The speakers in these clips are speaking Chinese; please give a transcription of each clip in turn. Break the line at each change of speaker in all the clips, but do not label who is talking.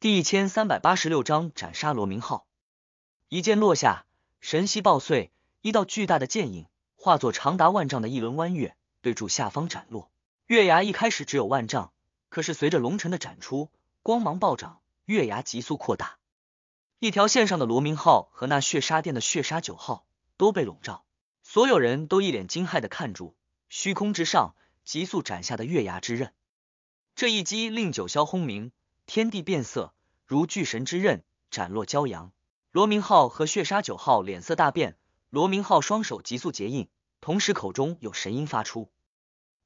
第一千三百八十六章斩杀罗明浩。一剑落下，神息爆碎，一道巨大的剑影化作长达万丈的一轮弯月，对住下方斩落。月牙一开始只有万丈，可是随着龙尘的斩出，光芒暴涨，月牙急速扩大。一条线上的罗明浩和那血杀殿的血杀九号都被笼罩，所有人都一脸惊骇的看住虚空之上急速斩下的月牙之刃。这一击令九霄轰鸣。天地变色，如巨神之刃斩落骄阳。罗明浩和血杀九号脸色大变，罗明浩双手急速结印，同时口中有神音发出，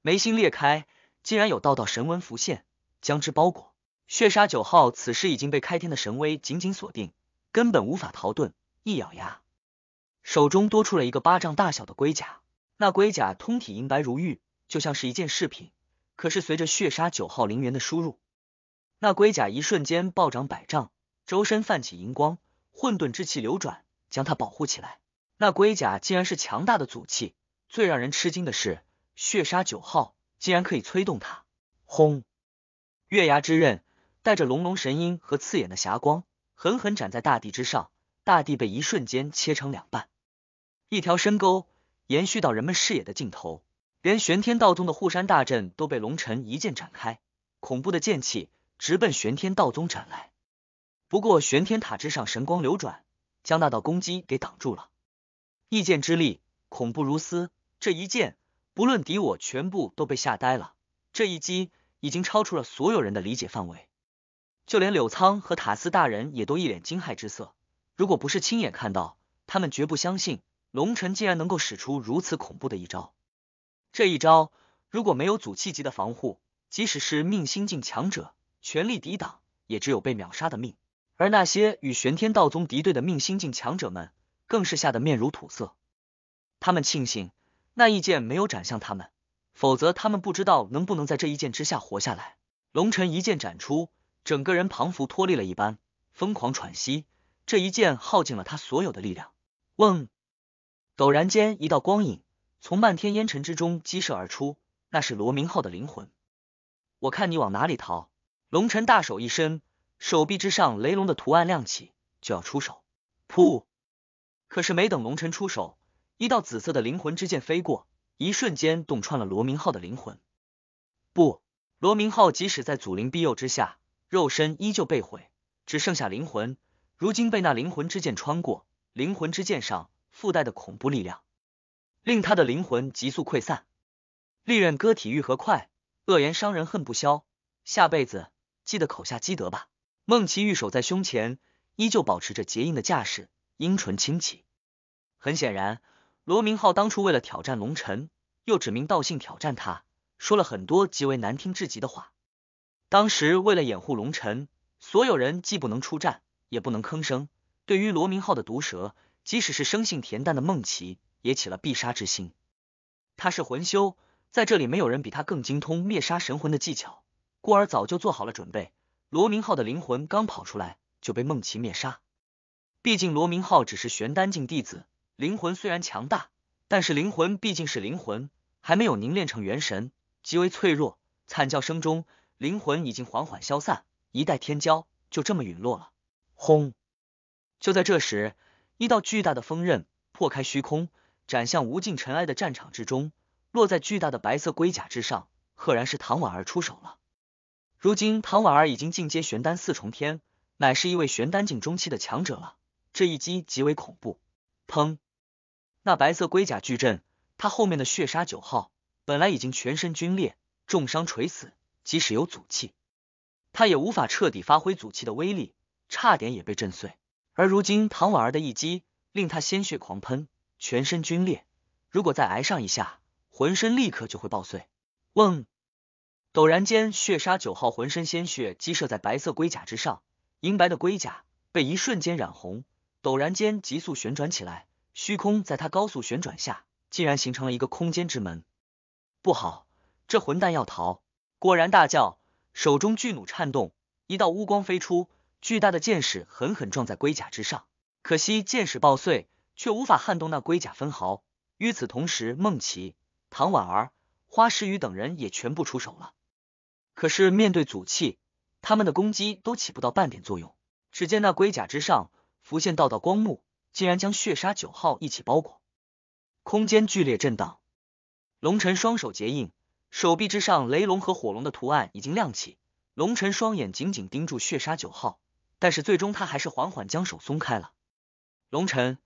眉心裂开，竟然有道道神纹浮现，将之包裹。血杀九号此时已经被开天的神威紧紧锁定，根本无法逃遁。一咬牙，手中多出了一个巴掌大小的龟甲，那龟甲通体银白如玉，就像是一件饰品。可是随着血杀九号灵元的输入。那龟甲一瞬间暴涨百丈，周身泛起银光，混沌之气流转，将它保护起来。那龟甲竟然是强大的祖器。最让人吃惊的是，血杀九号竟然可以催动它！轰！月牙之刃带着隆隆神音和刺眼的霞光，狠狠斩在大地之上，大地被一瞬间切成两半，一条深沟延续到人们视野的尽头，连玄天道宗的护山大阵都被龙尘一剑斩开，恐怖的剑气。直奔玄天道宗斩来，不过玄天塔之上神光流转，将那道攻击给挡住了。一剑之力恐怖如斯，这一剑不论敌我，全部都被吓呆了。这一击已经超出了所有人的理解范围，就连柳苍和塔斯大人也都一脸惊骇之色。如果不是亲眼看到，他们绝不相信龙尘竟然能够使出如此恐怖的一招。这一招如果没有祖气级的防护，即使是命星境强者。全力抵挡也只有被秒杀的命，而那些与玄天道宗敌对的命心境强者们更是吓得面如土色。他们庆幸那一剑没有斩向他们，否则他们不知道能不能在这一剑之下活下来。龙晨一剑斩出，整个人彷佛脱离了一般，疯狂喘息。这一剑耗尽了他所有的力量。嗡，陡然间一道光影从漫天烟尘之中激射而出，那是罗明浩的灵魂。我看你往哪里逃？龙尘大手一伸，手臂之上雷龙的图案亮起，就要出手。噗！可是没等龙尘出手，一道紫色的灵魂之剑飞过，一瞬间洞穿了罗明浩的灵魂。不，罗明浩即使在祖灵庇佑之下，肉身依旧被毁，只剩下灵魂。如今被那灵魂之剑穿过，灵魂之剑上附带的恐怖力量，令他的灵魂急速溃散。利刃割体愈合快，恶言伤人恨不消，下辈子。记得口下积德吧。孟奇玉手在胸前，依旧保持着结印的架势，阴唇轻启。很显然，罗明浩当初为了挑战龙尘，又指名道姓挑战他，说了很多极为难听至极的话。当时为了掩护龙尘，所有人既不能出战，也不能吭声。对于罗明浩的毒舌，即使是生性恬淡的孟奇，也起了必杀之心。他是魂修，在这里没有人比他更精通灭杀神魂的技巧。故而早就做好了准备。罗明浩的灵魂刚跑出来，就被孟琪灭杀。毕竟罗明浩只是玄丹境弟子，灵魂虽然强大，但是灵魂毕竟是灵魂，还没有凝练成元神，极为脆弱。惨叫声中，灵魂已经缓缓消散。一代天骄就这么陨落了。轰！就在这时，一道巨大的风刃破开虚空，斩向无尽尘埃的战场之中，落在巨大的白色龟甲之上，赫然是唐婉儿出手了。如今唐婉儿已经进阶玄丹四重天，乃是一位玄丹境中期的强者了。这一击极为恐怖，砰！那白色龟甲巨阵，他后面的血杀九号本来已经全身龟裂，重伤垂死，即使有祖气，他也无法彻底发挥祖气的威力，差点也被震碎。而如今唐婉儿的一击，令他鲜血狂喷，全身龟裂。如果再挨上一下，浑身立刻就会爆碎。嗡。陡然间，血杀九号浑身鲜血激射在白色龟甲之上，银白的龟甲被一瞬间染红。陡然间，急速旋转起来，虚空在他高速旋转下，竟然形成了一个空间之门。不好，这混蛋要逃！果然大叫，手中巨弩颤动，一道乌光飞出，巨大的箭矢狠狠撞在龟甲之上。可惜箭矢爆碎，却无法撼动那龟甲分毫。与此同时，梦奇、唐婉儿、花时雨等人也全部出手了。可是面对祖器，他们的攻击都起不到半点作用。只见那龟甲之上浮现道道光幕，竟然将血杀九号一起包裹。空间剧烈震荡，龙尘双手结印，手臂之上雷龙和火龙的图案已经亮起。龙尘双眼紧紧盯住血杀九号，但是最终他还是缓缓将手松开了。龙尘，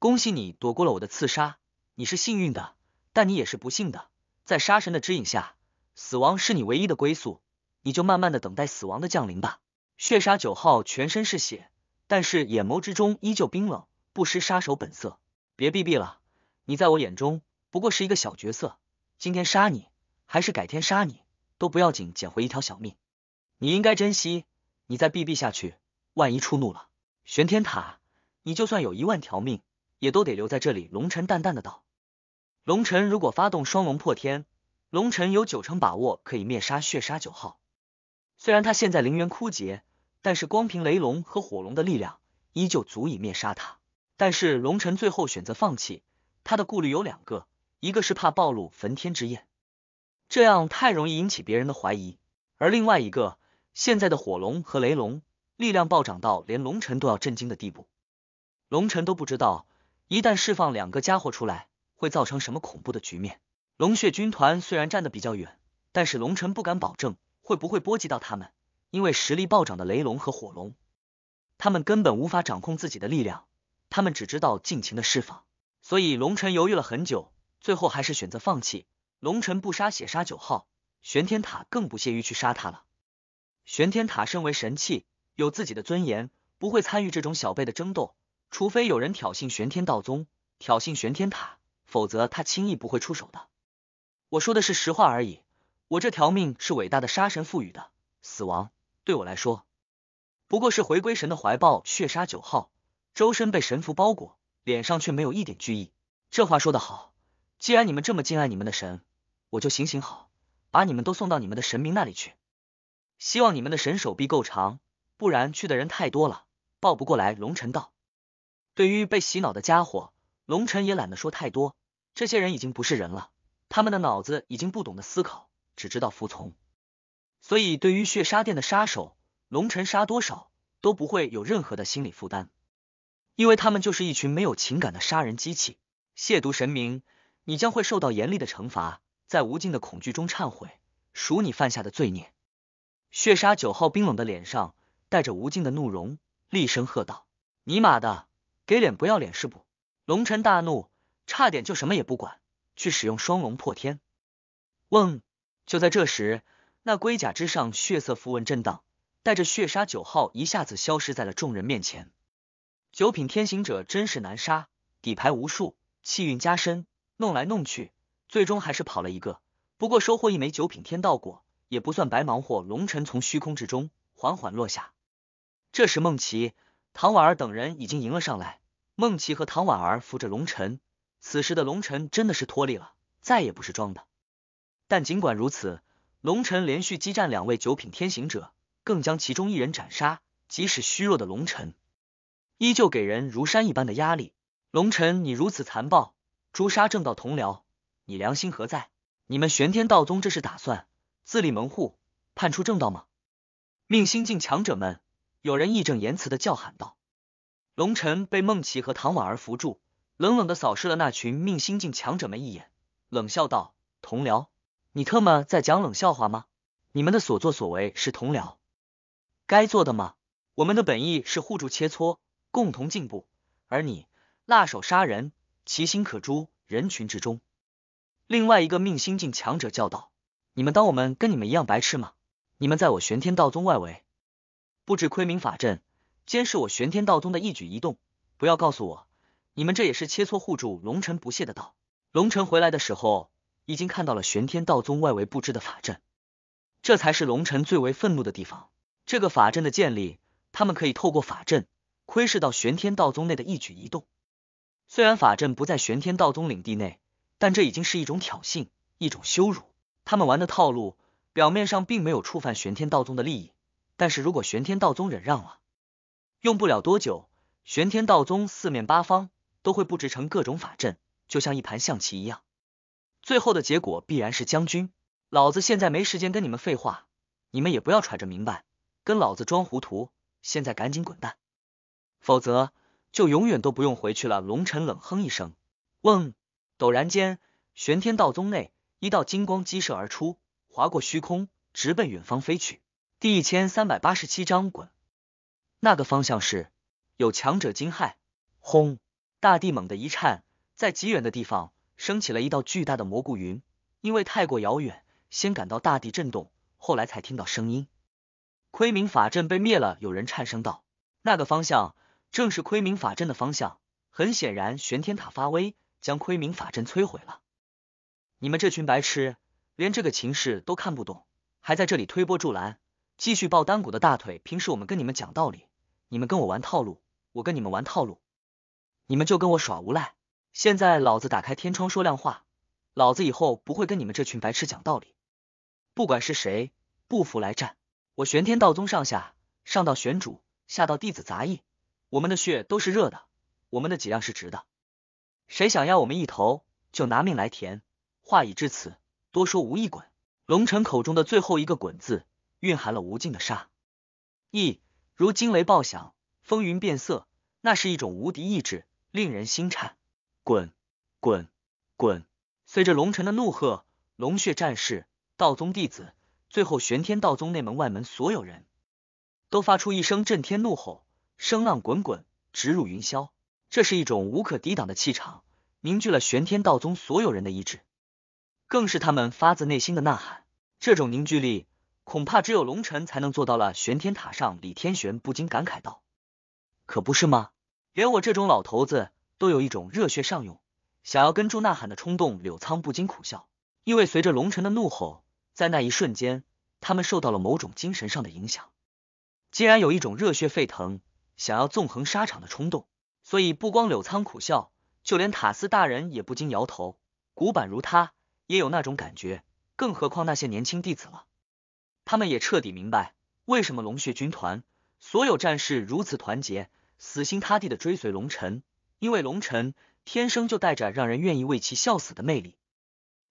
恭喜你躲过了我的刺杀，你是幸运的，但你也是不幸的，在杀神的指引下。死亡是你唯一的归宿，你就慢慢的等待死亡的降临吧。血杀九号全身是血，但是眼眸之中依旧冰冷，不失杀手本色。别逼逼了，你在我眼中不过是一个小角色，今天杀你还是改天杀你都不要紧，捡回一条小命，你应该珍惜。你再逼逼下去，万一触怒了玄天塔，你就算有一万条命，也都得留在这里。龙尘淡淡的道。龙尘如果发动双龙破天。龙尘有九成把握可以灭杀血杀九号，虽然他现在灵元枯竭，但是光凭雷龙和火龙的力量，依旧足以灭杀他。但是龙辰最后选择放弃，他的顾虑有两个，一个是怕暴露焚天之焰，这样太容易引起别人的怀疑；而另外一个，现在的火龙和雷龙力量暴涨到连龙辰都要震惊的地步，龙辰都不知道一旦释放两个家伙出来，会造成什么恐怖的局面。龙血军团虽然站得比较远，但是龙晨不敢保证会不会波及到他们，因为实力暴涨的雷龙和火龙，他们根本无法掌控自己的力量，他们只知道尽情的释放。所以龙晨犹豫了很久，最后还是选择放弃。龙晨不杀，血杀九号，玄天塔更不屑于去杀他了。玄天塔身为神器，有自己的尊严，不会参与这种小辈的争斗，除非有人挑衅玄天道宗，挑衅玄天塔，否则他轻易不会出手的。我说的是实话而已，我这条命是伟大的杀神赋予的，死亡对我来说不过是回归神的怀抱。血杀九号周身被神符包裹，脸上却没有一点惧意。这话说得好，既然你们这么敬爱你们的神，我就行行好，把你们都送到你们的神明那里去。希望你们的神手臂够长，不然去的人太多了，抱不过来。龙尘道，对于被洗脑的家伙，龙辰也懒得说太多，这些人已经不是人了。他们的脑子已经不懂得思考，只知道服从。所以，对于血杀殿的杀手，龙尘杀多少都不会有任何的心理负担，因为他们就是一群没有情感的杀人机器。亵渎神明，你将会受到严厉的惩罚，在无尽的恐惧中忏悔，赎你犯下的罪孽。血杀九号冰冷的脸上带着无尽的怒容，厉声喝道：“尼玛的，给脸不要脸是不？”龙尘大怒，差点就什么也不管。去使用双龙破天。嗡！就在这时，那龟甲之上血色符文震荡，带着血杀九号一下子消失在了众人面前。九品天行者真是难杀，底牌无数，气运加深，弄来弄去，最终还是跑了一个。不过收获一枚九品天道果，也不算白忙活。龙尘从虚空之中缓缓落下，这时梦琪、唐婉儿等人已经迎了上来。梦琪和唐婉儿扶着龙尘，此时的龙尘真的是脱力了，再也不是装的。但尽管如此，龙尘连续激战两位九品天行者，更将其中一人斩杀。即使虚弱的龙尘，依旧给人如山一般的压力。龙尘，你如此残暴，诛杀正道同僚，你良心何在？你们玄天道宗这是打算自立门户，叛出正道吗？命心境强者们，有人义正言辞的叫喊道。龙尘被孟琪和唐婉儿扶住。冷冷的扫视了那群命心境强者们一眼，冷笑道：“同僚，你特么在讲冷笑话吗？你们的所作所为是同僚该做的吗？我们的本意是互助切磋，共同进步，而你辣手杀人，其心可诛。”人群之中，另外一个命心境强者叫道：“你们当我们跟你们一样白痴吗？你们在我玄天道宗外围布置窥明法阵，监视我玄天道宗的一举一动，不要告诉我。”你们这也是切磋互助，龙尘不屑的道。龙尘回来的时候，已经看到了玄天道宗外围布置的法阵，这才是龙尘最为愤怒的地方。这个法阵的建立，他们可以透过法阵窥视到玄天道宗内的一举一动。虽然法阵不在玄天道宗领地内，但这已经是一种挑衅，一种羞辱。他们玩的套路，表面上并没有触犯玄天道宗的利益，但是如果玄天道宗忍让了，用不了多久，玄天道宗四面八方。都会布置成各种法阵，就像一盘象棋一样，最后的结果必然是将军。老子现在没时间跟你们废话，你们也不要揣着明白跟老子装糊涂，现在赶紧滚蛋，否则就永远都不用回去了。龙尘冷哼一声，嗡，陡然间，玄天道宗内一道金光激射而出，划过虚空，直奔远方飞去。第一千三百八十七章滚。那个方向是有强者惊骇，轰。大地猛地一颤，在极远的地方升起了一道巨大的蘑菇云。因为太过遥远，先感到大地震动，后来才听到声音。昆明法阵被灭了，有人颤声道：“那个方向正是昆明法阵的方向。很显然，玄天塔发威，将昆明法阵摧毁了。你们这群白痴，连这个情势都看不懂，还在这里推波助澜，继续抱单股的大腿。平时我们跟你们讲道理，你们跟我玩套路，我跟你们玩套路。”你们就跟我耍无赖！现在老子打开天窗说亮话，老子以后不会跟你们这群白痴讲道理。不管是谁不服来战，我玄天道宗上下，上到玄主，下到弟子杂役，我们的血都是热的，我们的脊梁是直的。谁想要我们一头，就拿命来填。话已至此，多说无益。滚！龙城口中的最后一个“滚”字，蕴含了无尽的杀意，如惊雷爆响，风云变色。那是一种无敌意志。令人心颤，滚滚滚！随着龙尘的怒喝，龙血战士、道宗弟子，最后玄天道宗内门、外门所有人，都发出一声震天怒吼，声浪滚滚，直入云霄。这是一种无可抵挡的气场，凝聚了玄天道宗所有人的意志，更是他们发自内心的呐喊。这种凝聚力，恐怕只有龙辰才能做到了。玄天塔上，李天玄不禁感慨道：“可不是吗？”连我这种老头子都有一种热血上涌，想要跟住呐喊的冲动。柳仓不禁苦笑，因为随着龙尘的怒吼，在那一瞬间，他们受到了某种精神上的影响，竟然有一种热血沸腾，想要纵横沙场的冲动。所以，不光柳仓苦笑，就连塔斯大人也不禁摇头。古板如他也有那种感觉，更何况那些年轻弟子了？他们也彻底明白为什么龙血军团所有战士如此团结。死心塌地的追随龙晨，因为龙晨天生就带着让人愿意为其笑死的魅力。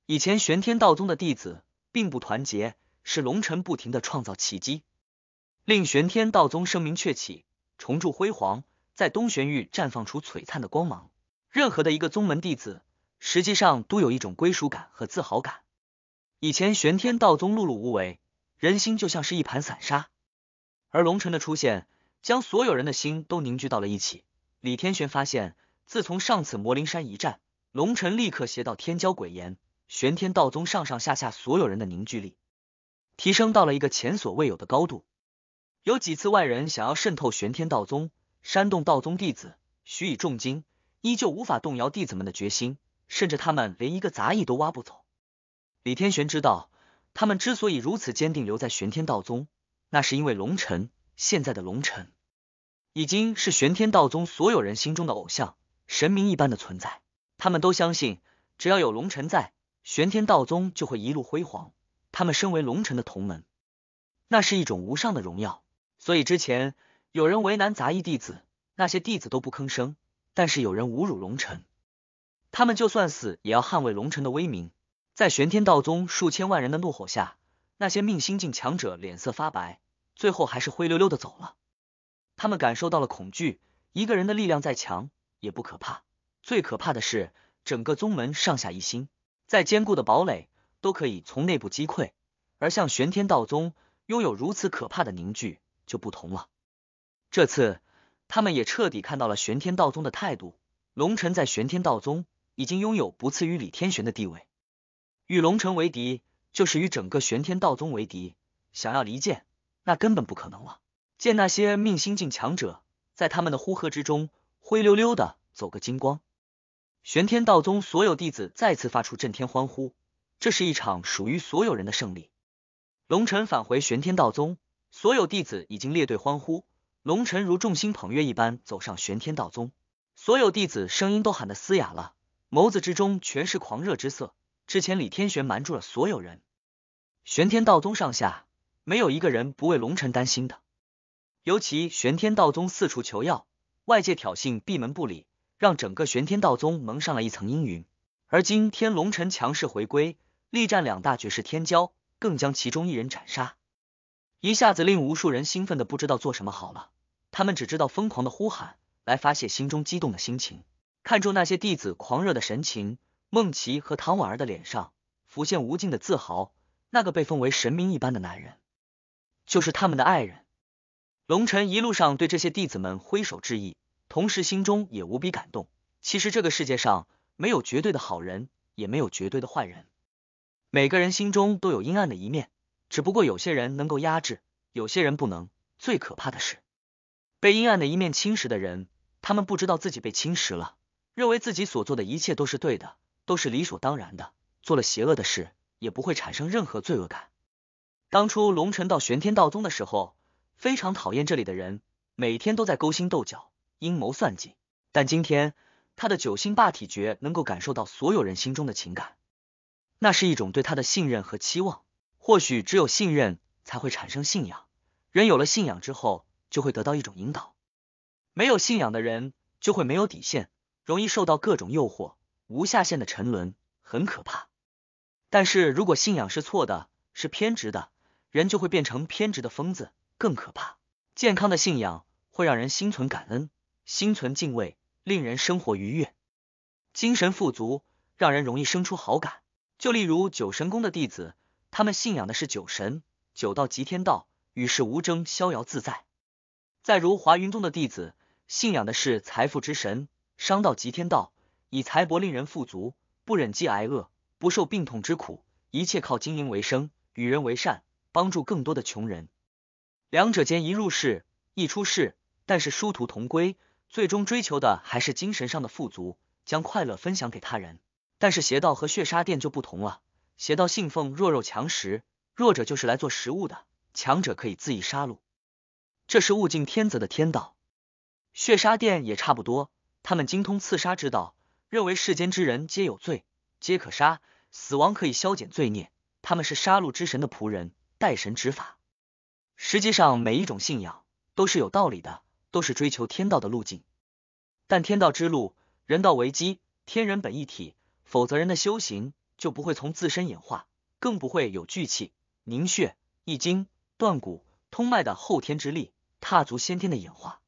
以前玄天道宗的弟子并不团结，是龙晨不停的创造奇迹，令玄天道宗声名鹊起，重铸辉煌，在东玄域绽放出璀璨的光芒。任何的一个宗门弟子，实际上都有一种归属感和自豪感。以前玄天道宗碌碌无为，人心就像是一盘散沙，而龙晨的出现。将所有人的心都凝聚到了一起。李天玄发现，自从上次魔灵山一战，龙晨立刻携到天骄、鬼言、玄天道宗上上下下所有人的凝聚力，提升到了一个前所未有的高度。有几次外人想要渗透玄天道宗，煽动道宗弟子，许以重金，依旧无法动摇弟子们的决心，甚至他们连一个杂役都挖不走。李天玄知道，他们之所以如此坚定留在玄天道宗，那是因为龙晨现在的龙晨。已经是玄天道宗所有人心中的偶像，神明一般的存在。他们都相信，只要有龙晨在，玄天道宗就会一路辉煌。他们身为龙晨的同门，那是一种无上的荣耀。所以之前有人为难杂役弟子，那些弟子都不吭声；但是有人侮辱龙晨，他们就算死也要捍卫龙晨的威名。在玄天道宗数千万人的怒吼下，那些命星境强者脸色发白，最后还是灰溜溜的走了。他们感受到了恐惧。一个人的力量再强，也不可怕。最可怕的是整个宗门上下一心，再坚固的堡垒都可以从内部击溃。而像玄天道宗拥有如此可怕的凝聚，就不同了。这次，他们也彻底看到了玄天道宗的态度。龙晨在玄天道宗已经拥有不次于李天玄的地位，与龙尘为敌，就是与整个玄天道宗为敌。想要离间，那根本不可能了。见那些命星境强者在他们的呼喝之中灰溜溜的走个精光，玄天道宗所有弟子再次发出震天欢呼，这是一场属于所有人的胜利。龙尘返回玄天道宗，所有弟子已经列队欢呼。龙尘如众星捧月一般走上玄天道宗，所有弟子声音都喊得嘶哑了，眸子之中全是狂热之色。之前李天玄瞒住了所有人，玄天道宗上下没有一个人不为龙尘担心的。尤其玄天道宗四处求药，外界挑衅闭门不理，让整个玄天道宗蒙上了一层阴云。而今天龙晨强势回归，力战两大绝世天骄，更将其中一人斩杀，一下子令无数人兴奋的不知道做什么好了。他们只知道疯狂的呼喊，来发泄心中激动的心情。看住那些弟子狂热的神情，孟琪和唐婉儿的脸上浮现无尽的自豪。那个被封为神明一般的男人，就是他们的爱人。龙晨一路上对这些弟子们挥手致意，同时心中也无比感动。其实这个世界上没有绝对的好人，也没有绝对的坏人，每个人心中都有阴暗的一面，只不过有些人能够压制，有些人不能。最可怕的是，被阴暗的一面侵蚀的人，他们不知道自己被侵蚀了，认为自己所做的一切都是对的，都是理所当然的，做了邪恶的事也不会产生任何罪恶感。当初龙晨到玄天道宗的时候。非常讨厌这里的人，每天都在勾心斗角、阴谋算计。但今天，他的九星霸体诀能够感受到所有人心中的情感，那是一种对他的信任和期望。或许只有信任才会产生信仰，人有了信仰之后，就会得到一种引导。没有信仰的人就会没有底线，容易受到各种诱惑，无下限的沉沦，很可怕。但是如果信仰是错的，是偏执的，人就会变成偏执的疯子。更可怕。健康的信仰会让人心存感恩，心存敬畏，令人生活愉悦，精神富足，让人容易生出好感。就例如九神宫的弟子，他们信仰的是酒神，酒道即天道，与世无争，逍遥自在。再如华云宗的弟子，信仰的是财富之神，商道即天道，以财帛令人富足，不忍饥挨饿，不受病痛之苦，一切靠经营为生，与人为善，帮助更多的穷人。两者间一入世一出世，但是殊途同归，最终追求的还是精神上的富足，将快乐分享给他人。但是邪道和血杀殿就不同了，邪道信奉弱肉强食，弱者就是来做食物的，强者可以恣意杀戮，这是物竞天择的天道。血杀殿也差不多，他们精通刺杀之道，认为世间之人皆有罪，皆可杀，死亡可以消减罪孽。他们是杀戮之神的仆人，代神执法。实际上，每一种信仰都是有道理的，都是追求天道的路径。但天道之路，人道为基，天人本一体，否则人的修行就不会从自身演化，更不会有聚气、凝血、易经、断骨、通脉的后天之力，踏足先天的演化。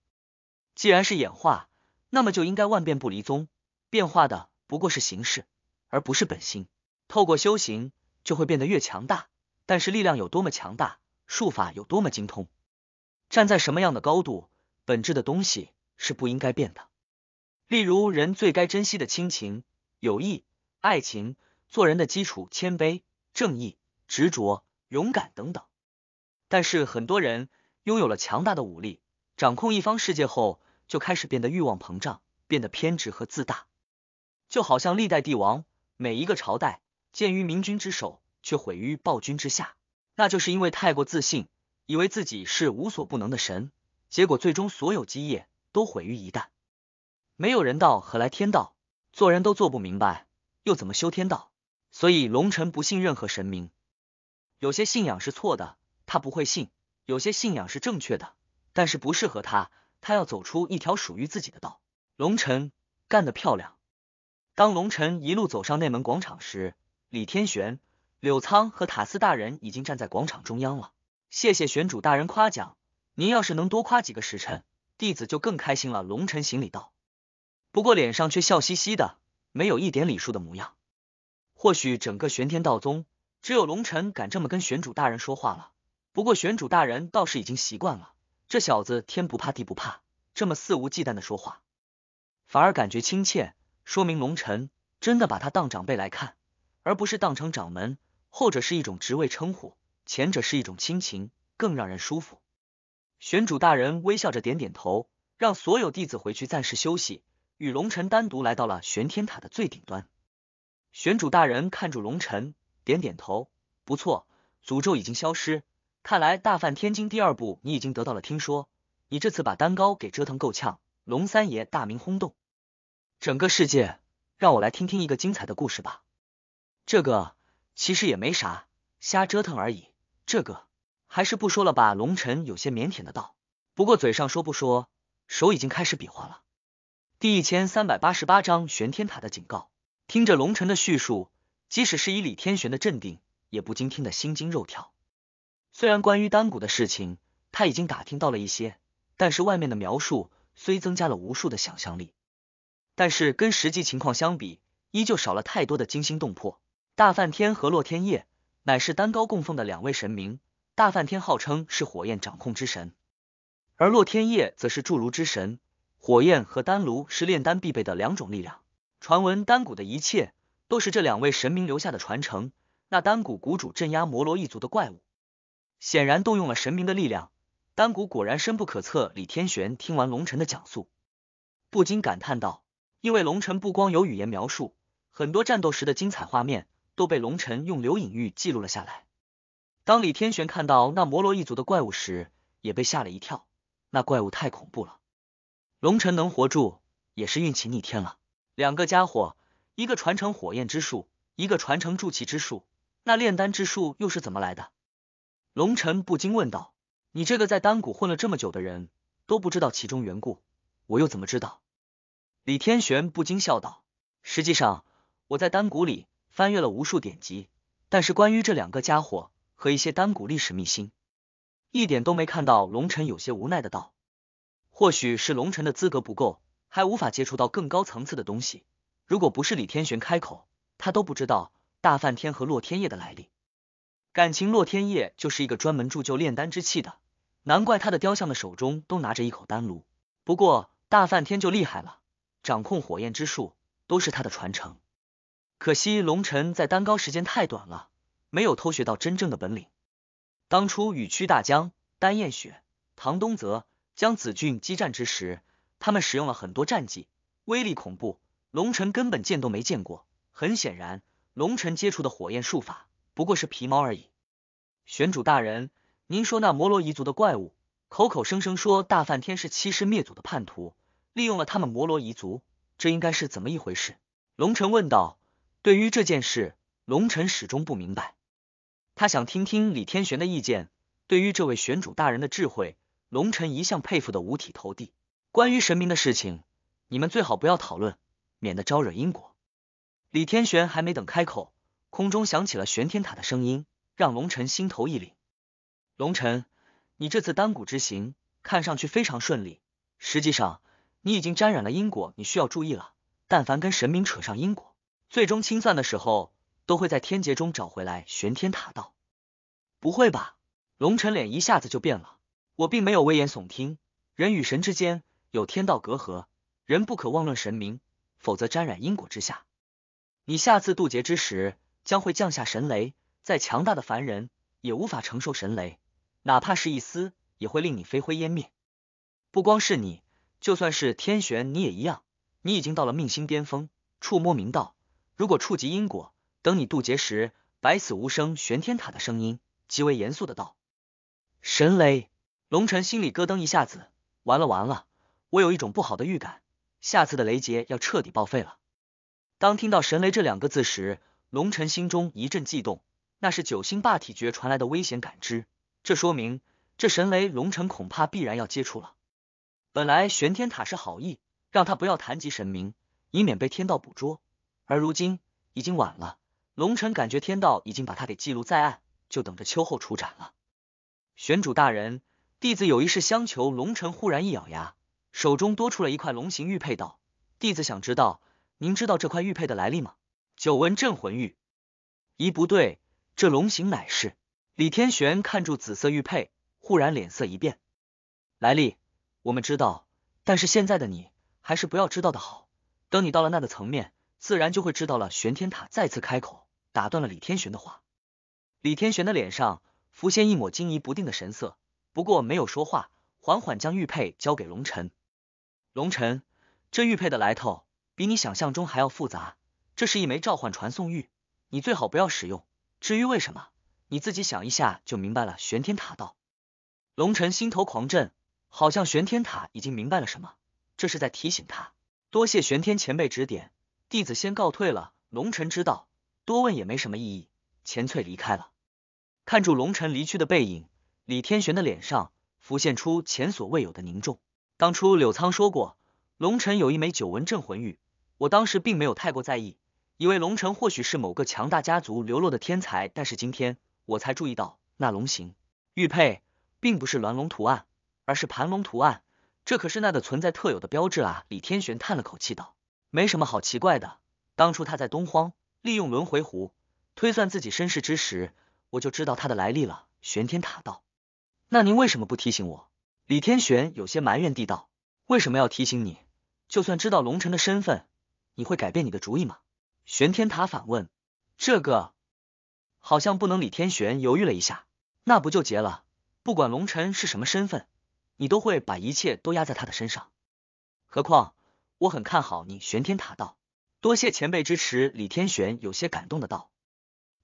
既然是演化，那么就应该万变不离宗，变化的不过是形式，而不是本心。透过修行，就会变得越强大。但是力量有多么强大？术法有多么精通，站在什么样的高度，本质的东西是不应该变的。例如，人最该珍惜的亲情、友谊、爱情，做人的基础谦卑、正义、执着、勇敢等等。但是，很多人拥有了强大的武力，掌控一方世界后，就开始变得欲望膨胀，变得偏执和自大。就好像历代帝王，每一个朝代见于明君之手，却毁于暴君之下。那就是因为太过自信，以为自己是无所不能的神，结果最终所有基业都毁于一旦。没有人道，何来天道？做人都做不明白，又怎么修天道？所以龙尘不信任何神明。有些信仰是错的，他不会信；有些信仰是正确的，但是不适合他。他要走出一条属于自己的道。龙尘干得漂亮。当龙尘一路走上内门广场时，李天玄。柳仓和塔斯大人已经站在广场中央了。谢谢玄主大人夸奖，您要是能多夸几个时辰，弟子就更开心了。龙尘行礼道，不过脸上却笑嘻嘻的，没有一点礼数的模样。或许整个玄天道宗，只有龙辰敢这么跟玄主大人说话了。不过玄主大人倒是已经习惯了，这小子天不怕地不怕，这么肆无忌惮的说话，反而感觉亲切，说明龙辰真的把他当长辈来看，而不是当成掌门。后者是一种职位称呼，前者是一种亲情，更让人舒服。玄主大人微笑着点点头，让所有弟子回去暂时休息，与龙尘单独来到了玄天塔的最顶端。玄主大人看住龙尘，点点头，不错，诅咒已经消失，看来大梵天经第二部你已经得到了。听说你这次把丹高给折腾够呛，龙三爷大名轰动整个世界，让我来听听一个精彩的故事吧。这个。其实也没啥，瞎折腾而已。这个还是不说了吧。龙尘有些腼腆的道，不过嘴上说不说，手已经开始比划了。第一千三百八十八章玄天塔的警告。听着龙尘的叙述，即使是以李天玄的镇定，也不禁听得心惊肉跳。虽然关于丹谷的事情他已经打听到了一些，但是外面的描述虽增加了无数的想象力，但是跟实际情况相比，依旧少了太多的惊心动魄。大梵天和洛天叶乃是丹高供奉的两位神明。大梵天号称是火焰掌控之神，而洛天叶则是铸炉之神。火焰和丹炉是炼丹必备的两种力量。传闻丹谷的一切都是这两位神明留下的传承。那丹谷谷主镇压摩罗一族的怪物，显然动用了神明的力量。丹谷果然深不可测。李天玄听完龙尘的讲述，不禁感叹道：“因为龙尘不光有语言描述，很多战斗时的精彩画面。”都被龙尘用留影玉记录了下来。当李天玄看到那摩罗一族的怪物时，也被吓了一跳。那怪物太恐怖了，龙尘能活住也是运气逆天了。两个家伙，一个传承火焰之术，一个传承铸器之术，那炼丹之术又是怎么来的？龙尘不禁问道：“你这个在丹谷混了这么久的人，都不知道其中缘故，我又怎么知道？”李天玄不禁笑道：“实际上，我在丹谷里。”翻阅了无数典籍，但是关于这两个家伙和一些丹古历史秘辛，一点都没看到。龙尘有些无奈的道：“或许是龙尘的资格不够，还无法接触到更高层次的东西。如果不是李天玄开口，他都不知道大梵天和洛天叶的来历。感情洛天叶就是一个专门铸就炼丹之器的，难怪他的雕像的手中都拿着一口丹炉。不过大梵天就厉害了，掌控火焰之术都是他的传承。”可惜龙尘在丹高时间太短了，没有偷学到真正的本领。当初与屈大江、丹燕雪、唐东泽、江子俊激战之时，他们使用了很多战技，威力恐怖，龙尘根本见都没见过。很显然，龙辰接触的火焰术法不过是皮毛而已。玄主大人，您说那摩罗彝族的怪物口口声声说大梵天是欺师灭祖的叛徒，利用了他们摩罗彝族，这应该是怎么一回事？龙辰问道。对于这件事，龙尘始终不明白。他想听听李天玄的意见。对于这位玄主大人的智慧，龙尘一向佩服的五体投地。关于神明的事情，你们最好不要讨论，免得招惹因果。李天玄还没等开口，空中响起了玄天塔的声音，让龙尘心头一凛。龙尘，你这次丹谷之行看上去非常顺利，实际上你已经沾染了因果，你需要注意了。但凡跟神明扯上因果。最终清算的时候，都会在天劫中找回来玄天塔道。不会吧？龙尘脸一下子就变了。我并没有危言耸听，人与神之间有天道隔阂，人不可妄论神明，否则沾染因果之下，你下次渡劫之时将会降下神雷，再强大的凡人也无法承受神雷，哪怕是一丝也会令你飞灰烟灭。不光是你，就算是天玄你也一样。你已经到了命星巅峰，触摸明道。如果触及因果，等你渡劫时，百死无生。玄天塔的声音极为严肃的道：“神雷！”龙尘心里咯噔一下子，完了完了，我有一种不好的预感，下次的雷劫要彻底报废了。当听到“神雷”这两个字时，龙尘心中一阵悸动，那是九星霸体诀传来的危险感知，这说明这神雷，龙辰恐怕必然要接触了。本来玄天塔是好意，让他不要谈及神明，以免被天道捕捉。而如今已经晚了，龙尘感觉天道已经把他给记录在案，就等着秋后处斩了。玄主大人，弟子有一事相求。龙尘忽然一咬牙，手中多出了一块龙形玉佩，道：“弟子想知道，您知道这块玉佩的来历吗？”久闻镇魂玉。咦，不对，这龙形乃是李天玄看住紫色玉佩，忽然脸色一变。来历我们知道，但是现在的你还是不要知道的好。等你到了那个层面。自然就会知道了。玄天塔再次开口，打断了李天玄的话。李天玄的脸上浮现一抹惊疑不定的神色，不过没有说话，缓缓将玉佩交给龙尘。龙尘，这玉佩的来头比你想象中还要复杂。这是一枚召唤传送玉，你最好不要使用。至于为什么，你自己想一下就明白了。玄天塔道。龙尘心头狂震，好像玄天塔已经明白了什么。这是在提醒他。多谢玄天前辈指点。弟子先告退了。龙尘知道多问也没什么意义，钱翠离开了。看住龙尘离去的背影，李天玄的脸上浮现出前所未有的凝重。当初柳苍说过，龙尘有一枚九纹镇魂玉，我当时并没有太过在意，以为龙辰或许是某个强大家族流落的天才。但是今天我才注意到，那龙形玉佩并不是鸾龙图案，而是盘龙图案，这可是那的存在特有的标志啊！李天玄叹了口气道。没什么好奇怪的，当初他在东荒利用轮回壶推算自己身世之时，我就知道他的来历了。玄天塔道，那您为什么不提醒我？李天玄有些埋怨地道，为什么要提醒你？就算知道龙辰的身份，你会改变你的主意吗？玄天塔反问，这个好像不能。李天玄犹豫了一下，那不就结了？不管龙辰是什么身份，你都会把一切都压在他的身上，何况……我很看好你，玄天塔道。多谢前辈支持，李天玄有些感动的道。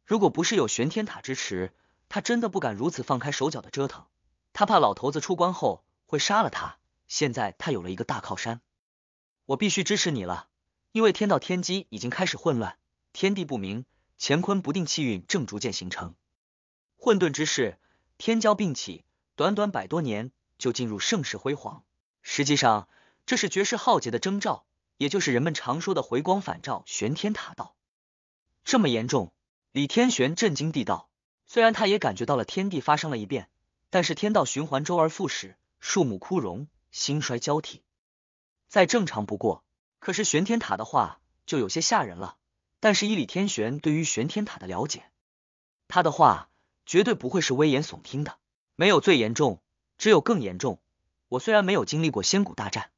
如果不是有玄天塔支持，他真的不敢如此放开手脚的折腾。他怕老头子出关后会杀了他。现在他有了一个大靠山，我必须支持你了。因为天道天机已经开始混乱，天地不明，乾坤不定，气运正逐渐形成混沌之势，天骄并起。短短百多年，就进入盛世辉煌。实际上。这是绝世浩劫的征兆，也就是人们常说的回光返照。玄天塔道这么严重，李天玄震惊地道：“虽然他也感觉到了天地发生了一变，但是天道循环周而复始，树木枯荣、兴衰交替，再正常不过。可是玄天塔的话就有些吓人了。但是以李天玄对于玄天塔的了解，他的话绝对不会是危言耸听的。没有最严重，只有更严重。我虽然没有经历过仙古大战。”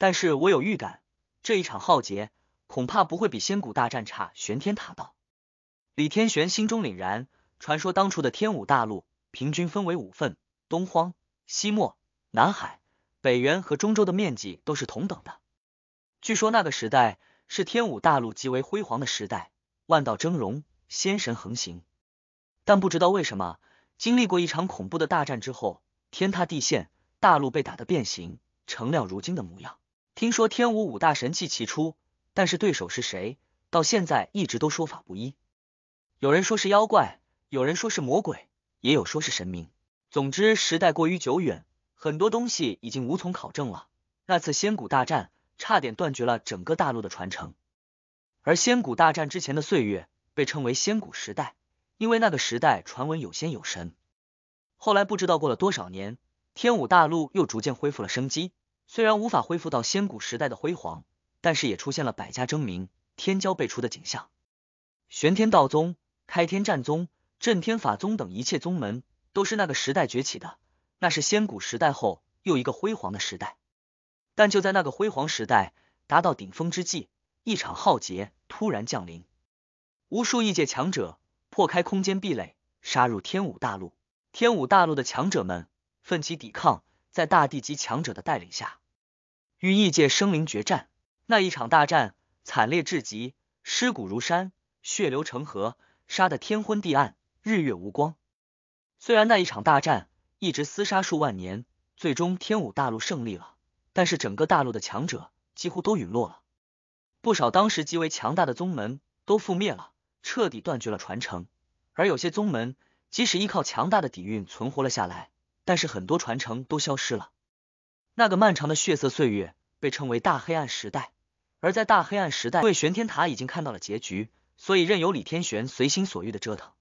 但是我有预感，这一场浩劫恐怕不会比仙古大战差。玄天塔道，李天玄心中凛然。传说当初的天武大陆平均分为五份：东荒、西漠、南海、北原和中州的面积都是同等的。据说那个时代是天武大陆极为辉煌的时代，万道峥嵘，仙神横行。但不知道为什么，经历过一场恐怖的大战之后，天塌地陷，大陆被打得变形，成了如今的模样。听说天武五大神器齐出，但是对手是谁，到现在一直都说法不一。有人说是妖怪，有人说是魔鬼，也有说是神明。总之，时代过于久远，很多东西已经无从考证了。那次仙古大战差点断绝了整个大陆的传承，而仙古大战之前的岁月被称为仙古时代，因为那个时代传闻有仙有神。后来不知道过了多少年，天武大陆又逐渐恢复了生机。虽然无法恢复到仙古时代的辉煌，但是也出现了百家争鸣、天骄辈出的景象。玄天道宗、开天战宗、震天法宗等一切宗门都是那个时代崛起的，那是仙古时代后又一个辉煌的时代。但就在那个辉煌时代达到顶峰之际，一场浩劫突然降临，无数异界强者破开空间壁垒，杀入天武大陆。天武大陆的强者们奋起抵抗，在大地级强者的带领下。与异界生灵决战，那一场大战惨烈至极，尸骨如山，血流成河，杀得天昏地暗，日月无光。虽然那一场大战一直厮杀数万年，最终天武大陆胜利了，但是整个大陆的强者几乎都陨落了，不少当时极为强大的宗门都覆灭了，彻底断绝了传承。而有些宗门，即使依靠强大的底蕴存活了下来，但是很多传承都消失了。那个漫长的血色岁月被称为大黑暗时代，而在大黑暗时代，因为玄天塔已经看到了结局，所以任由李天玄随心所欲的折腾，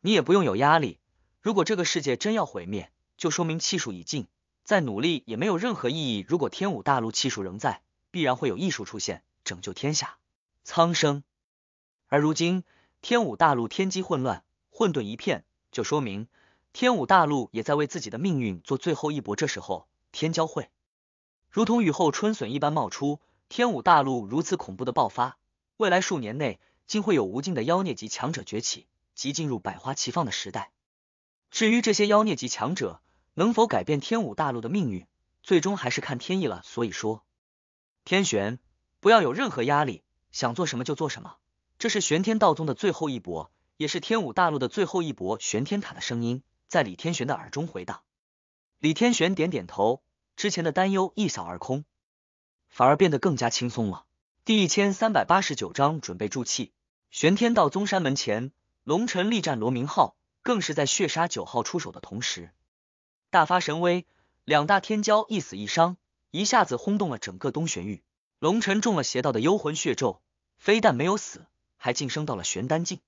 你也不用有压力。如果这个世界真要毁灭，就说明气数已尽，再努力也没有任何意义。如果天武大陆气数仍在，必然会有异术出现，拯救天下苍生。而如今天武大陆天机混乱，混沌一片，就说明天武大陆也在为自己的命运做最后一搏。这时候。天骄会如同雨后春笋一般冒出，天武大陆如此恐怖的爆发，未来数年内，竟会有无尽的妖孽级强者崛起，即进入百花齐放的时代。至于这些妖孽级强者能否改变天武大陆的命运，最终还是看天意了。所以说，天玄不要有任何压力，想做什么就做什么，这是玄天道宗的最后一搏，也是天武大陆的最后一搏。玄天塔的声音在李天玄的耳中回荡。李天玄点点头，之前的担忧一扫而空，反而变得更加轻松了。第一千三百八十九章准备助气。玄天道宗山门前，龙尘力战罗明浩，更是在血杀九号出手的同时大发神威，两大天骄一死一伤，一下子轰动了整个东玄域。龙尘中了邪道的幽魂血咒，非但没有死，还晋升到了玄丹境，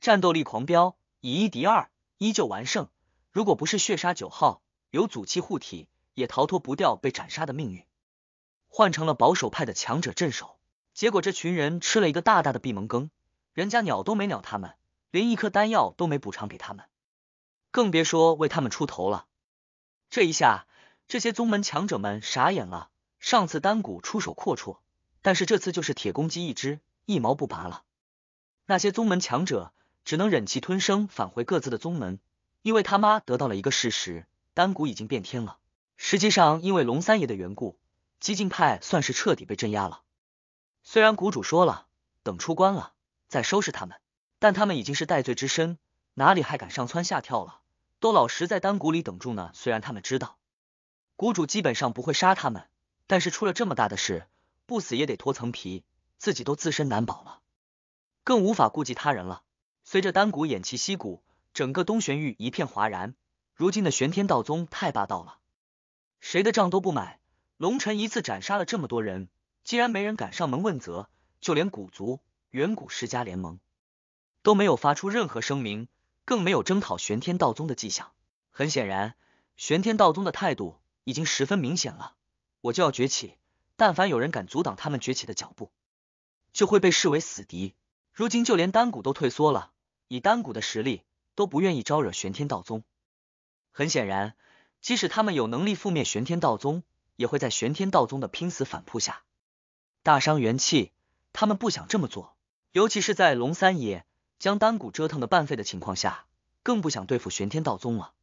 战斗力狂飙，以一敌二依旧完胜。如果不是血杀九号。有祖气护体，也逃脱不掉被斩杀的命运。换成了保守派的强者镇守，结果这群人吃了一个大大的闭门羹，人家鸟都没鸟他们，连一颗丹药都没补偿给他们，更别说为他们出头了。这一下，这些宗门强者们傻眼了。上次丹谷出手阔绰，但是这次就是铁公鸡一只，一毛不拔了。那些宗门强者只能忍气吞声，返回各自的宗门，因为他妈得到了一个事实。丹谷已经变天了。实际上，因为龙三爷的缘故，激进派算是彻底被镇压了。虽然谷主说了，等出关了再收拾他们，但他们已经是戴罪之身，哪里还敢上蹿下跳了？都老实在丹谷里等住呢。虽然他们知道谷主基本上不会杀他们，但是出了这么大的事，不死也得脱层皮，自己都自身难保了，更无法顾及他人了。随着丹谷偃旗息鼓，整个东玄域一片哗然。如今的玄天道宗太霸道了，谁的账都不买。龙晨一次斩杀了这么多人，既然没人敢上门问责，就连古族、远古世家联盟都没有发出任何声明，更没有征讨玄天道宗的迹象。很显然，玄天道宗的态度已经十分明显了。我就要崛起，但凡有人敢阻挡他们崛起的脚步，就会被视为死敌。如今就连丹谷都退缩了，以丹谷的实力，都不愿意招惹玄天道宗。很显然，即使他们有能力覆灭玄天道宗，也会在玄天道宗的拼死反扑下大伤元气。他们不想这么做，尤其是在龙三爷将丹谷折腾的半废的情况下，更不想对付玄天道宗了。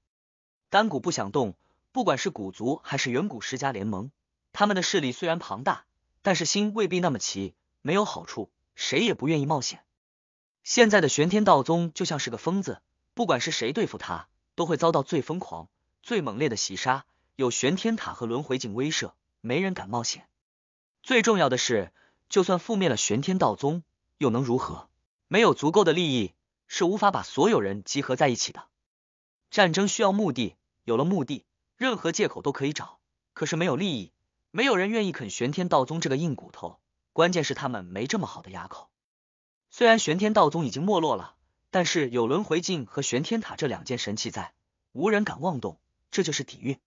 丹谷不想动，不管是古族还是远古世家联盟，他们的势力虽然庞大，但是心未必那么齐，没有好处，谁也不愿意冒险。现在的玄天道宗就像是个疯子，不管是谁对付他。都会遭到最疯狂、最猛烈的袭杀。有玄天塔和轮回镜威慑，没人敢冒险。最重要的是，就算覆灭了玄天道宗，又能如何？没有足够的利益，是无法把所有人集合在一起的。战争需要目的，有了目的，任何借口都可以找。可是没有利益，没有人愿意啃玄天道宗这个硬骨头。关键是他们没这么好的牙口。虽然玄天道宗已经没落了。但是有轮回镜和玄天塔这两件神器在，无人敢妄动，这就是底蕴。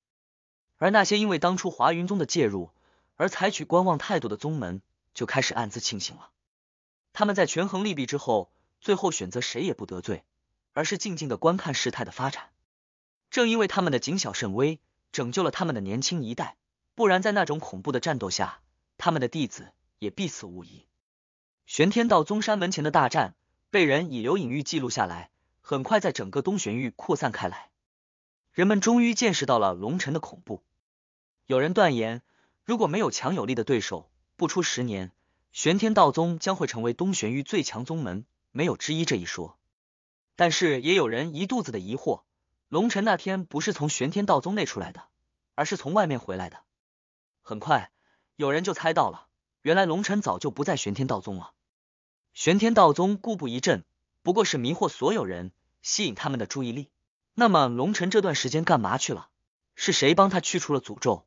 而那些因为当初华云宗的介入而采取观望态度的宗门，就开始暗自庆幸了。他们在权衡利弊之后，最后选择谁也不得罪，而是静静的观看事态的发展。正因为他们的谨小慎微，拯救了他们的年轻一代。不然在那种恐怖的战斗下，他们的弟子也必死无疑。玄天道宗山门前的大战。被人以留影玉记录下来，很快在整个东玄域扩散开来。人们终于见识到了龙尘的恐怖。有人断言，如果没有强有力的对手，不出十年，玄天道宗将会成为东玄域最强宗门，没有之一这一说。但是也有人一肚子的疑惑：龙辰那天不是从玄天道宗内出来的，而是从外面回来的。很快，有人就猜到了，原来龙辰早就不在玄天道宗了。玄天道宗固不一阵，不过是迷惑所有人，吸引他们的注意力。那么龙尘这段时间干嘛去了？是谁帮他去除了诅咒？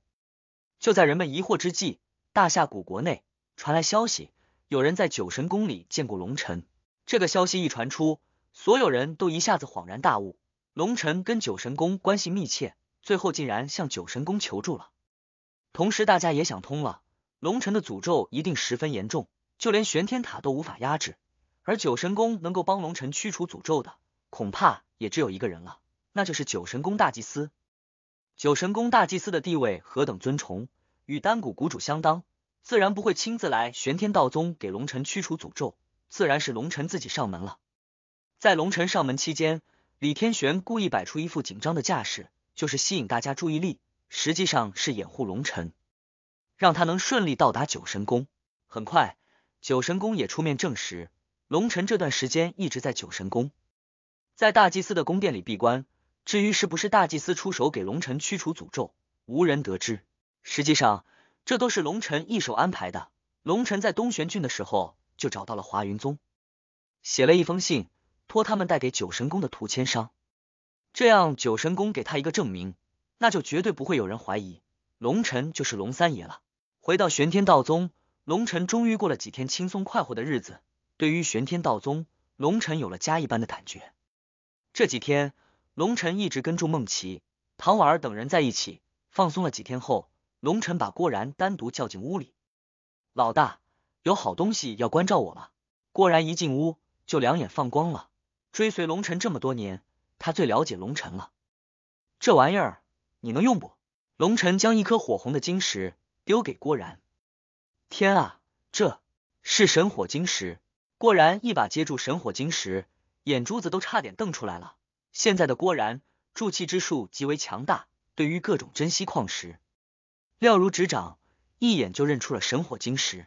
就在人们疑惑之际，大夏古国内传来消息，有人在九神宫里见过龙尘。这个消息一传出，所有人都一下子恍然大悟，龙辰跟九神宫关系密切，最后竟然向九神宫求助了。同时，大家也想通了，龙辰的诅咒一定十分严重。就连玄天塔都无法压制，而九神宫能够帮龙尘驱除诅咒的，恐怕也只有一个人了，那就是九神宫大祭司。九神宫大祭司的地位何等尊崇，与丹谷谷主相当，自然不会亲自来玄天道宗给龙尘驱除诅咒，自然是龙尘自己上门了。在龙尘上门期间，李天玄故意摆出一副紧张的架势，就是吸引大家注意力，实际上是掩护龙尘，让他能顺利到达九神宫。很快。九神宫也出面证实，龙尘这段时间一直在九神宫，在大祭司的宫殿里闭关。至于是不是大祭司出手给龙尘驱除诅咒，无人得知。实际上，这都是龙尘一手安排的。龙尘在东玄郡的时候，就找到了华云宗，写了一封信，托他们带给九神宫的图签商。这样，九神宫给他一个证明，那就绝对不会有人怀疑龙尘就是龙三爷了。回到玄天道宗。龙晨终于过了几天轻松快活的日子，对于玄天道宗，龙晨有了家一般的感觉。这几天，龙晨一直跟住孟琪、唐婉儿等人在一起，放松了几天后，龙晨把郭然单独叫进屋里。老大，有好东西要关照我了。郭然一进屋就两眼放光了。追随龙晨这么多年，他最了解龙晨了。这玩意儿你能用不？龙晨将一颗火红的晶石丢给郭然。天啊，这是神火晶石！郭然一把接住神火晶石，眼珠子都差点瞪出来了。现在的郭然铸器之术极为强大，对于各种珍稀矿石，料如指掌，一眼就认出了神火晶石。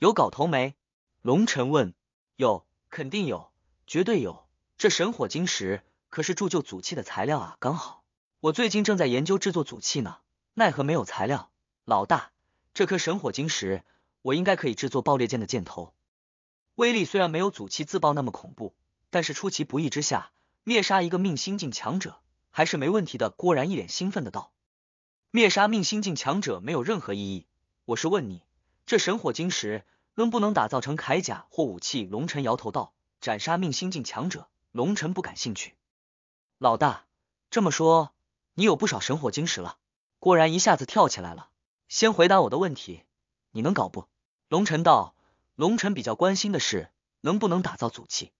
有搞头没？龙尘问。有，肯定有，绝对有。这神火晶石可是铸就祖器的材料啊！刚好，我最近正在研究制作祖器呢，奈何没有材料。老大。这颗神火晶石，我应该可以制作爆裂剑的箭头，威力虽然没有祖气自爆那么恐怖，但是出其不意之下灭杀一个命星境强者还是没问题的。郭然一脸兴奋的道：“灭杀命星境强者没有任何意义，我是问你，这神火晶石能不能打造成铠甲或武器？”龙尘摇头道：“斩杀命星境强者，龙尘不感兴趣。”老大，这么说，你有不少神火晶石了？郭然一下子跳起来了。先回答我的问题，你能搞不？龙尘道。龙尘比较关心的是能不能打造祖器，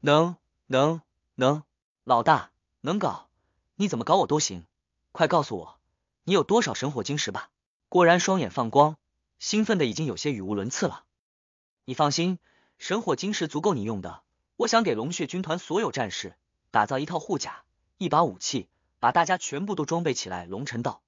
能，能，能，老大能搞，你怎么搞我都行。快告诉我，你有多少神火晶石吧？果然双眼放光，兴奋的已经有些语无伦次了。你放心，神火晶石足够你用的。我想给龙血军团所有战士打造一套护甲，一把武器，把大家全部都装备起来。龙尘道，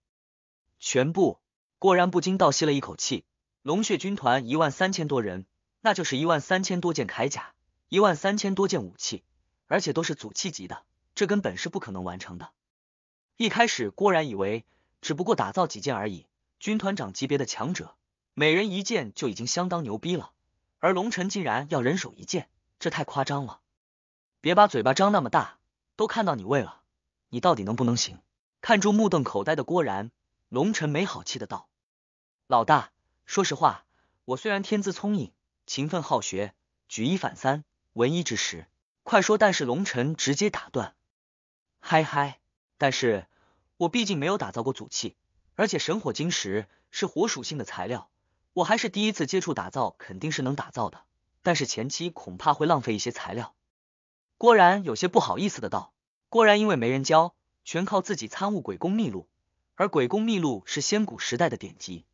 全部。果然不禁倒吸了一口气。龙血军团一万三千多人，那就是一万三千多件铠甲，一万三千多件武器，而且都是祖气级的，这根本是不可能完成的。一开始郭然以为只不过打造几件而已，军团长级别的强者，每人一件就已经相当牛逼了，而龙晨竟然要人手一件，这太夸张了。别把嘴巴张那么大，都看到你胃了，你到底能不能行？看住目瞪口呆的郭然。龙尘没好气的道：“老大，说实话，我虽然天资聪颖，勤奋好学，举一反三，文一之时，快说。”但是龙尘直接打断：“嗨嗨，但是我毕竟没有打造过祖器，而且神火晶石是火属性的材料，我还是第一次接触打造，肯定是能打造的，但是前期恐怕会浪费一些材料。”郭然有些不好意思的道：“郭然因为没人教，全靠自己参悟鬼功秘录。”而《鬼宫秘录》是仙古时代的典籍，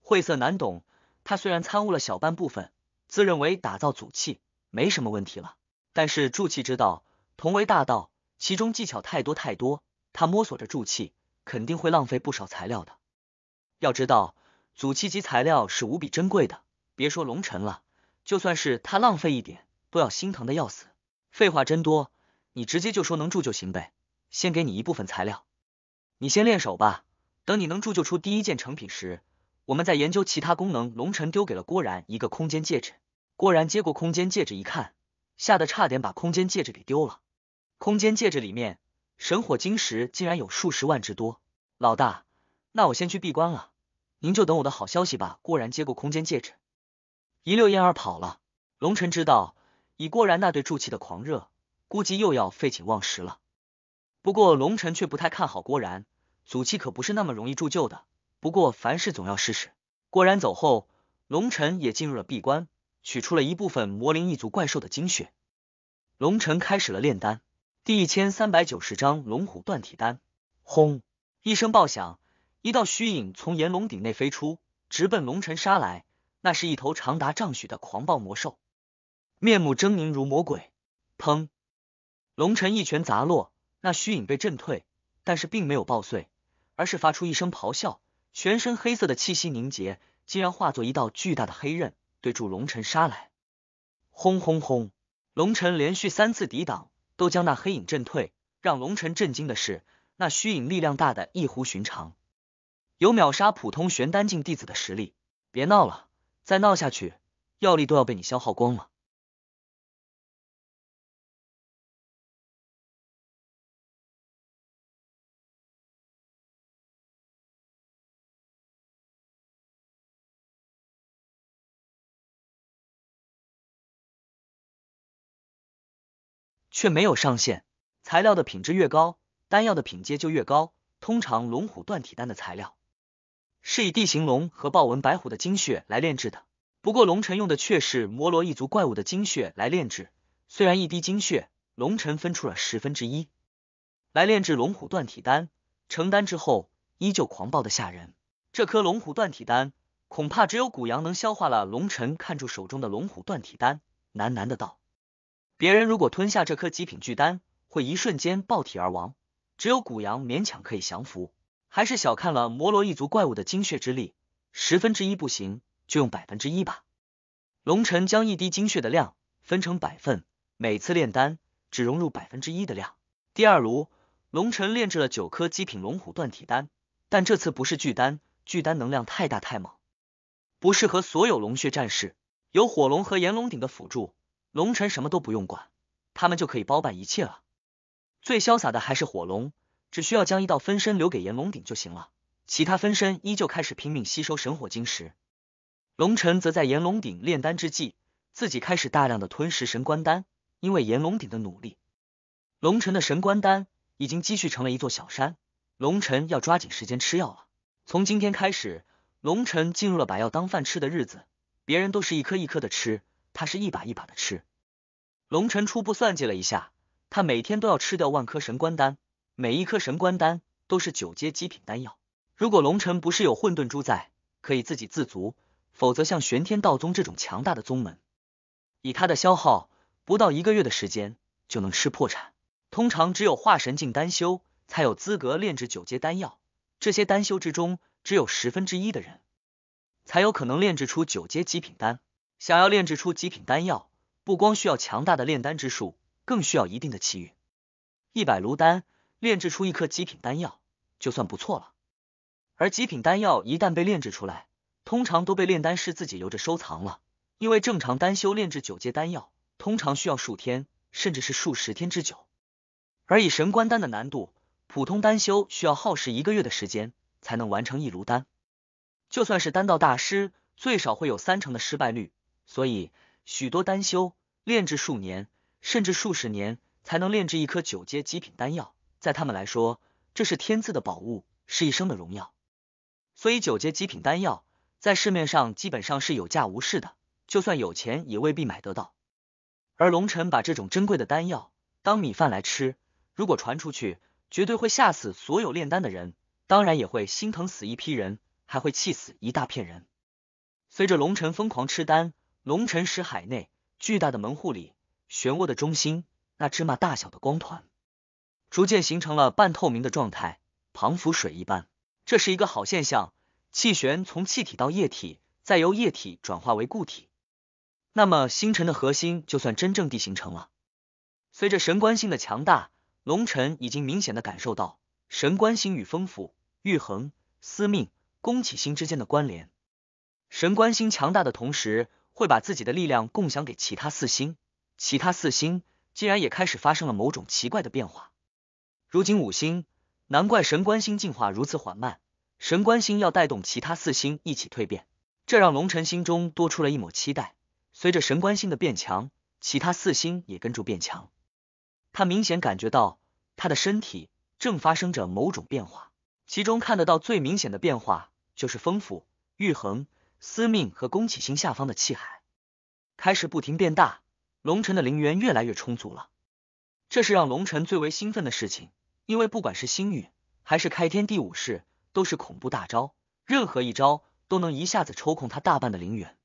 晦涩难懂。他虽然参悟了小半部分，自认为打造祖器没什么问题了。但是铸器之道，同为大道，其中技巧太多太多。他摸索着铸器，肯定会浪费不少材料的。要知道，祖器级材料是无比珍贵的，别说龙尘了，就算是他浪费一点，都要心疼的要死。废话真多，你直接就说能铸就行呗。先给你一部分材料。你先练手吧，等你能铸就出第一件成品时，我们再研究其他功能。龙尘丢给了郭然一个空间戒指，郭然接过空间戒指一看，吓得差点把空间戒指给丢了。空间戒指里面神火晶石竟然有数十万之多。老大，那我先去闭关了，您就等我的好消息吧。郭然接过空间戒指，一溜烟儿跑了。龙辰知道，以郭然那对铸器的狂热，估计又要废寝忘食了。不过，龙尘却不太看好郭然，祖气可不是那么容易铸就的。不过，凡事总要试试。郭然走后，龙尘也进入了闭关，取出了一部分魔灵一族怪兽的精血。龙尘开始了炼丹，第一千三百九十章龙虎断体丹。轰！一声爆响，一道虚影从岩龙顶内飞出，直奔龙尘杀来。那是一头长达丈许的狂暴魔兽，面目狰狞如魔鬼。砰！龙尘一拳砸落。那虚影被震退，但是并没有爆碎，而是发出一声咆哮，全身黑色的气息凝结，竟然化作一道巨大的黑刃，对住龙晨杀来。轰轰轰！龙晨连续三次抵挡，都将那黑影震退。让龙晨震惊的是，那虚影力量大的异乎寻常，有秒杀普通玄丹境弟子的实力。别闹了，再闹下去，药力都要被你消耗光了。却没有上限，材料的品质越高，丹药的品阶就越高。通常龙虎断体丹的材料是以地形龙和豹纹白虎的精血来炼制的，不过龙尘用的却是摩罗一族怪物的精血来炼制。虽然一滴精血，龙尘分出了十分之一来炼制龙虎断体丹，成丹之后依旧狂暴的吓人。这颗龙虎断体丹恐怕只有古阳能消化了。龙尘看住手中的龙虎断体丹，喃喃的道。别人如果吞下这颗极品巨丹，会一瞬间爆体而亡。只有古阳勉强可以降服，还是小看了摩罗一族怪物的精血之力。十分之一不行，就用百分之一吧。龙尘将一滴精血的量分成百份，每次炼丹只融入百分之一的量。第二炉，龙尘炼制了九颗极品龙虎断体丹，但这次不是巨丹，巨丹能量太大太猛，不适合所有龙血战士。有火龙和炎龙鼎的辅助。龙尘什么都不用管，他们就可以包办一切了。最潇洒的还是火龙，只需要将一道分身留给炎龙鼎就行了，其他分身依旧开始拼命吸收神火晶石。龙辰则在炎龙鼎炼丹之际，自己开始大量的吞食神官丹。因为炎龙鼎的努力，龙辰的神官丹已经积蓄成了一座小山。龙辰要抓紧时间吃药了。从今天开始，龙辰进入了把药当饭吃的日子，别人都是一颗一颗的吃。他是一把一把的吃，龙尘初步算计了一下，他每天都要吃掉万颗神官丹，每一颗神官丹都是九阶极品丹药。如果龙尘不是有混沌珠在，可以自给自足，否则像玄天道宗这种强大的宗门，以他的消耗，不到一个月的时间就能吃破产。通常只有化神境丹修才有资格炼制九阶丹药，这些丹修之中，只有十分之一的人才有可能炼制出九阶极品丹。想要炼制出极品丹药，不光需要强大的炼丹之术，更需要一定的气运。一百炉丹炼制出一颗极品丹药，就算不错了。而极品丹药一旦被炼制出来，通常都被炼丹师自己留着收藏了。因为正常丹修炼制九阶丹药，通常需要数天，甚至是数十天之久。而以神官丹的难度，普通丹修需要耗时一个月的时间才能完成一炉丹。就算是丹道大师，最少会有三成的失败率。所以，许多丹修炼制数年，甚至数十年，才能炼制一颗九阶极品丹药，在他们来说，这是天赐的宝物，是一生的荣耀。所以，九阶极品丹药在市面上基本上是有价无市的，就算有钱也未必买得到。而龙尘把这种珍贵的丹药当米饭来吃，如果传出去，绝对会吓死所有炼丹的人，当然也会心疼死一批人，还会气死一大片人。随着龙尘疯狂吃丹。龙尘石海内巨大的门户里，漩涡的中心，那芝麻大小的光团，逐渐形成了半透明的状态，彷佛水一般。这是一个好现象。气旋从气体到液体，再由液体转化为固体，那么星辰的核心就算真正地形成了。随着神官星的强大，龙尘已经明显的感受到神官星与风府、玉衡、司命、宫启星之间的关联。神官星强大的同时。会把自己的力量共享给其他四星，其他四星竟然也开始发生了某种奇怪的变化。如今五星，难怪神官星进化如此缓慢。神官星要带动其他四星一起蜕变，这让龙尘心中多出了一抹期待。随着神官星的变强，其他四星也跟着变强。他明显感觉到他的身体正发生着某种变化，其中看得到最明显的变化就是风富、玉衡。司命和宫崎星下方的气海开始不停变大，龙尘的灵源越来越充足了。这是让龙尘最为兴奋的事情，因为不管是星陨还是开天第五式，都是恐怖大招，任何一招都能一下子抽空他大半的灵源。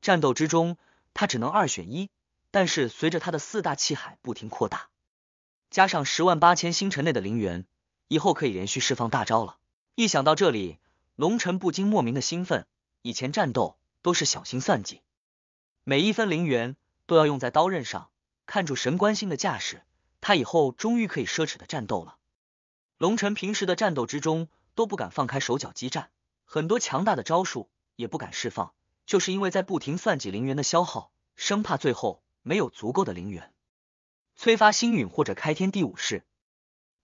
战斗之中他只能二选一，但是随着他的四大气海不停扩大，加上十万八千星辰内的灵源，以后可以连续释放大招了。一想到这里，龙尘不禁莫名的兴奋。以前战斗都是小心算计，每一分灵元都要用在刀刃上，看住神官星的架势，他以后终于可以奢侈的战斗了。龙尘平时的战斗之中都不敢放开手脚激战，很多强大的招数也不敢释放，就是因为在不停算计灵元的消耗，生怕最后没有足够的灵元催发星陨或者开天第五式。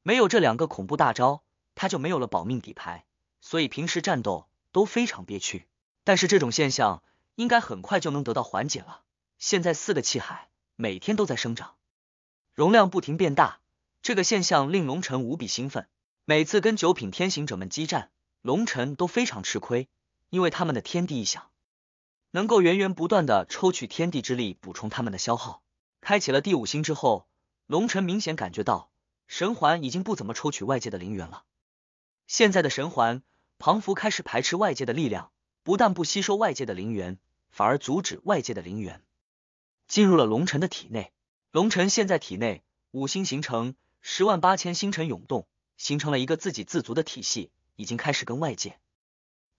没有这两个恐怖大招，他就没有了保命底牌，所以平时战斗都非常憋屈。但是这种现象应该很快就能得到缓解了。现在四的气海每天都在生长，容量不停变大，这个现象令龙尘无比兴奋。每次跟九品天行者们激战，龙辰都非常吃亏，因为他们的天地异象能够源源不断的抽取天地之力补充他们的消耗。开启了第五星之后，龙辰明显感觉到神环已经不怎么抽取外界的灵元了。现在的神环庞福开始排斥外界的力量。不但不吸收外界的灵元，反而阻止外界的灵元进入了龙尘的体内。龙尘现在体内五星形成，十万八千星辰涌动，形成了一个自给自足的体系，已经开始跟外界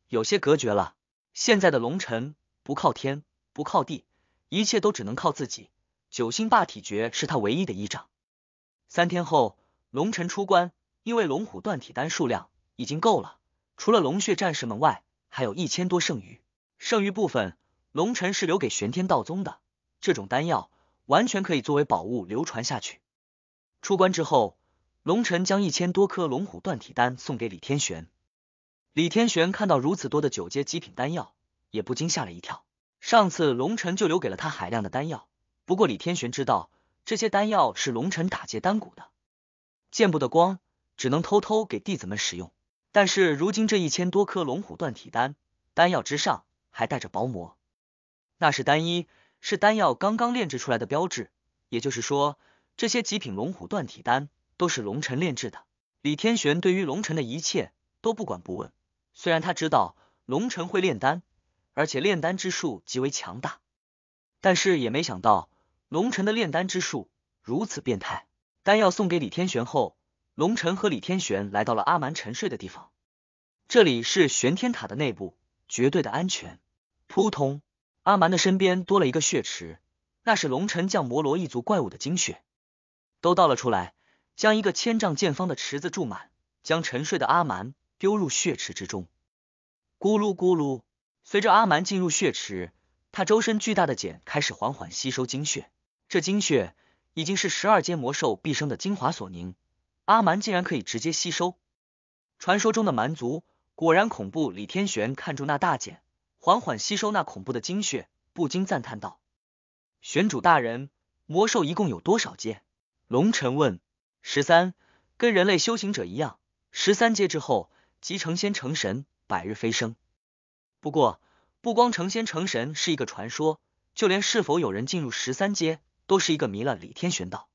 有些隔绝了。现在的龙辰不靠天，不靠地，一切都只能靠自己。九星霸体诀是他唯一的依仗。三天后，龙辰出关，因为龙虎断体丹数量已经够了，除了龙血战士门外。还有一千多剩余，剩余部分龙尘是留给玄天道宗的。这种丹药完全可以作为宝物流传下去。出关之后，龙尘将一千多颗龙虎断体丹送给李天玄。李天玄看到如此多的九阶极品丹药，也不禁吓了一跳。上次龙尘就留给了他海量的丹药，不过李天玄知道这些丹药是龙尘打劫丹谷的，见不得光，只能偷偷给弟子们使用。但是如今这一千多颗龙虎断体丹，丹药之上还带着薄膜，那是丹衣，是丹药刚刚炼制出来的标志。也就是说，这些极品龙虎断体丹都是龙晨炼制的。李天玄对于龙晨的一切都不管不问，虽然他知道龙晨会炼丹，而且炼丹之术极为强大，但是也没想到龙辰的炼丹之术如此变态。丹药送给李天玄后。龙晨和李天玄来到了阿蛮沉睡的地方，这里是玄天塔的内部，绝对的安全。扑通，阿蛮的身边多了一个血池，那是龙晨降魔罗一族怪物的精血都倒了出来，将一个千丈见方的池子注满，将沉睡的阿蛮丢入血池之中。咕噜咕噜，随着阿蛮进入血池，他周身巨大的茧开始缓缓吸收精血，这精血已经是十二阶魔兽毕生的精华所凝。阿蛮竟然可以直接吸收，传说中的蛮族果然恐怖。李天玄看住那大剑，缓缓吸收那恐怖的精血，不禁赞叹道：“玄主大人，魔兽一共有多少阶？”龙尘问。十三，跟人类修行者一样，十三阶之后即成仙成神，百日飞升。不过，不光成仙成神是一个传说，就连是否有人进入十三阶，都是一个迷了。李天玄道：“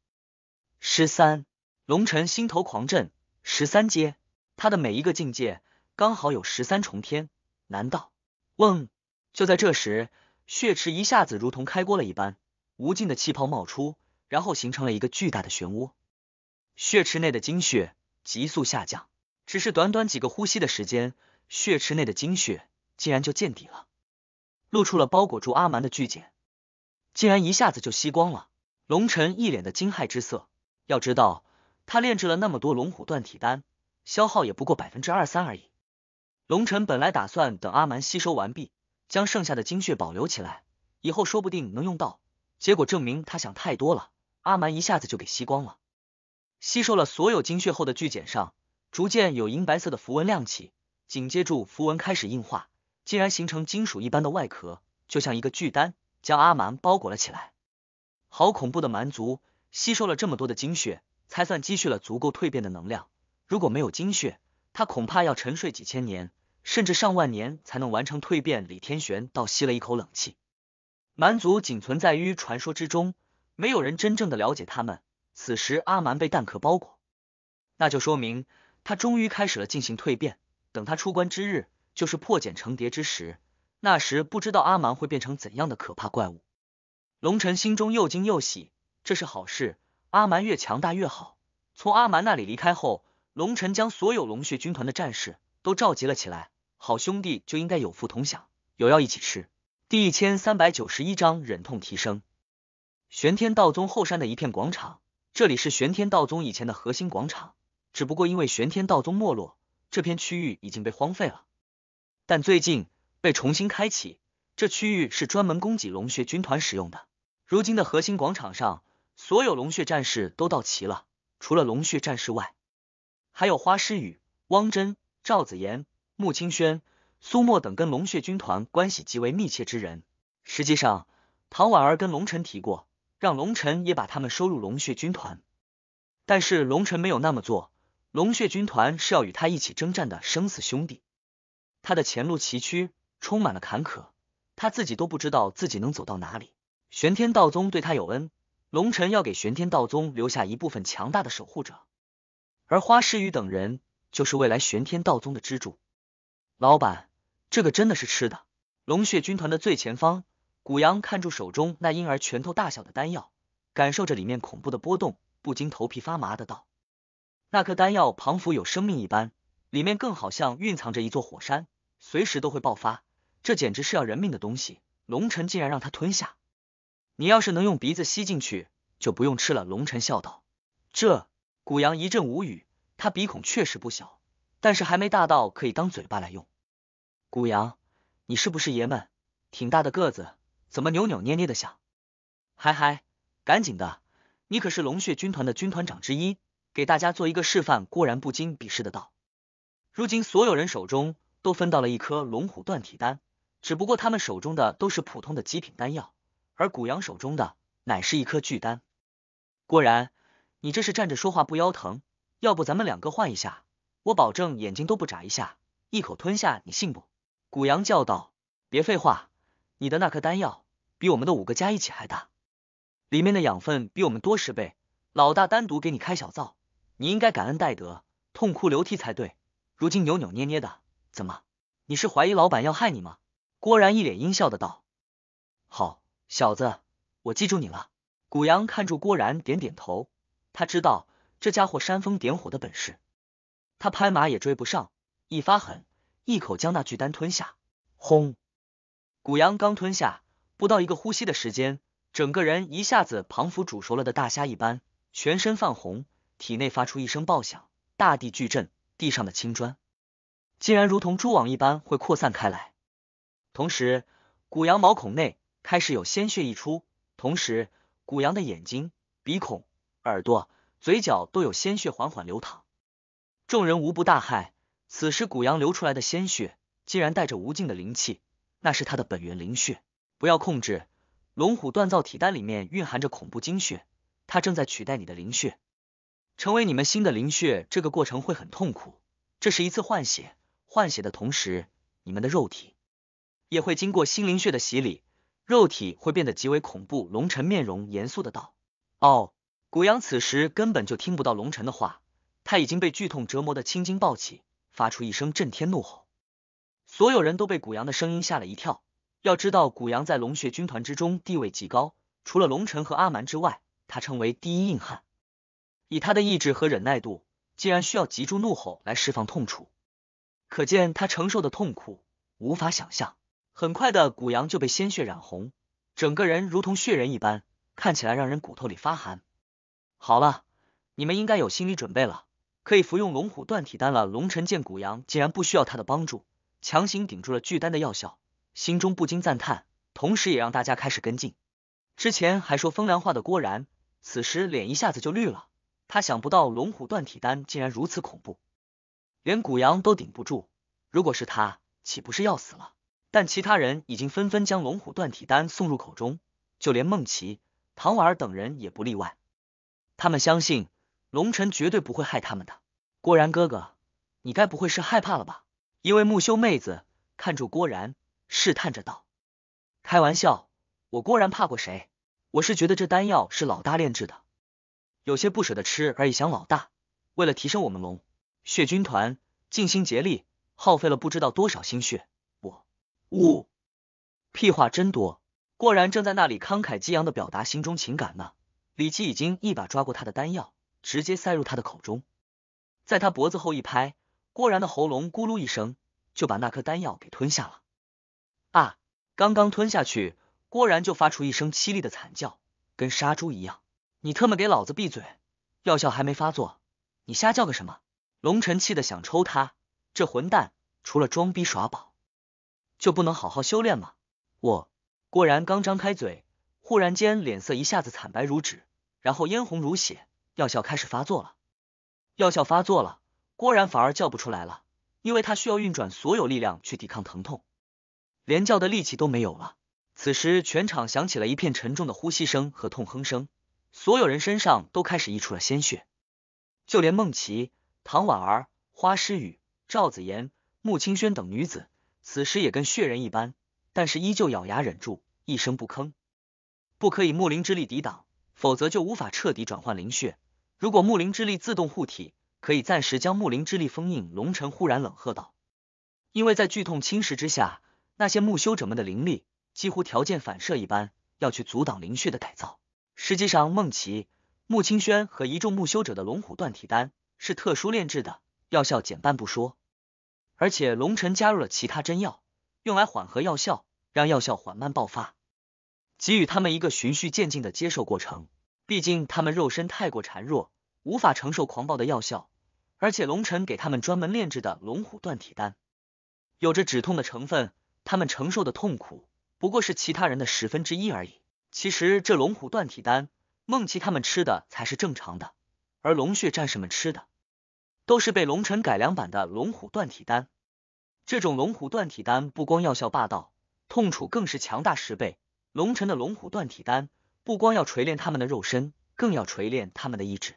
十三。”龙尘心头狂震，十三阶，他的每一个境界刚好有十三重天。难道？嗡！就在这时，血池一下子如同开锅了一般，无尽的气泡冒出，然后形成了一个巨大的漩涡。血池内的精血急速下降，只是短短几个呼吸的时间，血池内的精血竟然就见底了，露出了包裹住阿蛮的巨茧，竟然一下子就吸光了。龙尘一脸的惊骇之色，要知道。他炼制了那么多龙虎断体丹，消耗也不过百分之二三而已。龙尘本来打算等阿蛮吸收完毕，将剩下的精血保留起来，以后说不定能用到。结果证明他想太多了，阿蛮一下子就给吸光了。吸收了所有精血后的巨茧上，逐渐有银白色的符文亮起，紧接住符文开始硬化，竟然形成金属一般的外壳，就像一个巨丹将阿蛮包裹了起来。好恐怖的蛮族，吸收了这么多的精血。才算积蓄了足够蜕变的能量。如果没有精血，他恐怕要沉睡几千年，甚至上万年才能完成蜕变。李天玄倒吸了一口冷气，蛮族仅存在于传说之中，没有人真正的了解他们。此时阿蛮被蛋壳包裹，那就说明他终于开始了进行蜕变。等他出关之日，就是破茧成蝶之时。那时不知道阿蛮会变成怎样的可怕怪物。龙晨心中又惊又喜，这是好事。阿蛮越强大越好。从阿蛮那里离开后，龙尘将所有龙血军团的战士都召集了起来。好兄弟就应该有福同享，有药一起吃。第一千三百九十一章忍痛提升。玄天道宗后山的一片广场，这里是玄天道宗以前的核心广场，只不过因为玄天道宗没落，这片区域已经被荒废了。但最近被重新开启，这区域是专门供给龙血军团使用的。如今的核心广场上。所有龙血战士都到齐了，除了龙血战士外，还有花诗雨、汪真、赵子言、穆清轩、苏墨等跟龙血军团关系极为密切之人。实际上，唐婉儿跟龙晨提过，让龙晨也把他们收入龙血军团，但是龙晨没有那么做。龙血军团是要与他一起征战的生死兄弟，他的前路崎岖，充满了坎坷，他自己都不知道自己能走到哪里。玄天道宗对他有恩。龙尘要给玄天道宗留下一部分强大的守护者，而花时雨等人就是未来玄天道宗的支柱。老板，这个真的是吃的？龙血军团的最前方，古阳看住手中那婴儿拳头大小的丹药，感受着里面恐怖的波动，不禁头皮发麻的道：“那颗丹药仿佛有生命一般，里面更好像蕴藏着一座火山，随时都会爆发。这简直是要人命的东西！龙尘竟然让他吞下。”你要是能用鼻子吸进去，就不用吃了。”龙晨笑道。这古阳一阵无语，他鼻孔确实不小，但是还没大到可以当嘴巴来用。古阳，你是不是爷们？挺大的个子，怎么扭扭捏捏的想？嗨嗨，赶紧的！你可是龙血军团的军团长之一，给大家做一个示范。郭然不禁鄙视的道。如今所有人手中都分到了一颗龙虎断体丹，只不过他们手中的都是普通的极品丹药。而古阳手中的乃是一颗巨丹，果然，你这是站着说话不腰疼。要不咱们两个换一下，我保证眼睛都不眨一下，一口吞下，你信不？古阳叫道：“别废话，你的那颗丹药比我们的五个加一起还大，里面的养分比我们多十倍。老大单独给你开小灶，你应该感恩戴德，痛哭流涕才对。如今扭扭捏捏的，怎么？你是怀疑老板要害你吗？”郭然一脸阴笑的道：“好。”小子，我记住你了。古阳看住郭然，点点头。他知道这家伙煽风点火的本事，他拍马也追不上。一发狠，一口将那巨丹吞下。轰！古阳刚吞下，不到一个呼吸的时间，整个人一下子彷佛煮熟了的大虾一般，全身泛红，体内发出一声爆响，大地巨震，地上的青砖竟然如同蛛网一般会扩散开来。同时，古阳毛孔内。开始有鲜血溢出，同时古阳的眼睛、鼻孔、耳朵、嘴角都有鲜血缓缓流淌，众人无不大骇。此时古阳流出来的鲜血竟然带着无尽的灵气，那是他的本源灵血。不要控制，龙虎锻造体丹里面蕴含着恐怖精血，它正在取代你的灵血，成为你们新的灵血。这个过程会很痛苦，这是一次换血。换血的同时，你们的肉体也会经过新灵血的洗礼。肉体会变得极为恐怖。龙尘面容严肃的道：“哦。”古阳此时根本就听不到龙尘的话，他已经被剧痛折磨的青筋暴起，发出一声震天怒吼。所有人都被古阳的声音吓了一跳。要知道，古阳在龙血军团之中地位极高，除了龙尘和阿蛮之外，他称为第一硬汉。以他的意志和忍耐度，竟然需要集中怒吼来释放痛楚，可见他承受的痛苦无法想象。很快的，古阳就被鲜血染红，整个人如同血人一般，看起来让人骨头里发寒。好了，你们应该有心理准备了，可以服用龙虎断体丹了。龙晨见古阳竟然不需要他的帮助，强行顶住了巨丹的药效，心中不禁赞叹，同时也让大家开始跟进。之前还说风凉话的郭然，此时脸一下子就绿了。他想不到龙虎断体丹竟然如此恐怖，连古阳都顶不住，如果是他，岂不是要死了？但其他人已经纷纷将龙虎断体丹送入口中，就连孟琪、唐婉儿等人也不例外。他们相信龙尘绝对不会害他们的。郭然哥哥，你该不会是害怕了吧？一位木修妹子看住郭然，试探着道：“开玩笑，我郭然怕过谁？我是觉得这丹药是老大炼制的，有些不舍得吃而已。想老大为了提升我们龙血军团，尽心竭力，耗费了不知道多少心血。”呜，屁话真多！郭然正在那里慷慨激昂的表达心中情感呢。李奇已经一把抓过他的丹药，直接塞入他的口中，在他脖子后一拍，郭然的喉咙咕噜一声，就把那颗丹药给吞下了。啊！刚刚吞下去，郭然就发出一声凄厉的惨叫，跟杀猪一样。你特么给老子闭嘴！药效还没发作，你瞎叫个什么？龙晨气得想抽他，这混蛋除了装逼耍宝。就不能好好修炼吗？我郭然刚张开嘴，忽然间脸色一下子惨白如纸，然后嫣红如血，药效开始发作了。药效发作了，郭然反而叫不出来了，因为他需要运转所有力量去抵抗疼痛，连叫的力气都没有了。此时全场响起了一片沉重的呼吸声和痛哼声，所有人身上都开始溢出了鲜血，就连梦琪、唐婉儿、花诗雨、赵子妍。穆青轩等女子。此时也跟血人一般，但是依旧咬牙忍住，一声不吭。不可以木灵之力抵挡，否则就无法彻底转换灵血。如果木灵之力自动护体，可以暂时将木灵之力封印。龙尘忽然冷喝道：“因为在剧痛侵蚀之下，那些木修者们的灵力几乎条件反射一般要去阻挡灵血的改造。实际上，梦琪、穆清轩和一众木修者的龙虎断体丹是特殊炼制的，药效减半不说。”而且龙晨加入了其他真药，用来缓和药效，让药效缓慢爆发，给予他们一个循序渐进的接受过程。毕竟他们肉身太过孱弱，无法承受狂暴的药效。而且龙晨给他们专门炼制的龙虎断体丹，有着止痛的成分，他们承受的痛苦不过是其他人的十分之一而已。其实这龙虎断体丹，梦琪他们吃的才是正常的，而龙血战士们吃的。都是被龙晨改良版的龙虎锻体丹。这种龙虎锻体丹不光药效霸道，痛楚更是强大十倍。龙晨的龙虎锻体丹不光要锤炼他们的肉身，更要锤炼他们的意志。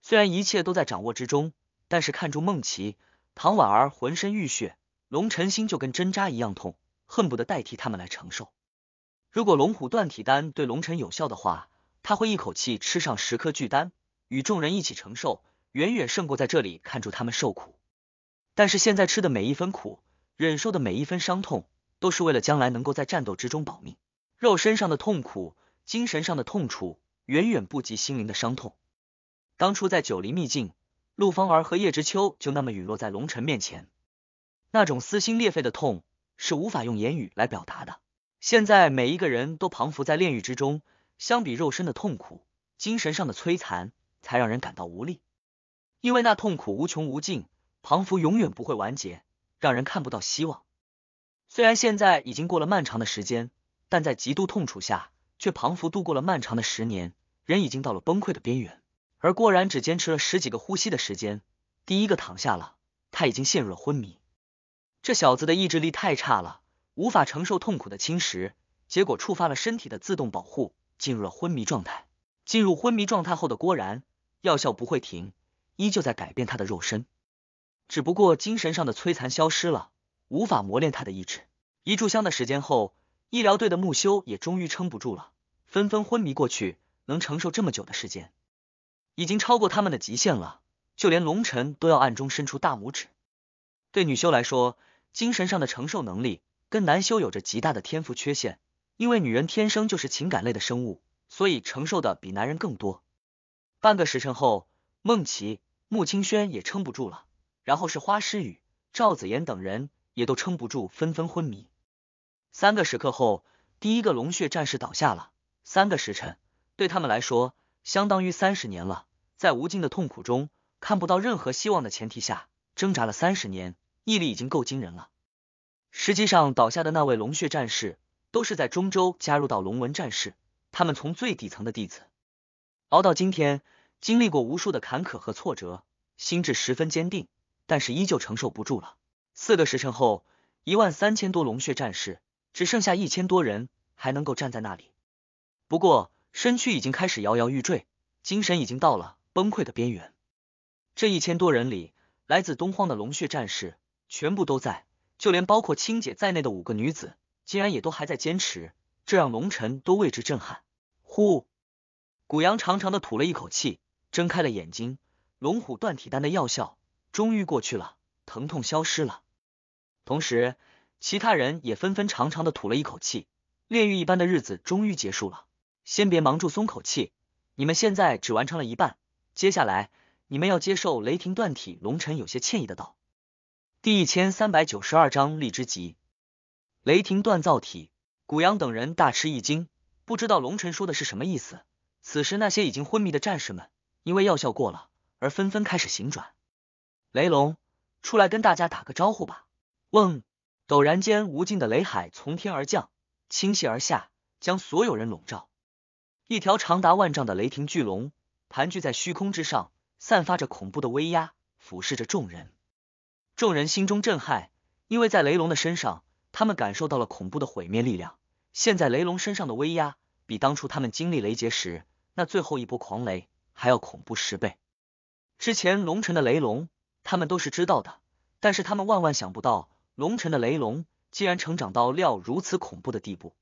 虽然一切都在掌握之中，但是看住梦琪、唐婉儿浑身浴血，龙晨心就跟针扎一样痛，恨不得代替他们来承受。如果龙虎断体丹对龙晨有效的话，他会一口气吃上十颗巨丹，与众人一起承受。远远胜过在这里看住他们受苦，但是现在吃的每一分苦，忍受的每一分伤痛，都是为了将来能够在战斗之中保命。肉身上的痛苦，精神上的痛楚，远远不及心灵的伤痛。当初在九黎秘境，陆芳儿和叶知秋就那么陨落在龙尘面前，那种撕心裂肺的痛是无法用言语来表达的。现在每一个人都彷佛在炼狱之中，相比肉身的痛苦，精神上的摧残才让人感到无力。因为那痛苦无穷无尽，庞福永远不会完结，让人看不到希望。虽然现在已经过了漫长的时间，但在极度痛楚下，却仿佛度过了漫长的十年，人已经到了崩溃的边缘。而郭然只坚持了十几个呼吸的时间，第一个躺下了，他已经陷入了昏迷。这小子的意志力太差了，无法承受痛苦的侵蚀，结果触发了身体的自动保护，进入了昏迷状态。进入昏迷状态后的郭然，药效不会停。依旧在改变他的肉身，只不过精神上的摧残消失了，无法磨练他的意志。一炷香的时间后，医疗队的木修也终于撑不住了，纷纷昏迷过去。能承受这么久的时间，已经超过他们的极限了。就连龙尘都要暗中伸出大拇指。对女修来说，精神上的承受能力跟男修有着极大的天赋缺陷，因为女人天生就是情感类的生物，所以承受的比男人更多。半个时辰后，梦琪。穆清轩也撑不住了，然后是花诗雨、赵子言等人也都撑不住，纷纷昏迷。三个时刻后，第一个龙血战士倒下了。三个时辰对他们来说，相当于三十年了。在无尽的痛苦中看不到任何希望的前提下，挣扎了三十年，毅力已经够惊人了。实际上，倒下的那位龙血战士都是在中州加入到龙纹战士，他们从最底层的弟子，熬到今天。经历过无数的坎坷和挫折，心智十分坚定，但是依旧承受不住了。四个时辰后，一万三千多龙血战士只剩下一千多人还能够站在那里，不过身躯已经开始摇摇欲坠，精神已经到了崩溃的边缘。这一千多人里，来自东荒的龙血战士全部都在，就连包括青姐在内的五个女子，竟然也都还在坚持，这让龙晨都为之震撼。呼，古阳长长的吐了一口气。睁开了眼睛，龙虎断体丹的药效终于过去了，疼痛消失了。同时，其他人也纷纷长长的吐了一口气，炼狱一般的日子终于结束了。先别忙住松口气，你们现在只完成了一半，接下来你们要接受雷霆断体。龙晨有些歉意的道。第一千三百九十二章荔枝集。雷霆锻造体，古阳等人大吃一惊，不知道龙晨说的是什么意思。此时，那些已经昏迷的战士们。因为药效过了，而纷纷开始行转。雷龙，出来跟大家打个招呼吧。嗡！陡然间，无尽的雷海从天而降，倾泻而下，将所有人笼罩。一条长达万丈的雷霆巨龙盘踞在虚空之上，散发着恐怖的威压，俯视着众人。众人心中震撼，因为在雷龙的身上，他们感受到了恐怖的毁灭力量。现在雷龙身上的威压，比当初他们经历雷劫时那最后一波狂雷。还要恐怖十倍。之前龙城的雷龙，他们都是知道的，但是他们万万想不到，龙城的雷龙竟然成长到料如此恐怖的地步。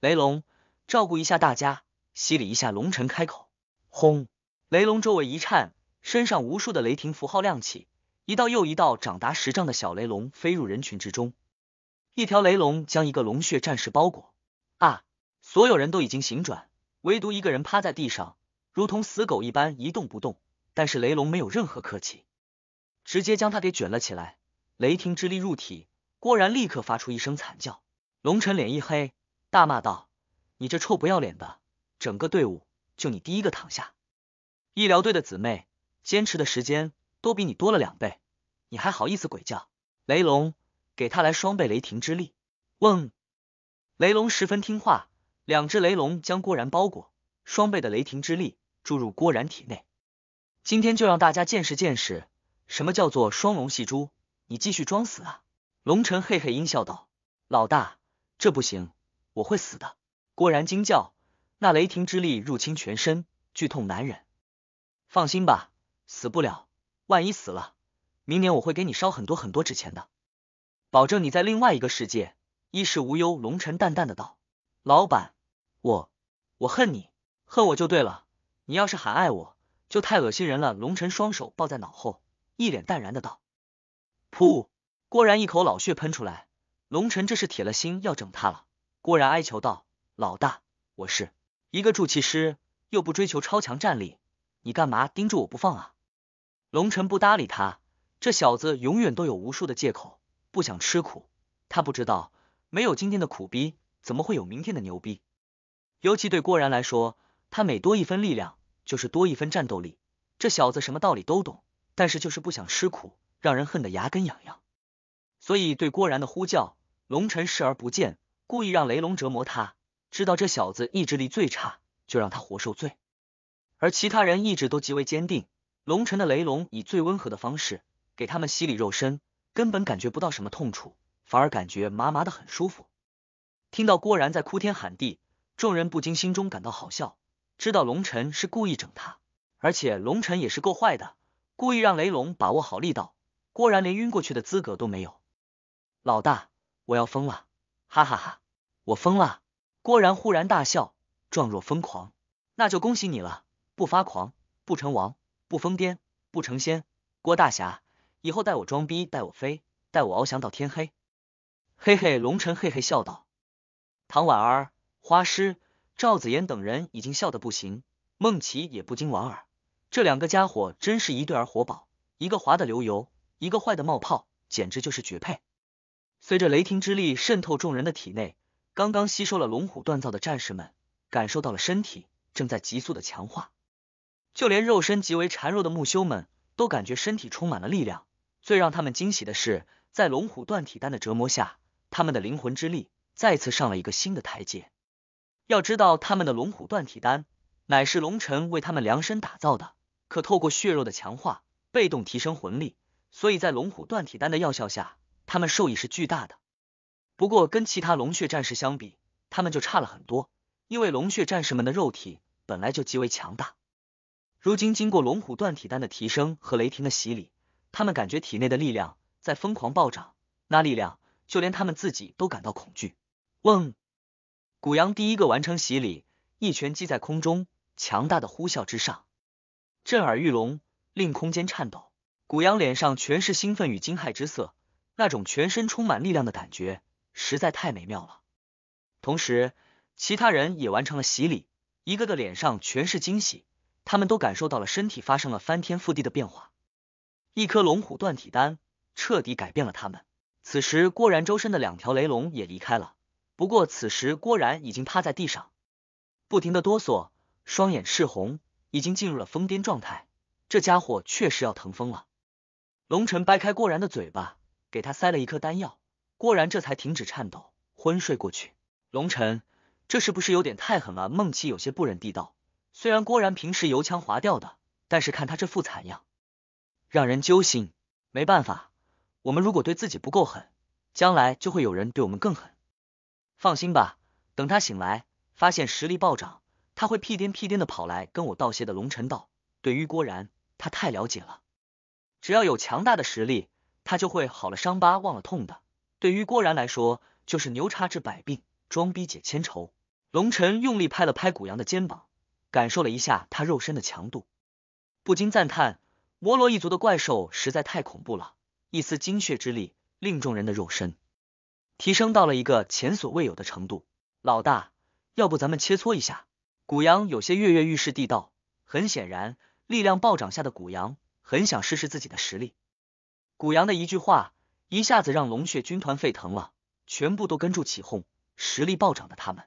雷龙，照顾一下大家，洗礼一下。龙城开口，轰！雷龙周围一颤，身上无数的雷霆符号亮起，一道又一道长达十丈的小雷龙飞入人群之中。一条雷龙将一个龙血战士包裹。啊！所有人都已经醒转，唯独一个人趴在地上。如同死狗一般一动不动，但是雷龙没有任何客气，直接将他给卷了起来。雷霆之力入体，郭然立刻发出一声惨叫。龙晨脸一黑，大骂道：“你这臭不要脸的！整个队伍就你第一个躺下，医疗队的姊妹坚持的时间都比你多了两倍，你还好意思鬼叫？”雷龙给他来双倍雷霆之力。嗡！雷龙十分听话，两只雷龙将郭然包裹，双倍的雷霆之力。注入郭然体内，今天就让大家见识见识什么叫做双龙戏珠。你继续装死啊！龙晨嘿嘿阴笑道：“老大，这不行，我会死的。”郭然惊叫，那雷霆之力入侵全身，剧痛难忍。放心吧，死不了。万一死了，明年我会给你烧很多很多纸钱的，保证你在另外一个世界衣食无忧。龙晨淡淡的道：“老板，我我恨你，恨我就对了。”你要是喊爱我，就太恶心人了。龙晨双手抱在脑后，一脸淡然的道：“噗！”郭然一口老血喷出来。龙晨这是铁了心要整他了。郭然哀求道：“老大，我是一个筑气师，又不追求超强战力，你干嘛盯住我不放啊？”龙晨不搭理他，这小子永远都有无数的借口，不想吃苦。他不知道，没有今天的苦逼，怎么会有明天的牛逼。尤其对郭然来说。他每多一分力量，就是多一分战斗力。这小子什么道理都懂，但是就是不想吃苦，让人恨得牙根痒痒。所以对郭然的呼叫，龙晨视而不见，故意让雷龙折磨他。知道这小子意志力最差，就让他活受罪。而其他人意志都极为坚定，龙晨的雷龙以最温和的方式给他们洗礼肉身，根本感觉不到什么痛楚，反而感觉麻麻的很舒服。听到郭然在哭天喊地，众人不禁心中感到好笑。知道龙尘是故意整他，而且龙尘也是够坏的，故意让雷龙把握好力道，郭然连晕过去的资格都没有。老大，我要疯了，哈哈哈，我疯了！郭然忽然大笑，状若疯狂。那就恭喜你了，不发狂不成王，不疯癫不成仙，郭大侠，以后带我装逼，带我飞，带我翱翔到天黑。嘿嘿，龙尘嘿嘿笑道。唐婉儿，花师。赵子言等人已经笑得不行，孟琪也不禁莞尔。这两个家伙真是一对儿活宝，一个滑的流油，一个坏的冒泡，简直就是绝配。随着雷霆之力渗透众人的体内，刚刚吸收了龙虎锻造的战士们，感受到了身体正在急速的强化。就连肉身极为孱弱的木修们都感觉身体充满了力量。最让他们惊喜的是，在龙虎锻体丹的折磨下，他们的灵魂之力再次上了一个新的台阶。要知道，他们的龙虎断体丹乃是龙臣为他们量身打造的，可透过血肉的强化，被动提升魂力，所以在龙虎断体丹的药效下，他们受益是巨大的。不过跟其他龙血战士相比，他们就差了很多，因为龙血战士们的肉体本来就极为强大，如今经过龙虎断体丹的提升和雷霆的洗礼，他们感觉体内的力量在疯狂暴涨，那力量就连他们自己都感到恐惧。问。古阳第一个完成洗礼，一拳击在空中，强大的呼啸之上，震耳欲聋，令空间颤抖。古阳脸上全是兴奋与惊骇之色，那种全身充满力量的感觉实在太美妙了。同时，其他人也完成了洗礼，一个个脸上全是惊喜，他们都感受到了身体发生了翻天覆地的变化。一颗龙虎断体丹彻底改变了他们。此时，郭然周身的两条雷龙也离开了。不过此时，郭然已经趴在地上，不停的哆嗦，双眼赤红，已经进入了疯癫状态。这家伙确实要疼疯了。龙晨掰开郭然的嘴巴，给他塞了一颗丹药，郭然这才停止颤抖，昏睡过去。龙晨，这是不是有点太狠了？梦琪有些不忍地道。虽然郭然平时油腔滑调的，但是看他这副惨样，让人揪心。没办法，我们如果对自己不够狠，将来就会有人对我们更狠。放心吧，等他醒来，发现实力暴涨，他会屁颠屁颠的跑来跟我道谢的。龙晨道，对于郭然，他太了解了，只要有强大的实力，他就会好了伤疤忘了痛的。对于郭然来说，就是牛叉治百病，装逼解千愁。龙晨用力拍了拍古阳的肩膀，感受了一下他肉身的强度，不禁赞叹：摩罗一族的怪兽实在太恐怖了，一丝精血之力令众人的肉身。提升到了一个前所未有的程度。老大，要不咱们切磋一下？古阳有些跃跃欲试地道。很显然，力量暴涨下的古阳很想试试自己的实力。古阳的一句话一下子让龙血军团沸腾了，全部都跟住起哄。实力暴涨的他们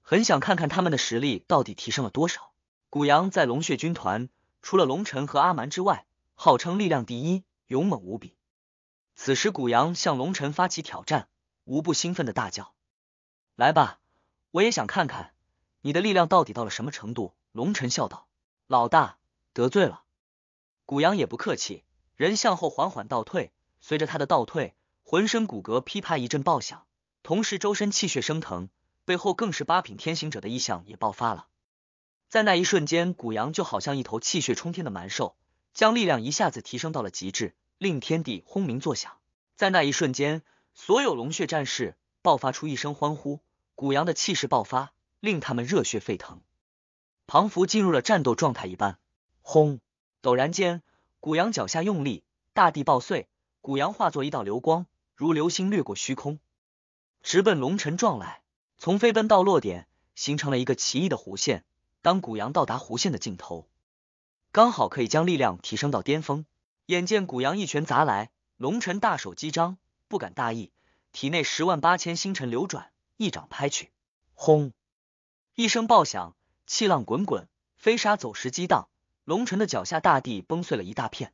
很想看看他们的实力到底提升了多少。古阳在龙血军团除了龙尘和阿蛮之外，号称力量第一，勇猛无比。此时，古阳向龙尘发起挑战。无不兴奋的大叫：“来吧，我也想看看你的力量到底到了什么程度。”龙晨笑道：“老大得罪了。”古阳也不客气，人向后缓缓倒退。随着他的倒退，浑身骨骼噼啪一阵爆响，同时周身气血升腾，背后更是八品天行者的异象也爆发了。在那一瞬间，古阳就好像一头气血冲天的蛮兽，将力量一下子提升到了极致，令天地轰鸣作响。在那一瞬间。所有龙血战士爆发出一声欢呼，古阳的气势爆发，令他们热血沸腾。庞福进入了战斗状态一般，轰！陡然间，古阳脚下用力，大地爆碎，古阳化作一道流光，如流星掠过虚空，直奔龙尘撞来。从飞奔到落点，形成了一个奇异的弧线。当古阳到达弧线的尽头，刚好可以将力量提升到巅峰。眼见古阳一拳砸来，龙尘大手击张。不敢大意，体内十万八千星辰流转，一掌拍去，轰！一声爆响，气浪滚滚，飞沙走石激荡，龙晨的脚下大地崩碎了一大片。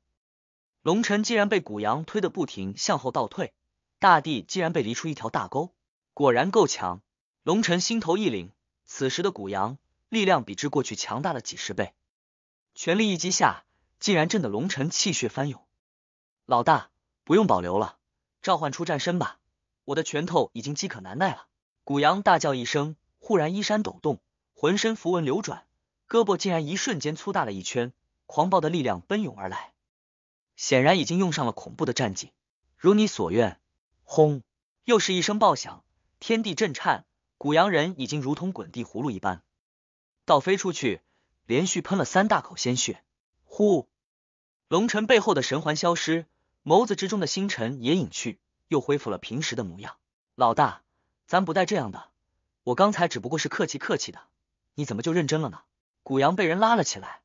龙晨竟然被古阳推得不停向后倒退，大地竟然被犁出一条大沟，果然够强。龙晨心头一凛，此时的古阳力量比之过去强大了几十倍，全力一击下，竟然震得龙晨气血翻涌。老大，不用保留了。召唤出战身吧！我的拳头已经饥渴难耐了。古阳大叫一声，忽然衣衫抖动，浑身符文流转，胳膊竟然一瞬间粗大了一圈，狂暴的力量奔涌而来，显然已经用上了恐怖的战技。如你所愿，轰！又是一声爆响，天地震颤，古阳人已经如同滚地葫芦一般倒飞出去，连续喷了三大口鲜血。呼！龙尘背后的神环消失。眸子之中的星辰也隐去，又恢复了平时的模样。老大，咱不带这样的。我刚才只不过是客气客气的，你怎么就认真了呢？古阳被人拉了起来，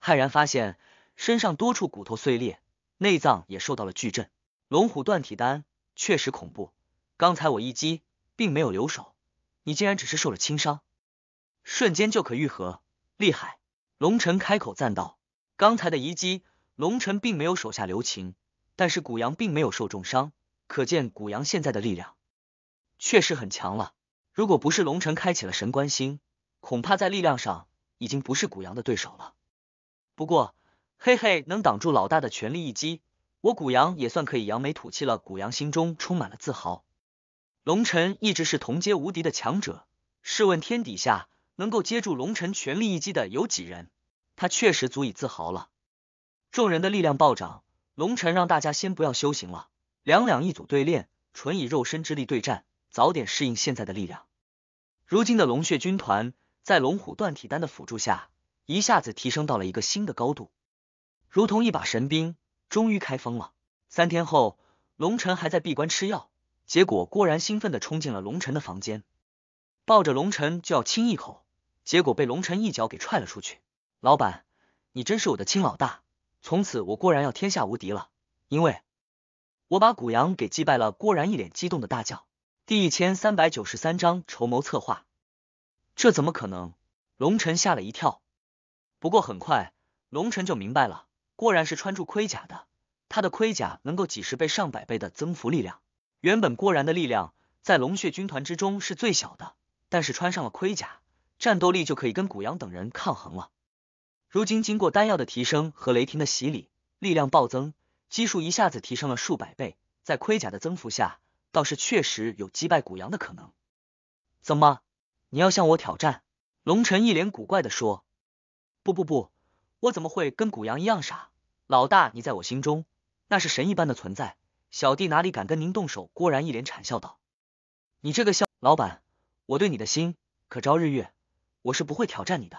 骇然发现身上多处骨头碎裂，内脏也受到了巨震。龙虎断体丹确实恐怖，刚才我一击并没有留手，你竟然只是受了轻伤，瞬间就可愈合，厉害！龙晨开口赞道：“刚才的一击，龙晨并没有手下留情。”但是谷阳并没有受重伤，可见谷阳现在的力量确实很强了。如果不是龙晨开启了神关星，恐怕在力量上已经不是谷阳的对手了。不过，嘿嘿，能挡住老大的全力一击，我谷阳也算可以扬眉吐气了。谷阳心中充满了自豪。龙晨一直是同阶无敌的强者，试问天底下能够接住龙晨全力一击的有几人？他确实足以自豪了。众人的力量暴涨。龙晨让大家先不要修行了，两两一组对练，纯以肉身之力对战，早点适应现在的力量。如今的龙血军团在龙虎断体丹的辅助下，一下子提升到了一个新的高度，如同一把神兵，终于开封了。三天后，龙晨还在闭关吃药，结果郭然兴奋的冲进了龙晨的房间，抱着龙晨就要亲一口，结果被龙晨一脚给踹了出去。老板，你真是我的亲老大。从此我郭然要天下无敌了，因为我把古阳给击败了。郭然一脸激动的大叫：“第一千三百九十三章筹谋策划，这怎么可能？”龙晨吓了一跳，不过很快龙晨就明白了，郭然是穿住盔甲的，他的盔甲能够几十倍、上百倍的增幅力量。原本郭然的力量在龙血军团之中是最小的，但是穿上了盔甲，战斗力就可以跟古阳等人抗衡了。如今经过丹药的提升和雷霆的洗礼，力量暴增，基数一下子提升了数百倍，在盔甲的增幅下，倒是确实有击败古阳的可能。怎么，你要向我挑战？龙晨一脸古怪的说：“不不不，我怎么会跟古阳一样傻？老大，你在我心中那是神一般的存在，小弟哪里敢跟您动手？”郭然一脸谄笑道：“你这个笑，老板，我对你的心可昭日月，我是不会挑战你的。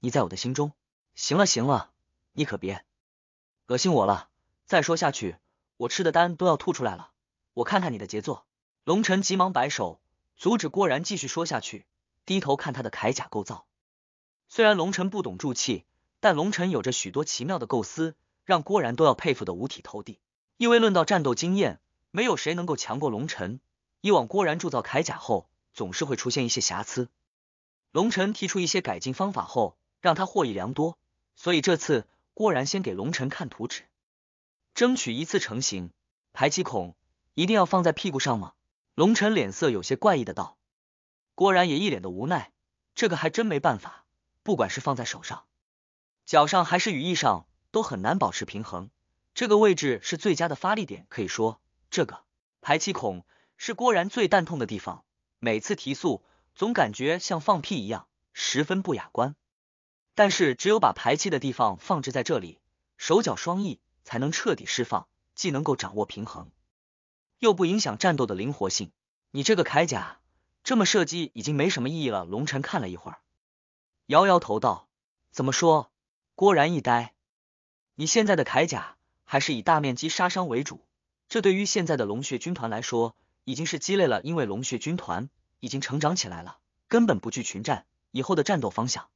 你在我的心中。”行了行了，你可别恶心我了。再说下去，我吃的丹都要吐出来了。我看看你的杰作。龙尘急忙摆手，阻止郭然继续说下去，低头看他的铠甲构造。虽然龙尘不懂铸器，但龙尘有着许多奇妙的构思，让郭然都要佩服的五体投地。因为论到战斗经验，没有谁能够强过龙尘。以往郭然铸造铠甲后，总是会出现一些瑕疵。龙尘提出一些改进方法后，让他获益良多。所以这次郭然先给龙尘看图纸，争取一次成型。排气孔一定要放在屁股上吗？龙尘脸色有些怪异的道。郭然也一脸的无奈，这个还真没办法，不管是放在手上、脚上还是羽翼上，都很难保持平衡。这个位置是最佳的发力点，可以说这个排气孔是郭然最蛋痛的地方。每次提速，总感觉像放屁一样，十分不雅观。但是，只有把排气的地方放置在这里，手脚双翼才能彻底释放，既能够掌握平衡，又不影响战斗的灵活性。你这个铠甲这么设计已经没什么意义了。龙尘看了一会儿，摇摇头道：“怎么说？”郭然一呆，你现在的铠甲还是以大面积杀伤为主，这对于现在的龙血军团来说已经是鸡肋了。因为龙血军团已经成长起来了，根本不惧群战，以后的战斗方向。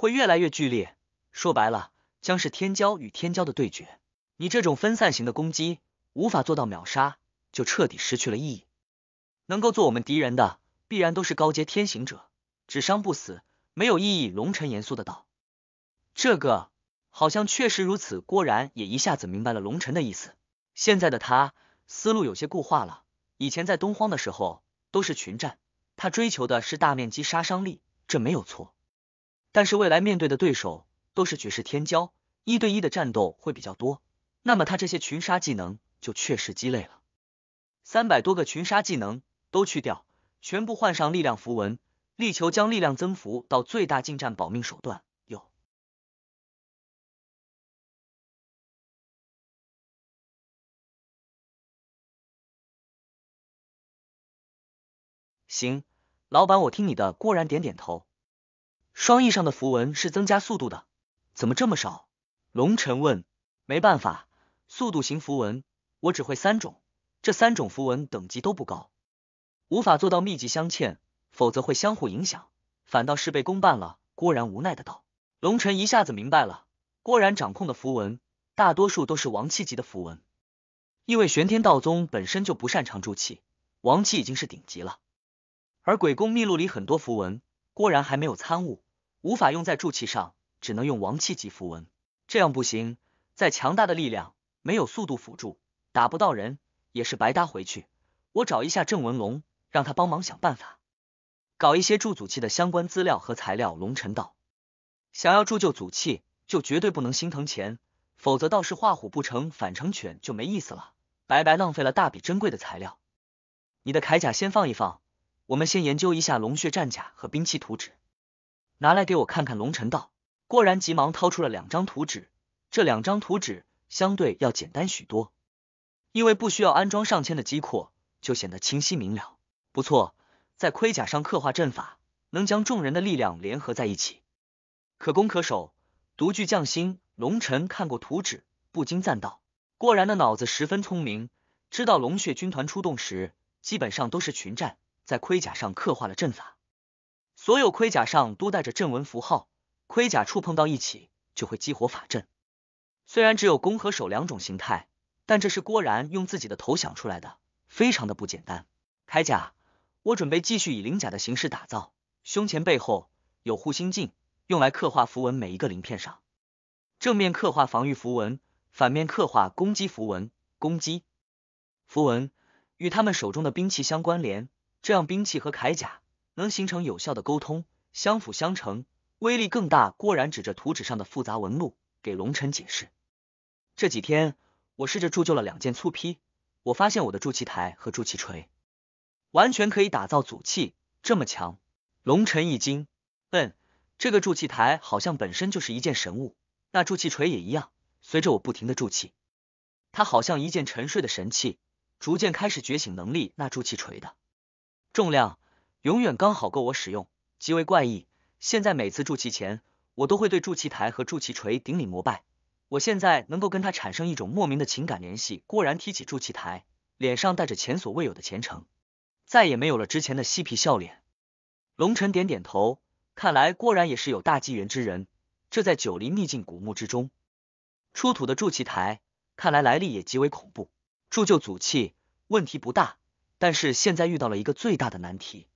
会越来越剧烈，说白了，将是天骄与天骄的对决。你这种分散型的攻击，无法做到秒杀，就彻底失去了意义。能够做我们敌人的，必然都是高阶天行者，只伤不死，没有意义。龙尘严肃的道：“这个好像确实如此。”郭然也一下子明白了龙尘的意思。现在的他思路有些固化了，以前在东荒的时候都是群战，他追求的是大面积杀伤力，这没有错。但是未来面对的对手都是绝世天骄，一对一的战斗会比较多，那么他这些群杀技能就确实鸡肋了。三百多个群杀技能都去掉，全部换上力量符文，力求将力量增幅到最大。近战保命手段有。行，老板，我听你的。郭然点点头。双翼上的符文是增加速度的，怎么这么少？龙尘问。没办法，速度型符文我只会三种，这三种符文等级都不高，无法做到密集镶嵌，否则会相互影响，反倒是被公办了。郭然无奈的道。龙辰一下子明白了，郭然掌控的符文大多数都是王气级的符文，因为玄天道宗本身就不擅长铸气，王气已经是顶级了。而鬼宫秘录里很多符文，郭然还没有参悟。无法用在铸器上，只能用王器级符文，这样不行。再强大的力量，没有速度辅助，打不到人，也是白搭。回去，我找一下郑文龙，让他帮忙想办法，搞一些铸祖器的相关资料和材料。龙尘道，想要铸就祖器，就绝对不能心疼钱，否则倒是画虎不成反成犬，就没意思了，白白浪费了大笔珍贵的材料。你的铠甲先放一放，我们先研究一下龙血战甲和兵器图纸。拿来给我看看，龙尘道。郭然急忙掏出了两张图纸，这两张图纸相对要简单许多，因为不需要安装上千的机括，就显得清晰明了。不错，在盔甲上刻画阵法，能将众人的力量联合在一起，可攻可守，独具匠心。龙尘看过图纸，不禁赞道：“郭然的脑子十分聪明，知道龙血军团出动时，基本上都是群战，在盔甲上刻画了阵法。”所有盔甲上都带着阵纹符号，盔甲触碰到一起就会激活法阵。虽然只有弓和手两种形态，但这是郭然用自己的头想出来的，非常的不简单。铠甲，我准备继续以鳞甲的形式打造，胸前、背后有护心镜，用来刻画符文。每一个鳞片上，正面刻画防御符文，反面刻画攻击符文。攻击符文与他们手中的兵器相关联，这样兵器和铠甲。能形成有效的沟通，相辅相成，威力更大。郭然指着图纸上的复杂纹路，给龙晨解释：“这几天我试着铸就了两件粗坯，我发现我的铸器台和铸器锤完全可以打造阻器，这么强。”龙晨一惊：“嗯，这个铸器台好像本身就是一件神物，那铸器锤也一样。随着我不停的铸器，它好像一件沉睡的神器，逐渐开始觉醒能力。那铸器锤的重量。”永远刚好够我使用，极为怪异。现在每次筑器前，我都会对筑器台和筑器锤顶礼膜拜。我现在能够跟他产生一种莫名的情感联系。郭然提起筑器台，脸上带着前所未有的虔诚，再也没有了之前的嬉皮笑脸。龙尘点点头，看来郭然也是有大机缘之人。这在九黎秘境古墓之中出土的筑器台，看来来历也极为恐怖。铸就祖器问题不大，但是现在遇到了一个最大的难题。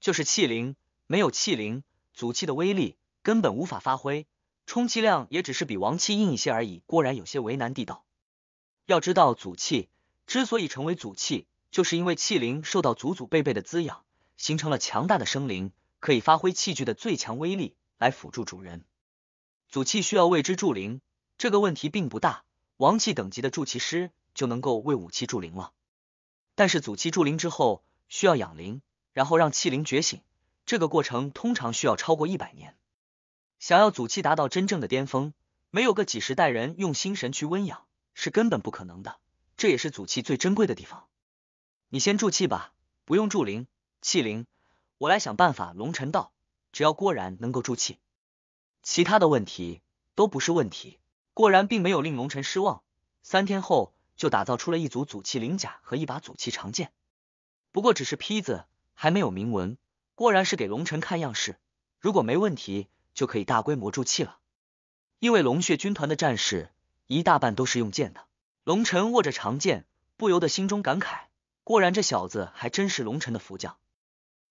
就是气灵，没有气灵，祖气的威力根本无法发挥，充其量也只是比王气硬一些而已。郭然有些为难地道，要知道祖气之所以成为祖气，就是因为气灵受到祖祖辈辈的滋养，形成了强大的生灵，可以发挥器具的最强威力来辅助主人。祖气需要为之助灵，这个问题并不大，王气等级的助气师就能够为武器助灵了。但是祖气助灵之后，需要养灵。然后让气灵觉醒，这个过程通常需要超过一百年。想要祖气达到真正的巅峰，没有个几十代人用心神去温养，是根本不可能的。这也是祖气最珍贵的地方。你先助气吧，不用助灵。气灵，我来想办法。龙尘道，只要郭然能够助气，其他的问题都不是问题。果然并没有令龙尘失望，三天后就打造出了一组祖气灵甲和一把祖气长剑，不过只是坯子。还没有铭文，郭然是给龙臣看样式。如果没问题，就可以大规模铸器了。因为龙血军团的战士一大半都是用剑的，龙臣握着长剑，不由得心中感慨：，果然这小子还真是龙臣的福将。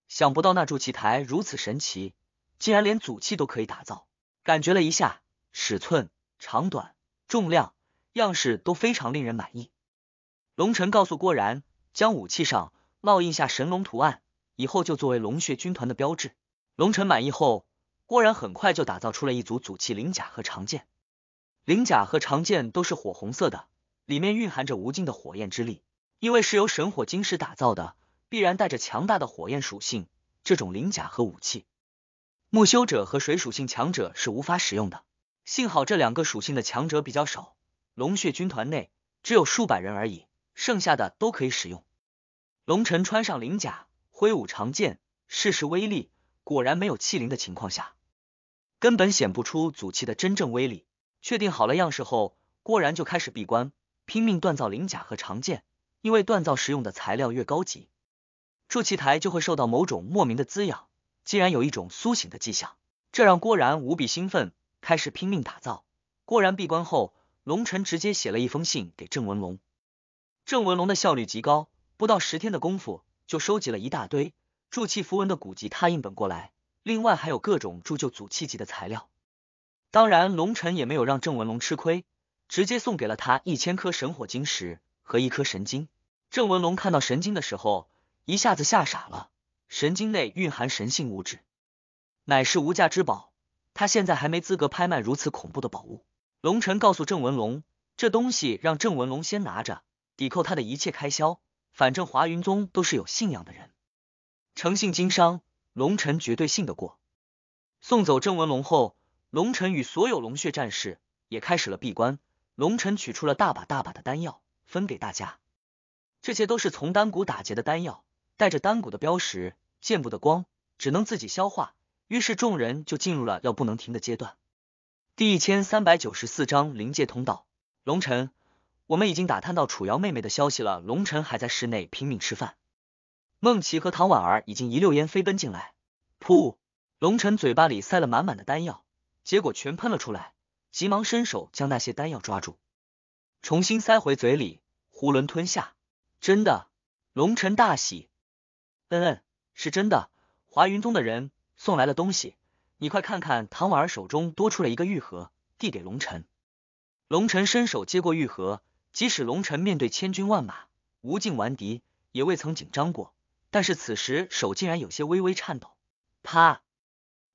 想不到那铸器台如此神奇，竟然连祖器都可以打造。感觉了一下，尺寸、长短、重量、样式都非常令人满意。龙臣告诉郭然，将武器上烙印下神龙图案。以后就作为龙血军团的标志。龙尘满意后，郭然很快就打造出了一组祖器灵甲和长剑。灵甲和长剑都是火红色的，里面蕴含着无尽的火焰之力。因为是由神火晶石打造的，必然带着强大的火焰属性。这种灵甲和武器，木修者和水属性强者是无法使用的。幸好这两个属性的强者比较少，龙血军团内只有数百人而已，剩下的都可以使用。龙尘穿上灵甲。挥舞长剑，试试威力。果然，没有气灵的情况下，根本显不出祖气的真正威力。确定好了样式后，郭然就开始闭关，拼命锻造灵甲和长剑。因为锻造使用的材料越高级，筑气台就会受到某种莫名的滋养，竟然有一种苏醒的迹象，这让郭然无比兴奋，开始拼命打造。郭然闭关后，龙晨直接写了一封信给郑文龙。郑文龙的效率极高，不到十天的功夫。就收集了一大堆铸器符文的古籍拓印本过来，另外还有各种铸就祖器级的材料。当然，龙尘也没有让郑文龙吃亏，直接送给了他一千颗神火晶石和一颗神经。郑文龙看到神经的时候，一下子吓傻了。神经内蕴含神性物质，乃是无价之宝。他现在还没资格拍卖如此恐怖的宝物。龙尘告诉郑文龙，这东西让郑文龙先拿着，抵扣他的一切开销。反正华云宗都是有信仰的人，诚信经商，龙尘绝对信得过。送走郑文龙后，龙尘与所有龙血战士也开始了闭关。龙尘取出了大把大把的丹药分给大家，这些都是从丹谷打劫的丹药，带着丹谷的标识，见不得光，只能自己消化。于是众人就进入了要不能停的阶段。第一千三百九十四章灵界通道，龙尘。我们已经打探到楚瑶妹妹的消息了，龙晨还在室内拼命吃饭。梦琪和唐婉儿已经一溜烟飞奔进来。噗！龙晨嘴巴里塞了满满的丹药，结果全喷了出来，急忙伸手将那些丹药抓住，重新塞回嘴里，囫囵吞下。真的！龙晨大喜，嗯嗯，是真的。华云宗的人送来了东西，你快看看。唐婉儿手中多出了一个玉盒，递给龙晨。龙晨伸手接过玉盒。即使龙尘面对千军万马、无尽顽敌，也未曾紧张过。但是此时手竟然有些微微颤抖。啪，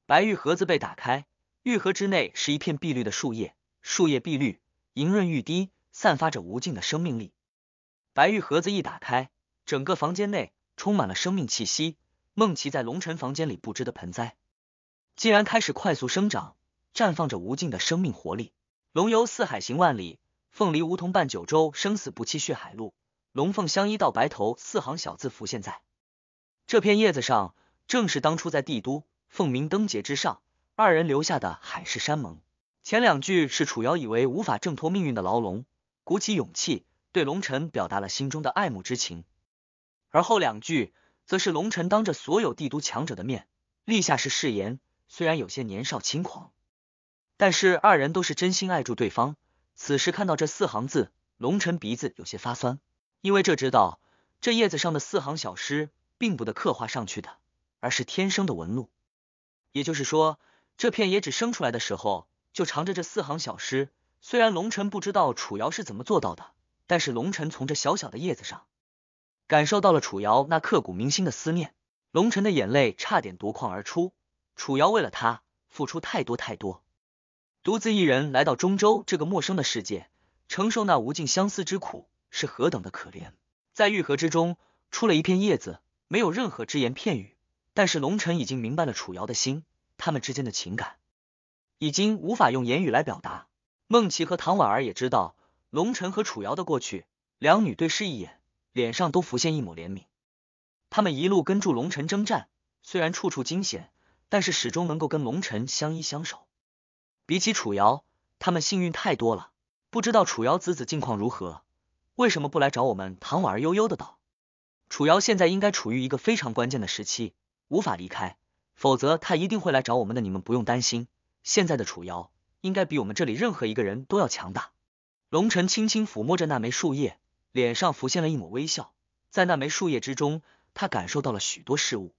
白玉盒子被打开，玉盒之内是一片碧绿的树叶，树叶碧绿，莹润欲滴，散发着无尽的生命力。白玉盒子一打开，整个房间内充满了生命气息。梦奇在龙辰房间里布置的盆栽，竟然开始快速生长，绽放着无尽的生命活力。龙游四海行万里。凤梨梧桐伴九州，生死不弃血海路，龙凤相依到白头。四行小字浮现在这片叶子上，正是当初在帝都凤鸣灯节之上，二人留下的海誓山盟。前两句是楚瑶以为无法挣脱命运的牢笼，鼓起勇气对龙尘表达了心中的爱慕之情；而后两句则是龙臣当着所有帝都强者的面立下是誓言，虽然有些年少轻狂，但是二人都是真心爱住对方。此时看到这四行字，龙晨鼻子有些发酸，因为这知道这叶子上的四行小诗，并不得刻画上去的，而是天生的纹路。也就是说，这片野纸生出来的时候，就藏着这四行小诗。虽然龙晨不知道楚瑶是怎么做到的，但是龙晨从这小小的叶子上，感受到了楚瑶那刻骨铭心的思念。龙晨的眼泪差点夺眶而出。楚瑶为了他，付出太多太多。独自一人来到中州这个陌生的世界，承受那无尽相思之苦，是何等的可怜。在玉合之中，出了一片叶子，没有任何只言片语，但是龙晨已经明白了楚瑶的心，他们之间的情感已经无法用言语来表达。孟琪和唐婉儿也知道龙晨和楚瑶的过去，两女对视一眼，脸上都浮现一抹怜悯。他们一路跟住龙晨征战，虽然处处惊险，但是始终能够跟龙晨相依相守。比起楚瑶，他们幸运太多了。不知道楚瑶子子近况如何，为什么不来找我们？唐婉儿悠悠的道。楚瑶现在应该处于一个非常关键的时期，无法离开，否则他一定会来找我们的。你们不用担心，现在的楚瑶应该比我们这里任何一个人都要强大。龙晨轻轻抚摸着那枚树叶，脸上浮现了一抹微笑。在那枚树叶之中，他感受到了许多事物，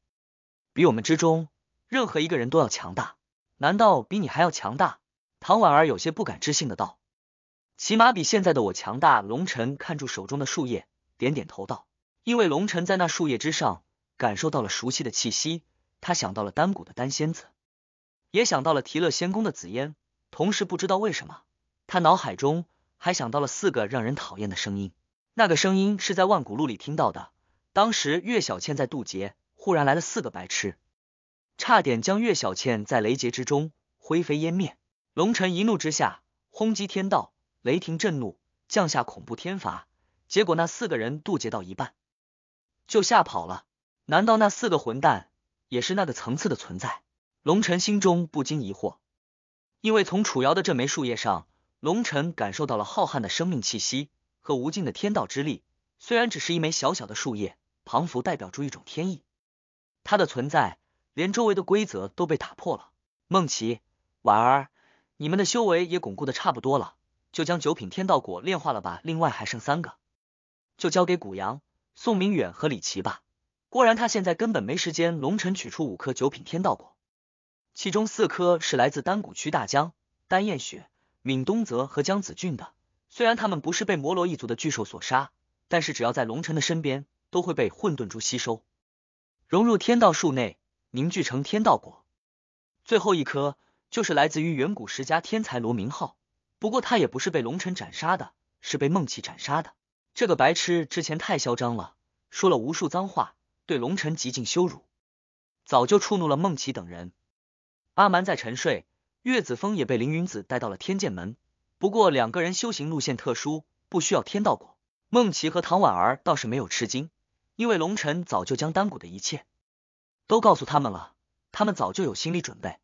比我们之中任何一个人都要强大。难道比你还要强大？唐婉儿有些不敢置信的道。起码比现在的我强大。龙尘看住手中的树叶，点点头道。因为龙尘在那树叶之上感受到了熟悉的气息，他想到了丹谷的丹仙子，也想到了提乐仙宫的紫烟。同时不知道为什么，他脑海中还想到了四个让人讨厌的声音。那个声音是在万古路里听到的，当时岳小倩在渡劫，忽然来了四个白痴。差点将岳小倩在雷劫之中灰飞烟灭。龙尘一怒之下轰击天道，雷霆震怒，降下恐怖天罚。结果那四个人渡劫到一半就吓跑了。难道那四个混蛋也是那个层次的存在？龙辰心中不禁疑惑。因为从楚瑶的这枚树叶上，龙辰感受到了浩瀚的生命气息和无尽的天道之力。虽然只是一枚小小的树叶，彷佛代表出一种天意，它的存在。连周围的规则都被打破了。梦琪、婉儿，你们的修为也巩固的差不多了，就将九品天道果炼化了吧。另外还剩三个，就交给谷阳、宋明远和李奇吧。果然他现在根本没时间。龙尘取出五颗九品天道果，其中四颗是来自丹谷区大江、丹燕雪、闵东泽和江子俊的。虽然他们不是被摩罗一族的巨兽所杀，但是只要在龙辰的身边，都会被混沌珠吸收，融入天道树内。凝聚成天道果，最后一颗就是来自于远古世家天才罗明浩。不过他也不是被龙尘斩杀的，是被梦琪斩杀的。这个白痴之前太嚣张了，说了无数脏话，对龙尘极尽羞辱，早就触怒了梦琪等人。阿蛮在沉睡，岳子峰也被凌云子带到了天剑门。不过两个人修行路线特殊，不需要天道果。梦琪和唐婉儿倒是没有吃惊，因为龙尘早就将丹谷的一切。都告诉他们了，他们早就有心理准备，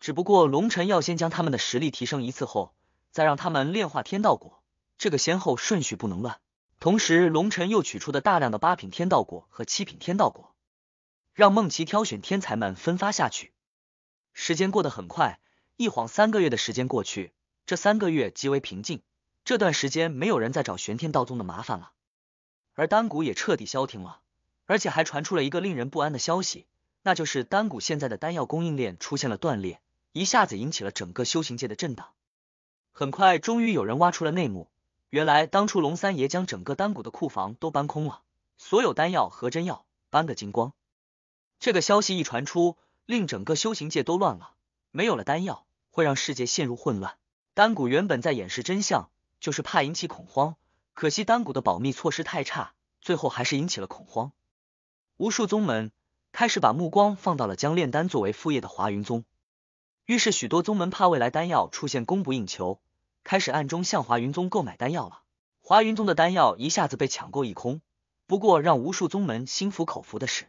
只不过龙尘要先将他们的实力提升一次后再让他们炼化天道果，这个先后顺序不能乱。同时，龙尘又取出的大量的八品天道果和七品天道果，让梦琪挑选天才们分发下去。时间过得很快，一晃三个月的时间过去，这三个月极为平静，这段时间没有人再找玄天道宗的麻烦了，而丹谷也彻底消停了。而且还传出了一个令人不安的消息，那就是丹谷现在的丹药供应链出现了断裂，一下子引起了整个修行界的震荡。很快，终于有人挖出了内幕。原来，当初龙三爷将整个丹谷的库房都搬空了，所有丹药和真药搬个精光。这个消息一传出，令整个修行界都乱了。没有了丹药，会让世界陷入混乱。丹谷原本在掩饰真相，就是怕引起恐慌。可惜丹谷的保密措施太差，最后还是引起了恐慌。无数宗门开始把目光放到了将炼丹作为副业的华云宗，于是许多宗门怕未来丹药出现供不应求，开始暗中向华云宗购买丹药了。华云宗的丹药一下子被抢购一空。不过让无数宗门心服口服的是，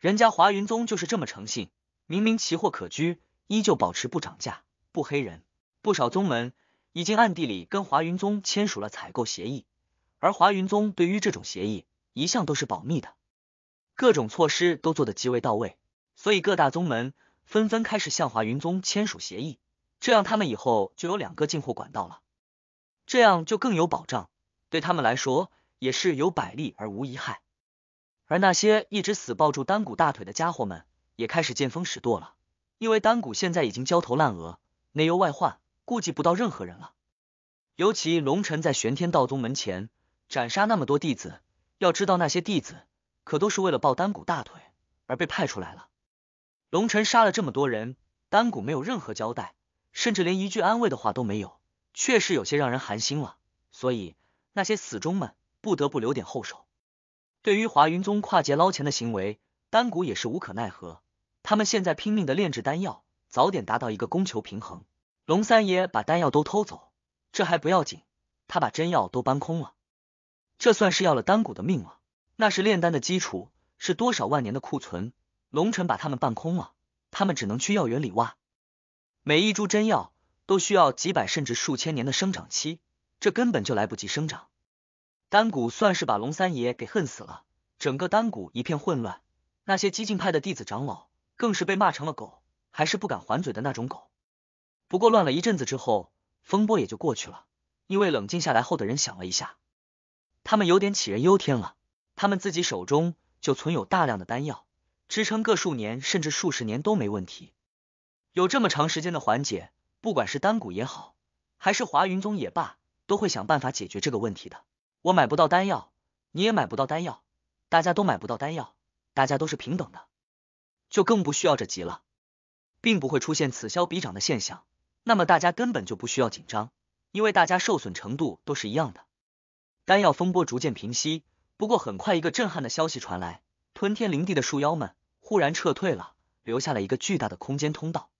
人家华云宗就是这么诚信，明明奇货可居，依旧保持不涨价、不黑人。不少宗门已经暗地里跟华云宗签署了采购协议，而华云宗对于这种协议一向都是保密的。各种措施都做得极为到位，所以各大宗门纷纷开始向华云宗签署协议，这样他们以后就有两个进货管道了，这样就更有保障，对他们来说也是有百利而无一害。而那些一直死抱住丹谷大腿的家伙们也开始见风使舵了，因为丹谷现在已经焦头烂额，内忧外患，顾及不到任何人了。尤其龙尘在玄天道宗门前斩杀那么多弟子，要知道那些弟子。可都是为了抱丹谷大腿而被派出来了。龙晨杀了这么多人，丹谷没有任何交代，甚至连一句安慰的话都没有，确实有些让人寒心了。所以那些死忠们不得不留点后手。对于华云宗跨界捞钱的行为，丹谷也是无可奈何。他们现在拼命的炼制丹药，早点达到一个供求平衡。龙三爷把丹药都偷走，这还不要紧，他把真药都搬空了，这算是要了丹谷的命了。那是炼丹的基础，是多少万年的库存。龙臣把他们办空了，他们只能去药园里挖。每一株真药都需要几百甚至数千年的生长期，这根本就来不及生长。丹谷算是把龙三爷给恨死了，整个丹谷一片混乱。那些激进派的弟子长老更是被骂成了狗，还是不敢还嘴的那种狗。不过乱了一阵子之后，风波也就过去了。因为冷静下来后的人想了一下，他们有点杞人忧天了。他们自己手中就存有大量的丹药，支撑个数年甚至数十年都没问题。有这么长时间的缓解，不管是丹谷也好，还是华云宗也罢，都会想办法解决这个问题的。我买不到丹药，你也买不到丹药，大家都买不到丹药，大家都是平等的，就更不需要着急了，并不会出现此消彼长的现象。那么大家根本就不需要紧张，因为大家受损程度都是一样的。丹药风波逐渐平息。不过很快，一个震撼的消息传来：吞天灵地的树妖们忽然撤退了，留下了一个巨大的空间通道。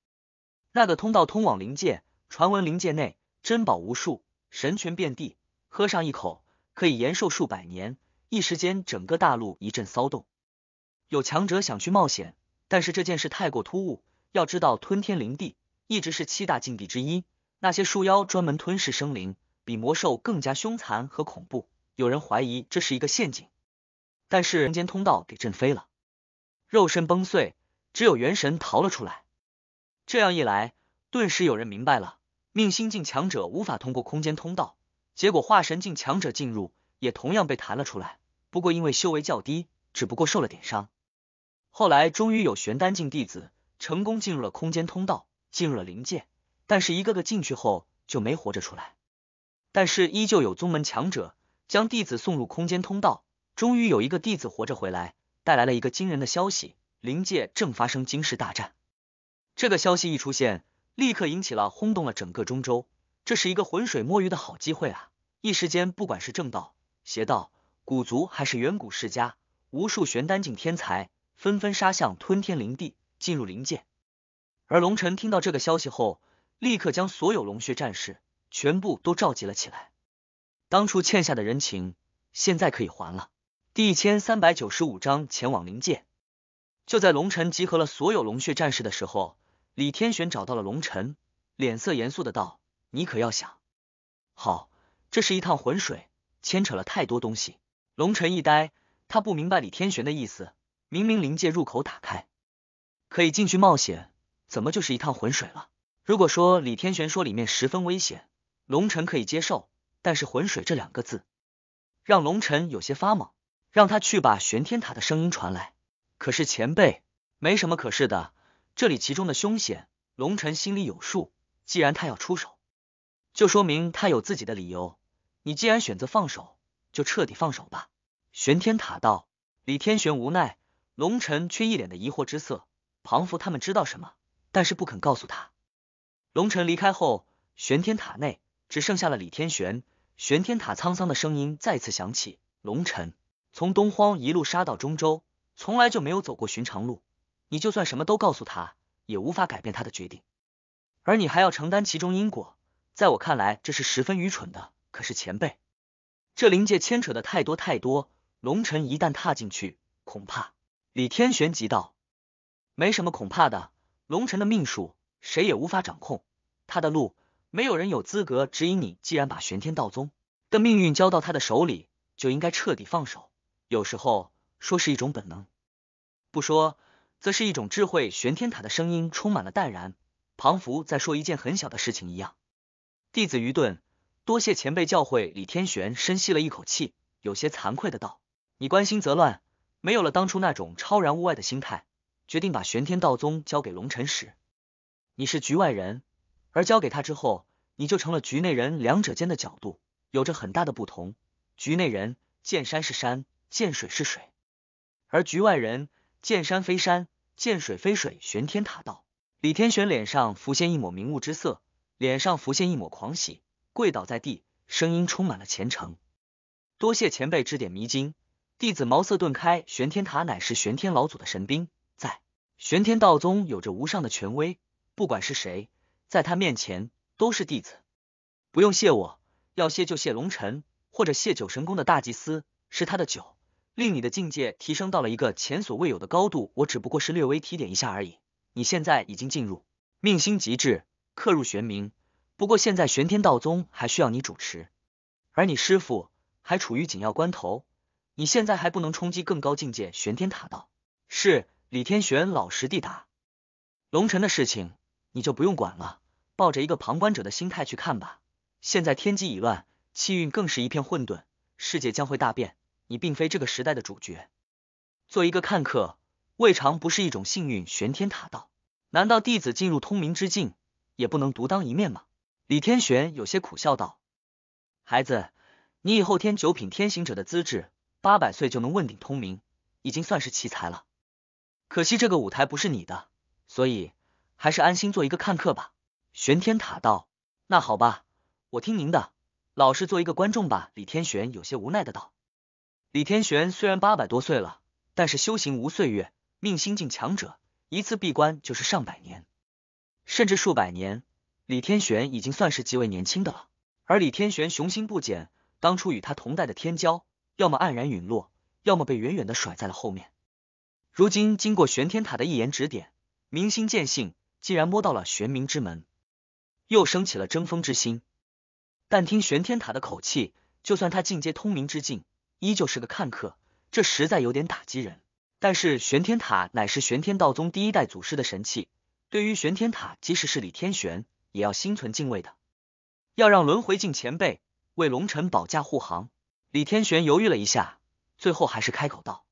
那个通道通往灵界，传闻灵界内珍宝无数，神泉遍地，喝上一口可以延寿数百年。一时间，整个大陆一阵骚动。有强者想去冒险，但是这件事太过突兀。要知道，吞天灵地一直是七大禁地之一，那些树妖专门吞噬生灵，比魔兽更加凶残和恐怖。有人怀疑这是一个陷阱，但是空间通道给震飞了，肉身崩碎，只有元神逃了出来。这样一来，顿时有人明白了，命心境强者无法通过空间通道，结果化神境强者进入，也同样被弹了出来。不过因为修为较低，只不过受了点伤。后来终于有玄丹境弟子成功进入了空间通道，进入了灵界，但是一个个进去后就没活着出来。但是依旧有宗门强者。将弟子送入空间通道，终于有一个弟子活着回来，带来了一个惊人的消息：灵界正发生惊世大战。这个消息一出现，立刻引起了轰动了整个中州。这是一个浑水摸鱼的好机会啊！一时间，不管是正道、邪道、古族，还是远古世家，无数玄丹境天才纷纷杀向吞天灵地，进入灵界。而龙尘听到这个消息后，立刻将所有龙血战士全部都召集了起来。当初欠下的人情，现在可以还了。第一千三百九十五章前往灵界。就在龙尘集合了所有龙血战士的时候，李天玄找到了龙尘，脸色严肃的道：“你可要想好，这是一趟浑水，牵扯了太多东西。”龙辰一呆，他不明白李天玄的意思。明明灵界入口打开，可以进去冒险，怎么就是一趟浑水了？如果说李天玄说里面十分危险，龙辰可以接受。但是“浑水”这两个字让龙尘有些发懵。让他去吧，玄天塔的声音传来。可是前辈，没什么可是的，这里其中的凶险，龙尘心里有数。既然他要出手，就说明他有自己的理由。你既然选择放手，就彻底放手吧。玄天塔道。李天玄无奈，龙尘却一脸的疑惑之色。庞福他们知道什么，但是不肯告诉他。龙尘离开后，玄天塔内。只剩下了李天玄，玄天塔沧桑的声音再次响起。龙尘，从东荒一路杀到中州，从来就没有走过寻常路。你就算什么都告诉他，也无法改变他的决定，而你还要承担其中因果。在我看来，这是十分愚蠢的。可是前辈，这灵界牵扯的太多太多，龙尘一旦踏进去，恐怕……李天玄急道：“没什么恐怕的，龙尘的命数谁也无法掌控，他的路。”没有人有资格指引你。既然把玄天道宗的命运交到他的手里，就应该彻底放手。有时候说是一种本能，不说则是一种智慧。玄天塔的声音充满了淡然，庞福在说一件很小的事情一样。弟子愚钝，多谢前辈教诲。李天玄深吸了一口气，有些惭愧的道：“你关心则乱，没有了当初那种超然物外的心态。决定把玄天道宗交给龙尘时，你是局外人。”而交给他之后，你就成了局内人。两者间的角度有着很大的不同。局内人见山是山，见水是水；而局外人见山非山，见水非水。玄天塔道，李天玄脸上浮现一抹明悟之色，脸上浮现一抹狂喜，跪倒在地，声音充满了虔诚：“多谢前辈指点迷津，弟子茅塞顿开。玄天塔乃是玄天老祖的神兵，在玄天道宗有着无上的权威，不管是谁。”在他面前都是弟子，不用谢我，要谢就谢龙尘或者谢九神宫的大祭司，是他的酒令你的境界提升到了一个前所未有的高度，我只不过是略微提点一下而已。你现在已经进入命星极致，刻入玄冥，不过现在玄天道宗还需要你主持，而你师傅还处于紧要关头，你现在还不能冲击更高境界玄天塔道。是李天玄老实地答，龙辰的事情。你就不用管了，抱着一个旁观者的心态去看吧。现在天机已乱，气运更是一片混沌，世界将会大变。你并非这个时代的主角，做一个看客，未尝不是一种幸运。玄天塔道，难道弟子进入通明之境，也不能独当一面吗？李天玄有些苦笑道：“孩子，你以后天九品天行者的资质，八百岁就能问鼎通明，已经算是奇才了。可惜这个舞台不是你的，所以……”还是安心做一个看客吧。玄天塔道：“那好吧，我听您的，老实做一个观众吧。”李天玄有些无奈的道。李天玄虽然八百多岁了，但是修行无岁月，命心境强者一次闭关就是上百年，甚至数百年。李天玄已经算是极为年轻的了。而李天玄雄心不减，当初与他同代的天骄，要么黯然陨落，要么被远远的甩在了后面。如今经过玄天塔的一言指点，明心见性。既然摸到了玄冥之门，又升起了争锋之心，但听玄天塔的口气，就算他进阶通明之境，依旧是个看客，这实在有点打击人。但是玄天塔乃是玄天道宗第一代祖师的神器，对于玄天塔，即使是李天玄也要心存敬畏的。要让轮回境前辈为龙尘保驾护航，李天玄犹豫了一下，最后还是开口道：“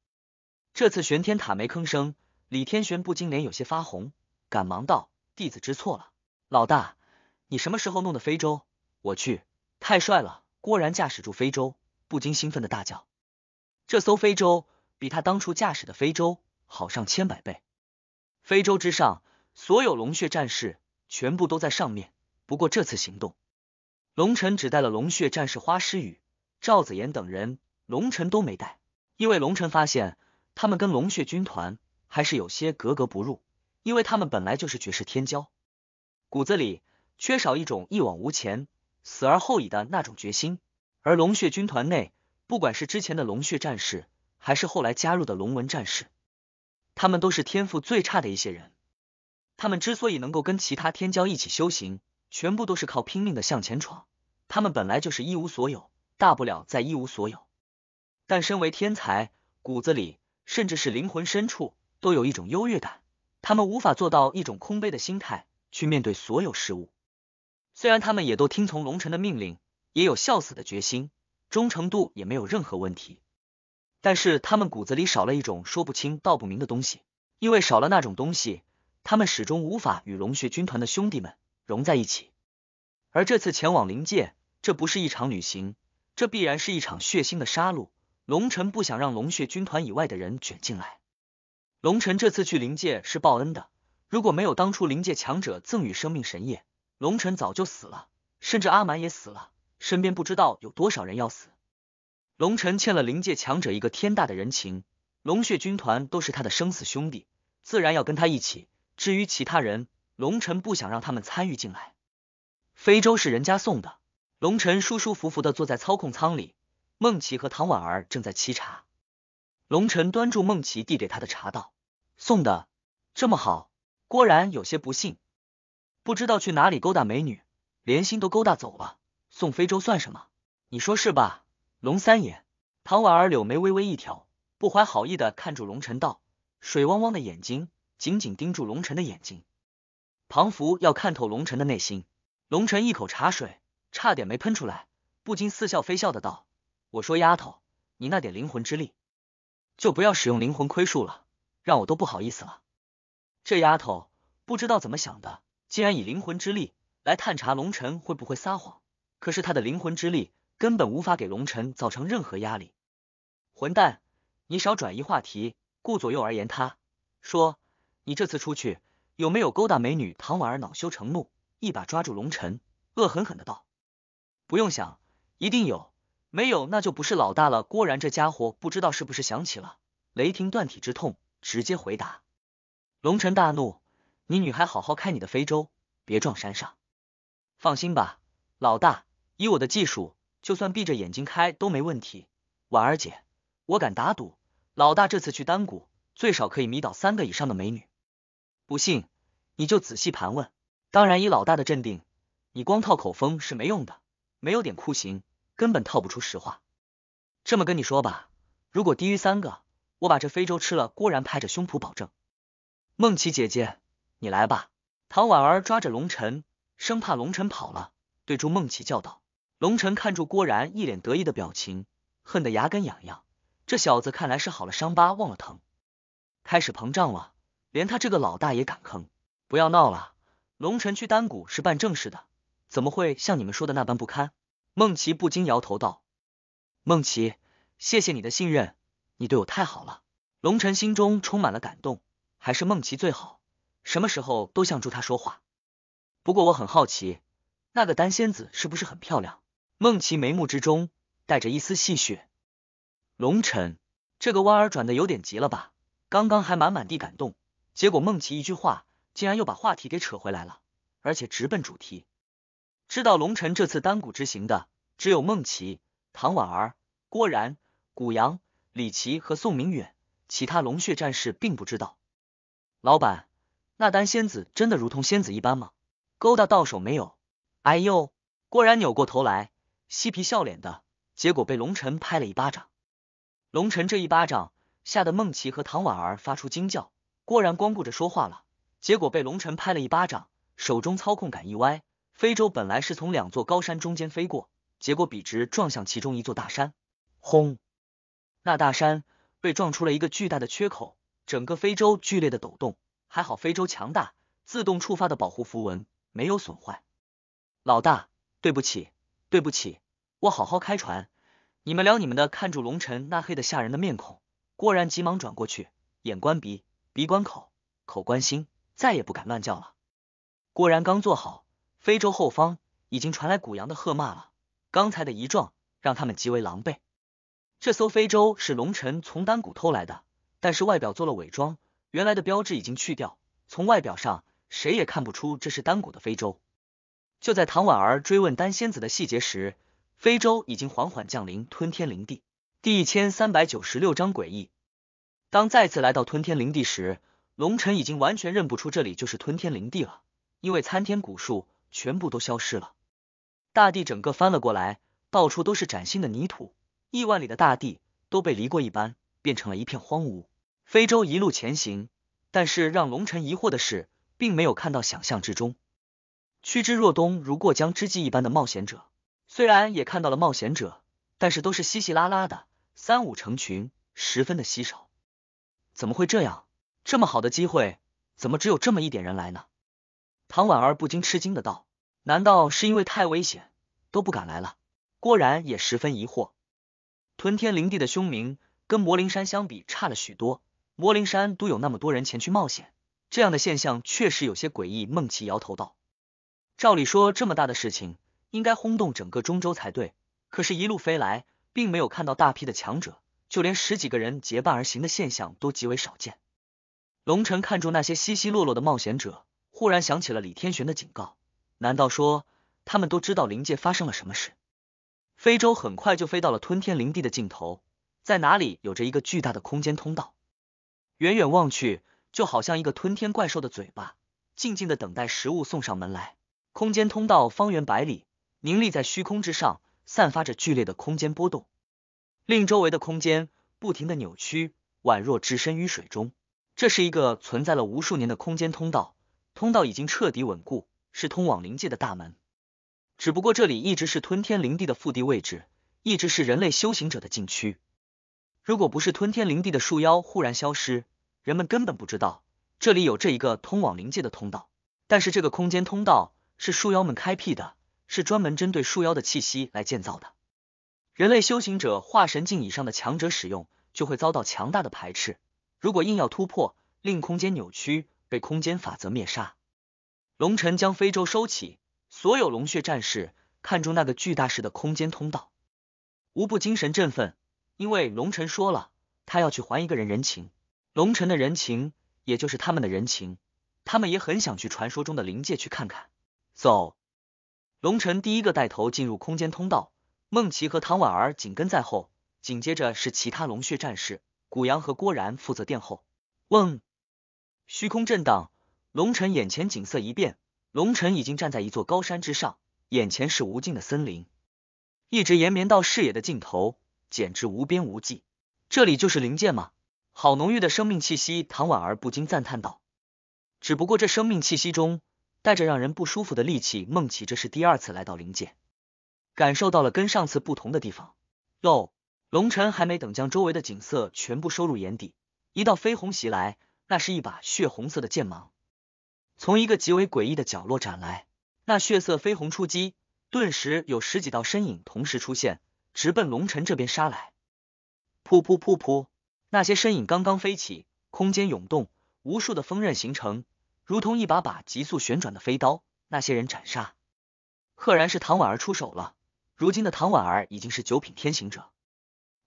这次玄天塔没吭声，李天玄不禁脸有些发红。”赶忙道：“弟子知错了，老大，你什么时候弄的非洲？我去，太帅了！”郭然驾驶住非洲，不禁兴奋的大叫：“这艘非洲比他当初驾驶的非洲好上千百倍。”非洲之上，所有龙血战士全部都在上面。不过这次行动，龙晨只带了龙血战士花诗雨、赵子言等人，龙晨都没带，因为龙晨发现他们跟龙血军团还是有些格格不入。因为他们本来就是绝世天骄，骨子里缺少一种一往无前、死而后已的那种决心。而龙血军团内，不管是之前的龙血战士，还是后来加入的龙纹战士，他们都是天赋最差的一些人。他们之所以能够跟其他天骄一起修行，全部都是靠拼命的向前闯。他们本来就是一无所有，大不了再一无所有。但身为天才，骨子里甚至是灵魂深处，都有一种优越感。他们无法做到一种空杯的心态去面对所有事物，虽然他们也都听从龙晨的命令，也有笑死的决心，忠诚度也没有任何问题，但是他们骨子里少了一种说不清道不明的东西，因为少了那种东西，他们始终无法与龙血军团的兄弟们融在一起。而这次前往灵界，这不是一场旅行，这必然是一场血腥的杀戮。龙晨不想让龙血军团以外的人卷进来。龙尘这次去灵界是报恩的，如果没有当初灵界强者赠与生命神液，龙尘早就死了，甚至阿蛮也死了，身边不知道有多少人要死。龙尘欠了灵界强者一个天大的人情，龙血军团都是他的生死兄弟，自然要跟他一起。至于其他人，龙臣不想让他们参与进来。非洲是人家送的，龙臣舒舒服服的坐在操控舱里，梦琪和唐婉儿正在沏茶，龙辰端住梦琪递给他的茶道。送的这么好，郭然有些不信，不知道去哪里勾搭美女，连心都勾搭走了，送非洲算什么？你说是吧，龙三爷？唐婉儿柳眉微微一挑，不怀好意的看住龙晨，道，水汪汪的眼睛紧紧盯住龙晨的眼睛。庞福要看透龙辰的内心，龙晨一口茶水差点没喷出来，不禁似笑非笑的道：“我说丫头，你那点灵魂之力，就不要使用灵魂亏数了。”让我都不好意思了，这丫头不知道怎么想的，竟然以灵魂之力来探查龙晨会不会撒谎。可是她的灵魂之力根本无法给龙晨造成任何压力。混蛋，你少转移话题，顾左右而言他。说你这次出去有没有勾搭美女？唐婉儿恼羞成怒，一把抓住龙晨，恶狠狠的道：“不用想，一定有。没有那就不是老大了。”郭然这家伙不知道是不是想起了雷霆断体之痛。直接回答，龙尘大怒，你女孩好好开你的非洲，别撞山上。放心吧，老大，以我的技术，就算闭着眼睛开都没问题。婉儿姐，我敢打赌，老大这次去丹谷，最少可以迷倒三个以上的美女。不信，你就仔细盘问。当然，以老大的镇定，你光套口风是没用的，没有点酷刑，根本套不出实话。这么跟你说吧，如果低于三个。我把这非洲吃了，郭然拍着胸脯保证。梦琪姐姐，你来吧。唐婉儿抓着龙尘，生怕龙尘跑了，对朱梦琪叫道。龙辰看住郭然一脸得意的表情，恨得牙根痒痒。这小子看来是好了伤疤忘了疼，开始膨胀了，连他这个老大也敢坑。不要闹了，龙辰去丹谷是办正事的，怎么会像你们说的那般不堪？梦琪不禁摇头道：“梦琪，谢谢你的信任。”你对我太好了，龙晨心中充满了感动。还是梦琪最好，什么时候都向助他说话。不过我很好奇，那个丹仙子是不是很漂亮？梦琪眉目之中带着一丝戏谑。龙晨，这个弯儿转的有点急了吧？刚刚还满满地感动，结果梦琪一句话，竟然又把话题给扯回来了，而且直奔主题。知道龙晨这次丹谷之行的，只有梦琪、唐婉儿、郭然、谷阳。李奇和宋明远，其他龙血战士并不知道。老板，那丹仙子真的如同仙子一般吗？勾搭到手没有？哎呦！郭然扭过头来嬉皮笑脸的，结果被龙晨拍了一巴掌。龙晨这一巴掌吓得孟琪和唐婉儿发出惊叫。郭然光顾着说话了，结果被龙晨拍了一巴掌，手中操控杆一歪，非洲本来是从两座高山中间飞过，结果笔直撞向其中一座大山，轰！那大山被撞出了一个巨大的缺口，整个非洲剧烈的抖动。还好非洲强大，自动触发的保护符文没有损坏。老大，对不起，对不起，我好好开船，你们聊你们的。看住龙尘那黑的吓人的面孔，郭然急忙转过去，眼观鼻，鼻观口，口关心，再也不敢乱叫了。郭然刚坐好，非洲后方已经传来古阳的喝骂了。刚才的一撞让他们极为狼狈。这艘非洲是龙尘从丹谷偷来的，但是外表做了伪装，原来的标志已经去掉，从外表上谁也看不出这是丹谷的非洲。就在唐婉儿追问丹仙子的细节时，非洲已经缓缓降临吞天灵地。第一千三百九十六章诡异。当再次来到吞天灵地时，龙尘已经完全认不出这里就是吞天灵地了，因为参天古树全部都消失了，大地整个翻了过来，到处都是崭新的泥土。亿万里的大地都被犁过一般，变成了一片荒芜。非洲一路前行，但是让龙尘疑惑的是，并没有看到想象之中趋之若冬如过江之鲫一般的冒险者。虽然也看到了冒险者，但是都是稀稀拉拉的，三五成群，十分的稀少。怎么会这样？这么好的机会，怎么只有这么一点人来呢？唐婉儿不禁吃惊的道：“难道是因为太危险，都不敢来了？”郭然也十分疑惑。吞天灵地的凶名跟魔灵山相比差了许多，魔灵山都有那么多人前去冒险，这样的现象确实有些诡异。孟琪摇头道：“照理说这么大的事情应该轰动整个中州才对，可是，一路飞来并没有看到大批的强者，就连十几个人结伴而行的现象都极为少见。”龙晨看住那些稀稀落落的冒险者，忽然想起了李天玄的警告：“难道说他们都知道灵界发生了什么事？”非洲很快就飞到了吞天灵地的尽头，在哪里有着一个巨大的空间通道，远远望去，就好像一个吞天怪兽的嘴巴，静静的等待食物送上门来。空间通道方圆百里，凝立在虚空之上，散发着剧烈的空间波动，令周围的空间不停的扭曲，宛若置身于水中。这是一个存在了无数年的空间通道，通道已经彻底稳固，是通往灵界的大门。只不过这里一直是吞天灵地的腹地位置，一直是人类修行者的禁区。如果不是吞天灵地的树妖忽然消失，人们根本不知道这里有这一个通往灵界的通道。但是这个空间通道是树妖们开辟的，是专门针对树妖的气息来建造的。人类修行者化神境以上的强者使用，就会遭到强大的排斥。如果硬要突破，令空间扭曲，被空间法则灭杀。龙尘将非洲收起。所有龙血战士看中那个巨大式的空间通道，无不精神振奋，因为龙晨说了，他要去还一个人人情。龙晨的人情，也就是他们的人情，他们也很想去传说中的灵界去看看。走，龙晨第一个带头进入空间通道，孟琪和唐婉儿紧跟在后，紧接着是其他龙血战士，古阳和郭然负责殿后。嗡，虚空震荡，龙晨眼前景色一变。龙晨已经站在一座高山之上，眼前是无尽的森林，一直延绵到视野的尽头，简直无边无际。这里就是灵界吗？好浓郁的生命气息，唐婉儿不禁赞叹道。只不过这生命气息中带着让人不舒服的戾气。梦琪这是第二次来到灵界，感受到了跟上次不同的地方。哟，龙晨还没等将周围的景色全部收入眼底，一道绯红袭来，那是一把血红色的剑芒。从一个极为诡异的角落斩来，那血色绯红出击，顿时有十几道身影同时出现，直奔龙尘这边杀来。噗噗噗噗，那些身影刚刚飞起，空间涌动，无数的锋刃形成，如同一把把急速旋转的飞刀，那些人斩杀，赫然是唐婉儿出手了。如今的唐婉儿已经是九品天行者，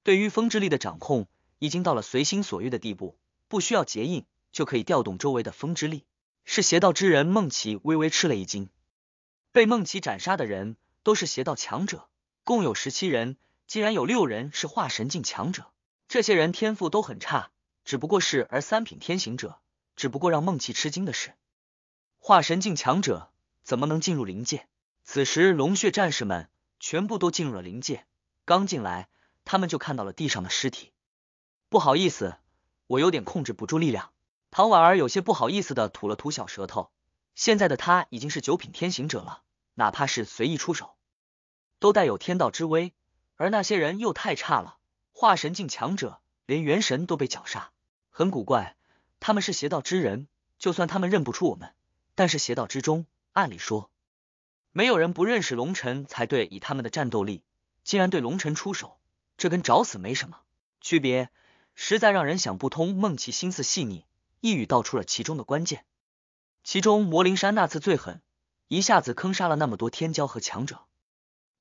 对于风之力的掌控已经到了随心所欲的地步，不需要结印就可以调动周围的风之力。是邪道之人，孟奇微微吃了一惊。被孟奇斩杀的人都是邪道强者，共有十七人，竟然有六人是化神境强者。这些人天赋都很差，只不过是而三品天行者。只不过让孟奇吃惊的是，化神境强者怎么能进入灵界？此时，龙血战士们全部都进入了灵界。刚进来，他们就看到了地上的尸体。不好意思，我有点控制不住力量。唐婉儿有些不好意思的吐了吐小舌头。现在的他已经是九品天行者了，哪怕是随意出手，都带有天道之威。而那些人又太差了，化神境强者连元神都被绞杀，很古怪。他们是邪道之人，就算他们认不出我们，但是邪道之中，按理说没有人不认识龙辰才对。以他们的战斗力，竟然对龙辰出手，这跟找死没什么区别，实在让人想不通。梦琪心思细腻。一语道出了其中的关键。其中魔灵山那次最狠，一下子坑杀了那么多天骄和强者。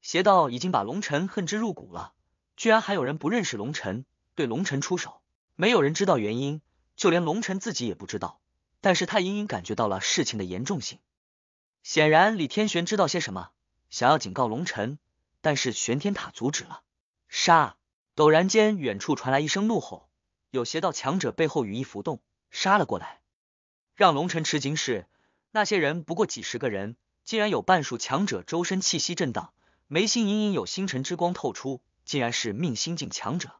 邪道已经把龙尘恨之入骨了，居然还有人不认识龙尘，对龙尘出手。没有人知道原因，就连龙辰自己也不知道。但是他隐隐感觉到了事情的严重性。显然李天玄知道些什么，想要警告龙辰，但是玄天塔阻止了。杀！陡然间，远处传来一声怒吼，有邪道强者背后羽翼浮动。杀了过来，让龙尘吃惊是，那些人不过几十个人，竟然有半数强者周身气息震荡，眉心隐隐有星辰之光透出，竟然是命星境强者。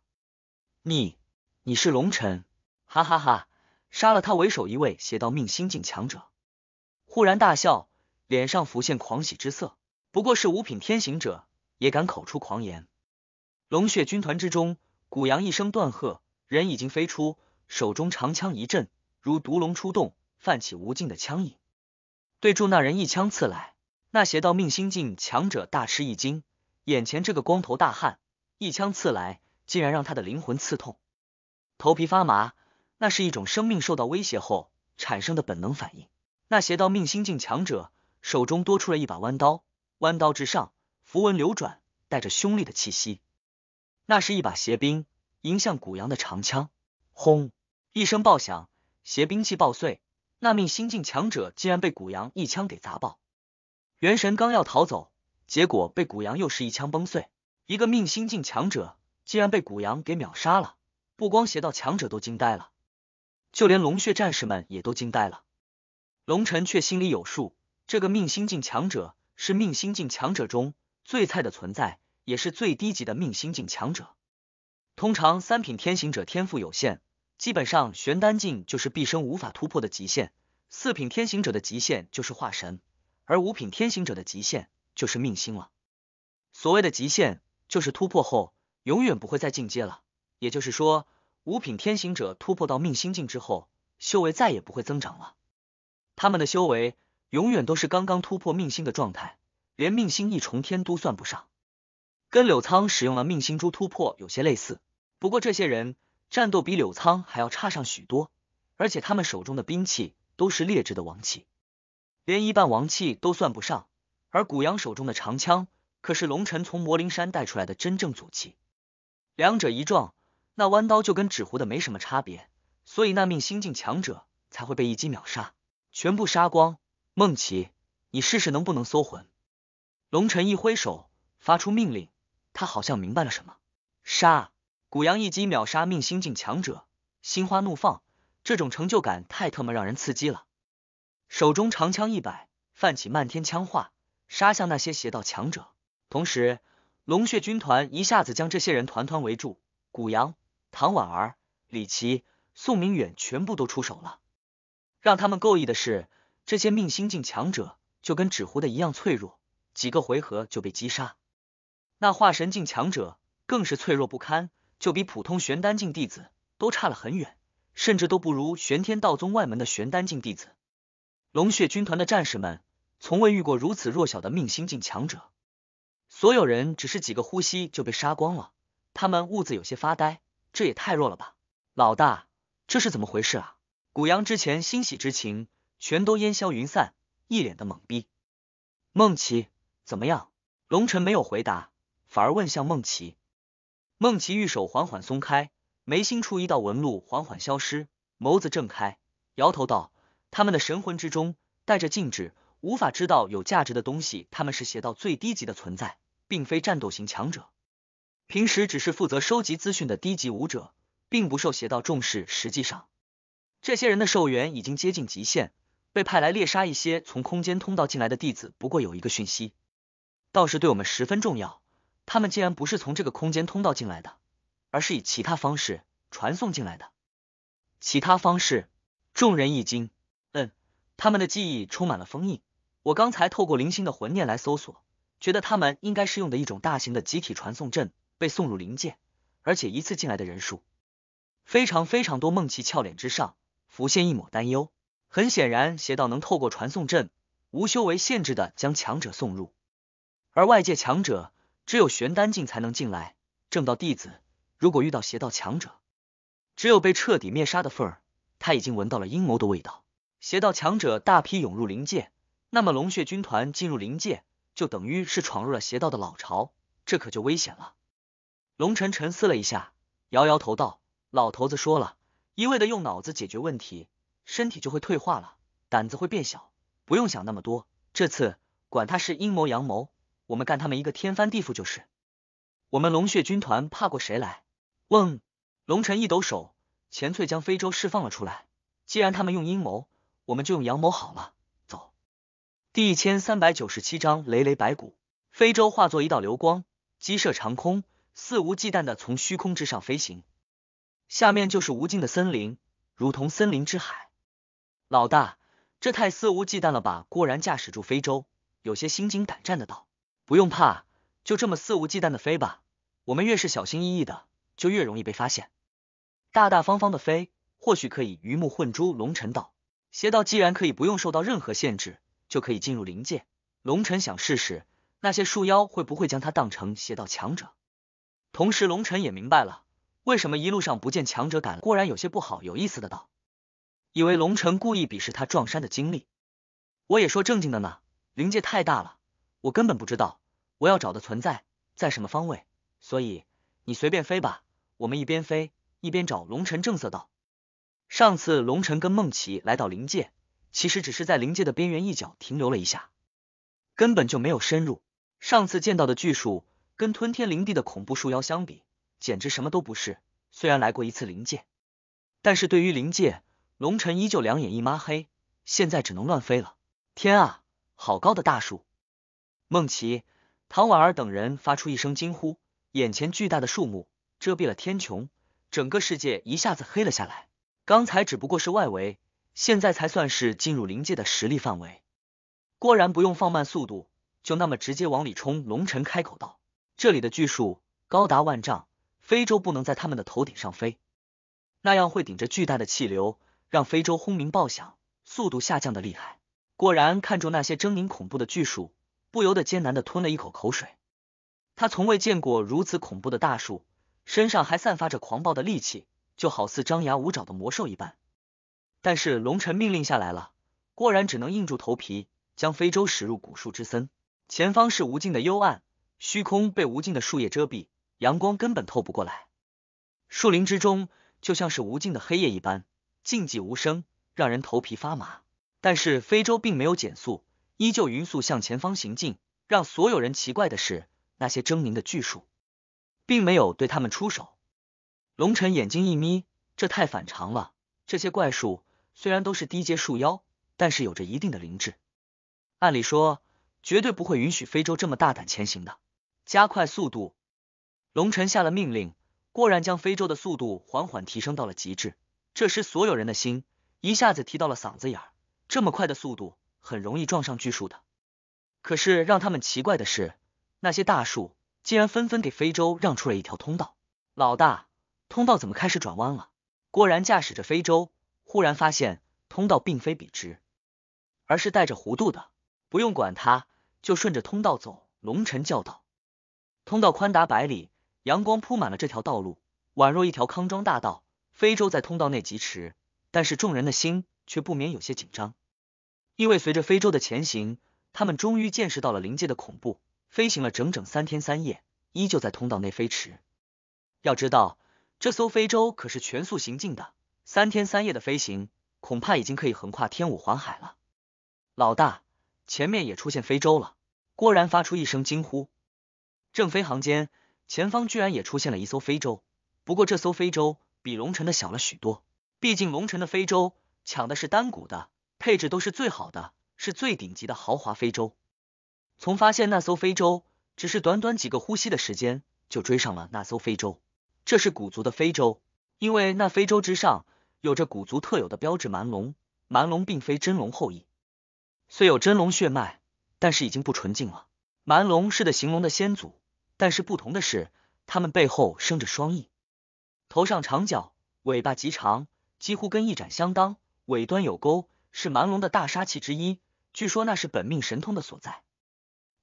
你，你是龙晨，哈哈哈，杀了他为首一位邪道命星境强者，忽然大笑，脸上浮现狂喜之色。不过是五品天行者，也敢口出狂言。龙血军团之中，古阳一声断喝，人已经飞出。手中长枪一震，如毒龙出洞，泛起无尽的枪影，对住那人一枪刺来。那邪道命心境强者大吃一惊，眼前这个光头大汉一枪刺来，竟然让他的灵魂刺痛，头皮发麻。那是一种生命受到威胁后产生的本能反应。那邪道命心境强者手中多出了一把弯刀，弯刀之上符文流转，带着凶厉的气息。那是一把邪兵，迎向古阳的长枪，轰！一声爆响，邪兵器爆碎，那命心境强者竟然被古阳一枪给砸爆。元神刚要逃走，结果被古阳又是一枪崩碎。一个命心境强者竟然被古阳给秒杀了，不光邪道强者都惊呆了，就连龙血战士们也都惊呆了。龙臣却心里有数，这个命心境强者是命心境强者中最菜的存在，也是最低级的命心境强者。通常三品天行者天赋有限。基本上玄丹境就是毕生无法突破的极限，四品天行者的极限就是化神，而五品天行者的极限就是命星了。所谓的极限，就是突破后永远不会再进阶了。也就是说，五品天行者突破到命星境之后，修为再也不会增长了。他们的修为永远都是刚刚突破命星的状态，连命星一重天都算不上。跟柳苍使用了命星珠突破有些类似，不过这些人。战斗比柳苍还要差上许多，而且他们手中的兵器都是劣质的王器，连一半王器都算不上。而古阳手中的长枪可是龙晨从魔灵山带出来的真正祖器，两者一撞，那弯刀就跟纸糊的没什么差别，所以那命心境强者才会被一击秒杀，全部杀光。梦琪，你试试能不能搜魂。龙晨一挥手发出命令，他好像明白了什么，杀。古阳一击秒杀命星境强者，心花怒放，这种成就感太特么让人刺激了。手中长枪一摆，泛起漫天枪化，杀向那些邪道强者。同时，龙血军团一下子将这些人团团围住。古阳、唐婉儿、李琦、宋明远全部都出手了。让他们够意的是，这些命星境强者就跟纸糊的一样脆弱，几个回合就被击杀。那化神境强者更是脆弱不堪。就比普通玄丹境弟子都差了很远，甚至都不如玄天道宗外门的玄丹境弟子。龙血军团的战士们从未遇过如此弱小的命星境强者，所有人只是几个呼吸就被杀光了。他们兀自有些发呆，这也太弱了吧！老大，这是怎么回事啊？古阳之前欣喜之情全都烟消云散，一脸的懵逼。梦琪怎么样？龙尘没有回答，反而问向梦琪。孟奇玉手缓缓松开，眉心处一道纹路缓缓消失，眸子睁开，摇头道：“他们的神魂之中带着禁止，无法知道有价值的东西。他们是邪道最低级的存在，并非战斗型强者。平时只是负责收集资讯的低级武者，并不受邪道重视。实际上，这些人的寿元已经接近极限，被派来猎杀一些从空间通道进来的弟子。不过有一个讯息，倒是对我们十分重要。”他们竟然不是从这个空间通道进来的，而是以其他方式传送进来的。其他方式，众人一惊。嗯，他们的记忆充满了封印。我刚才透过零星的魂念来搜索，觉得他们应该是用的一种大型的集体传送阵被送入灵界，而且一次进来的人数非常非常多。梦琪俏脸之上浮现一抹担忧。很显然，邪道能透过传送阵无修为限制的将强者送入，而外界强者。只有玄丹境才能进来，正道弟子如果遇到邪道强者，只有被彻底灭杀的份儿。他已经闻到了阴谋的味道。邪道强者大批涌入灵界，那么龙血军团进入灵界，就等于是闯入了邪道的老巢，这可就危险了。龙晨沉思了一下，摇摇头道：“老头子说了，一味的用脑子解决问题，身体就会退化了，胆子会变小。不用想那么多，这次管他是阴谋阳谋。”我们干他们一个天翻地覆就是，我们龙血军团怕过谁来？嗡！龙晨一抖手，钱翠将非洲释放了出来。既然他们用阴谋，我们就用阳谋好了。走。第一千三百九十七章累累白骨。非洲化作一道流光，击射长空，肆无忌惮的从虚空之上飞行。下面就是无尽的森林，如同森林之海。老大，这太肆无忌惮了吧？郭然驾驶住非洲，有些心惊胆战的道。不用怕，就这么肆无忌惮的飞吧。我们越是小心翼翼的，就越容易被发现。大大方方的飞，或许可以鱼目混珠。龙尘道，邪道既然可以不用受到任何限制，就可以进入灵界。龙尘想试试那些树妖会不会将他当成邪道强者。同时，龙尘也明白了为什么一路上不见强者赶来。忽然有些不好，有意思的道，以为龙尘故意鄙视他撞山的经历。我也说正经的呢，灵界太大了。我根本不知道我要找的存在在什么方位，所以你随便飞吧。我们一边飞一边找。龙尘正色道：“上次龙尘跟梦琪来到灵界，其实只是在灵界的边缘一角停留了一下，根本就没有深入。上次见到的巨树，跟吞天灵地的恐怖树妖相比，简直什么都不是。虽然来过一次灵界，但是对于灵界，龙辰依旧两眼一抹黑。现在只能乱飞了。天啊，好高的大树！”孟琪、唐婉儿等人发出一声惊呼，眼前巨大的树木遮蔽了天穹，整个世界一下子黑了下来。刚才只不过是外围，现在才算是进入灵界的实力范围。果然不用放慢速度，就那么直接往里冲。龙晨开口道：“这里的巨树高达万丈，非洲不能在他们的头顶上飞，那样会顶着巨大的气流，让非洲轰鸣爆响，速度下降的厉害。果然看中那些狰狞恐怖的巨树。”不由得艰难的吞了一口口水，他从未见过如此恐怖的大树，身上还散发着狂暴的戾气，就好似张牙舞爪的魔兽一般。但是龙尘命令下来了，果然只能硬住头皮将非洲驶入古树之森。前方是无尽的幽暗，虚空被无尽的树叶遮蔽，阳光根本透不过来。树林之中就像是无尽的黑夜一般，静寂无声，让人头皮发麻。但是非洲并没有减速。依旧匀速向前方行进。让所有人奇怪的是，那些狰狞的巨树并没有对他们出手。龙晨眼睛一眯，这太反常了。这些怪树虽然都是低阶树妖，但是有着一定的灵智，按理说绝对不会允许非洲这么大胆前行的。加快速度！龙晨下了命令，果然将非洲的速度缓缓提升到了极致。这时，所有人的心一下子提到了嗓子眼儿。这么快的速度！很容易撞上巨树的。可是让他们奇怪的是，那些大树竟然纷纷给非洲让出了一条通道。老大，通道怎么开始转弯了？郭然驾驶着非洲，忽然发现通道并非笔直，而是带着弧度的。不用管它，就顺着通道走。龙晨叫道：“通道宽达百里，阳光铺满了这条道路，宛若一条康庄大道。”非洲在通道内疾驰，但是众人的心却不免有些紧张。因为随着非洲的前行，他们终于见识到了灵界的恐怖。飞行了整整三天三夜，依旧在通道内飞驰。要知道，这艘非洲可是全速行进的，三天三夜的飞行，恐怕已经可以横跨天武环海了。老大，前面也出现非洲了！郭然发出一声惊呼。正飞行间，前方居然也出现了一艘非洲，不过这艘非洲比龙城的小了许多。毕竟龙城的非洲抢的是单股的。配置都是最好的，是最顶级的豪华非洲。从发现那艘非洲，只是短短几个呼吸的时间，就追上了那艘非洲。这是古族的非洲，因为那非洲之上有着古族特有的标志——蛮龙。蛮龙并非真龙后裔，虽有真龙血脉，但是已经不纯净了。蛮龙是的，行龙的先祖，但是不同的是，它们背后生着双翼，头上长角，尾巴极长，几乎跟翼展相当，尾端有钩。是蛮龙的大杀器之一，据说那是本命神通的所在。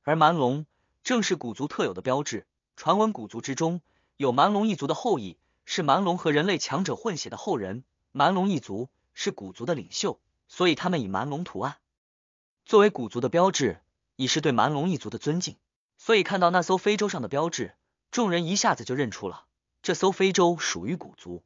而蛮龙正是古族特有的标志。传闻古族之中有蛮龙一族的后裔，是蛮龙和人类强者混血的后人。蛮龙一族是古族的领袖，所以他们以蛮龙图案作为古族的标志，以是对蛮龙一族的尊敬。所以看到那艘非洲上的标志，众人一下子就认出了这艘非洲属于古族。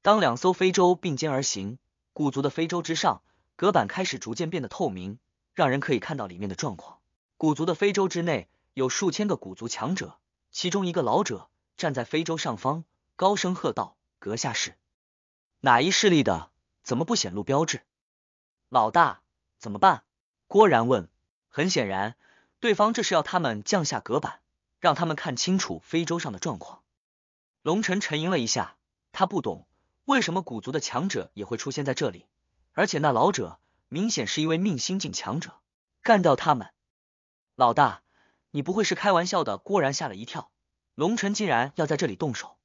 当两艘非洲并肩而行，古族的非洲之上。隔板开始逐渐变得透明，让人可以看到里面的状况。古族的非洲之内有数千个古族强者，其中一个老者站在非洲上方，高声喝道：“阁下是哪一势力的？怎么不显露标志？”老大，怎么办？郭然问。很显然，对方这是要他们降下隔板，让他们看清楚非洲上的状况。龙晨沉吟了一下，他不懂为什么古族的强者也会出现在这里。而且那老者明显是一位命星境强者，干掉他们！老大，你不会是开玩笑的？郭然吓了一跳，龙晨竟然要在这里动手！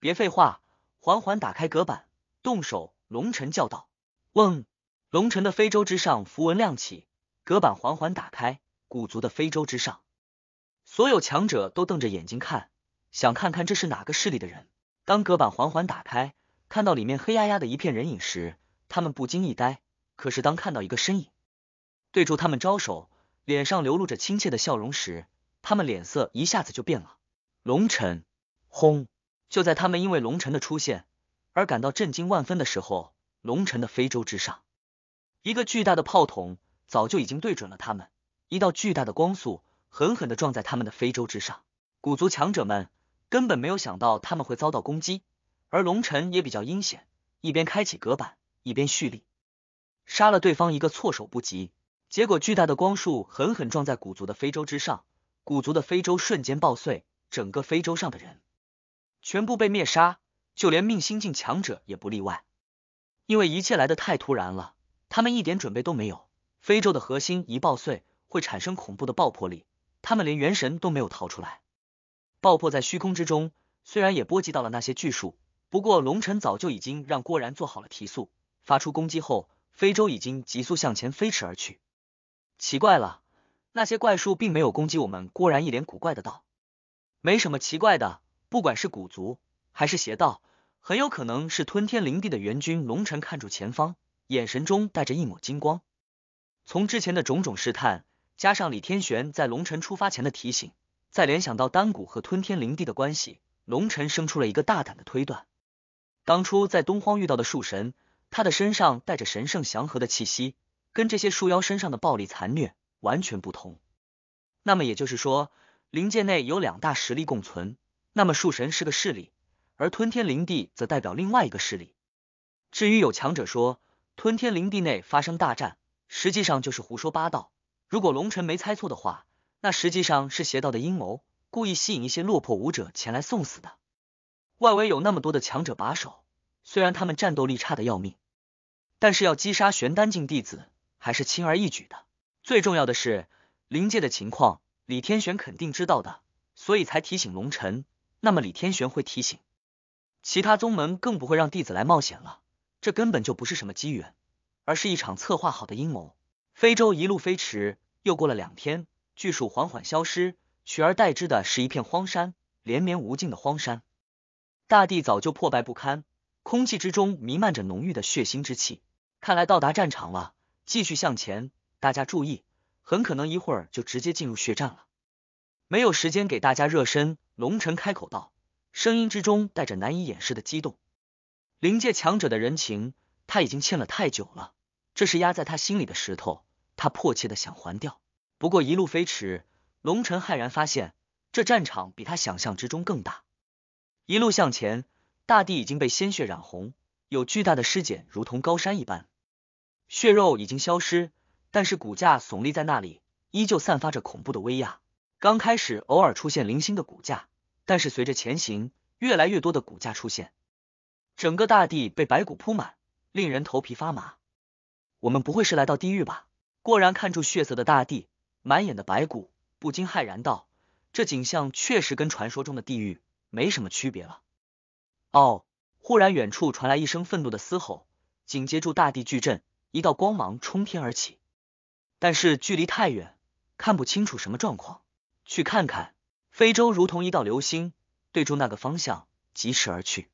别废话，缓缓打开隔板，动手！龙晨叫道。嗡，龙晨的非洲之上符文亮起，隔板缓缓打开，古族的非洲之上，所有强者都瞪着眼睛看，想看看这是哪个势力的人。当隔板缓缓打开，看到里面黑压压的一片人影时，他们不禁一呆，可是当看到一个身影对住他们招手，脸上流露着亲切的笑容时，他们脸色一下子就变了。龙晨，轰！就在他们因为龙晨的出现而感到震惊万分的时候，龙晨的非洲之上，一个巨大的炮筒早就已经对准了他们，一道巨大的光速狠狠的撞在他们的非洲之上。古族强者们根本没有想到他们会遭到攻击，而龙晨也比较阴险，一边开启隔板。一边蓄力，杀了对方一个措手不及。结果巨大的光束狠狠撞在古族的非洲之上，古族的非洲瞬间爆碎，整个非洲上的人全部被灭杀，就连命星境强者也不例外。因为一切来的太突然了，他们一点准备都没有。非洲的核心一爆碎，会产生恐怖的爆破力，他们连元神都没有逃出来。爆破在虚空之中，虽然也波及到了那些巨树，不过龙晨早就已经让郭然做好了提速。发出攻击后，非洲已经急速向前飞驰而去。奇怪了，那些怪兽并没有攻击我们。郭然一脸古怪的道：“没什么奇怪的，不管是古族还是邪道，很有可能是吞天灵帝的援军。”龙尘看住前方，眼神中带着一抹金光。从之前的种种试探，加上李天玄在龙尘出发前的提醒，再联想到丹谷和吞天灵帝的关系，龙尘生出了一个大胆的推断：当初在东荒遇到的树神。他的身上带着神圣祥和的气息，跟这些树妖身上的暴力残虐完全不同。那么也就是说，灵界内有两大实力共存。那么树神是个势力，而吞天灵帝则代表另外一个势力。至于有强者说吞天灵地内发生大战，实际上就是胡说八道。如果龙晨没猜错的话，那实际上是邪道的阴谋，故意吸引一些落魄武者前来送死的。外围有那么多的强者把守。虽然他们战斗力差的要命，但是要击杀玄丹境弟子还是轻而易举的。最重要的是，灵界的情况李天玄肯定知道的，所以才提醒龙尘。那么李天玄会提醒其他宗门，更不会让弟子来冒险了。这根本就不是什么机缘，而是一场策划好的阴谋。非洲一路飞驰，又过了两天，巨树缓缓消失，取而代之的是一片荒山，连绵无尽的荒山，大地早就破败不堪。空气之中弥漫着浓郁的血腥之气，看来到达战场了。继续向前，大家注意，很可能一会儿就直接进入血战了，没有时间给大家热身。龙晨开口道，声音之中带着难以掩饰的激动。灵界强者的人情，他已经欠了太久了，这是压在他心里的石头，他迫切的想还掉。不过一路飞驰，龙晨骇然发现，这战场比他想象之中更大，一路向前。大地已经被鲜血染红，有巨大的尸检如同高山一般，血肉已经消失，但是骨架耸立在那里，依旧散发着恐怖的威压。刚开始偶尔出现零星的骨架，但是随着前行，越来越多的骨架出现，整个大地被白骨铺满，令人头皮发麻。我们不会是来到地狱吧？果然看住血色的大地，满眼的白骨，不禁骇然道：“这景象确实跟传说中的地狱没什么区别了。”哦！忽然，远处传来一声愤怒的嘶吼，紧接住大地巨震，一道光芒冲天而起。但是距离太远，看不清楚什么状况。去看看！非洲如同一道流星，对住那个方向疾驰而去。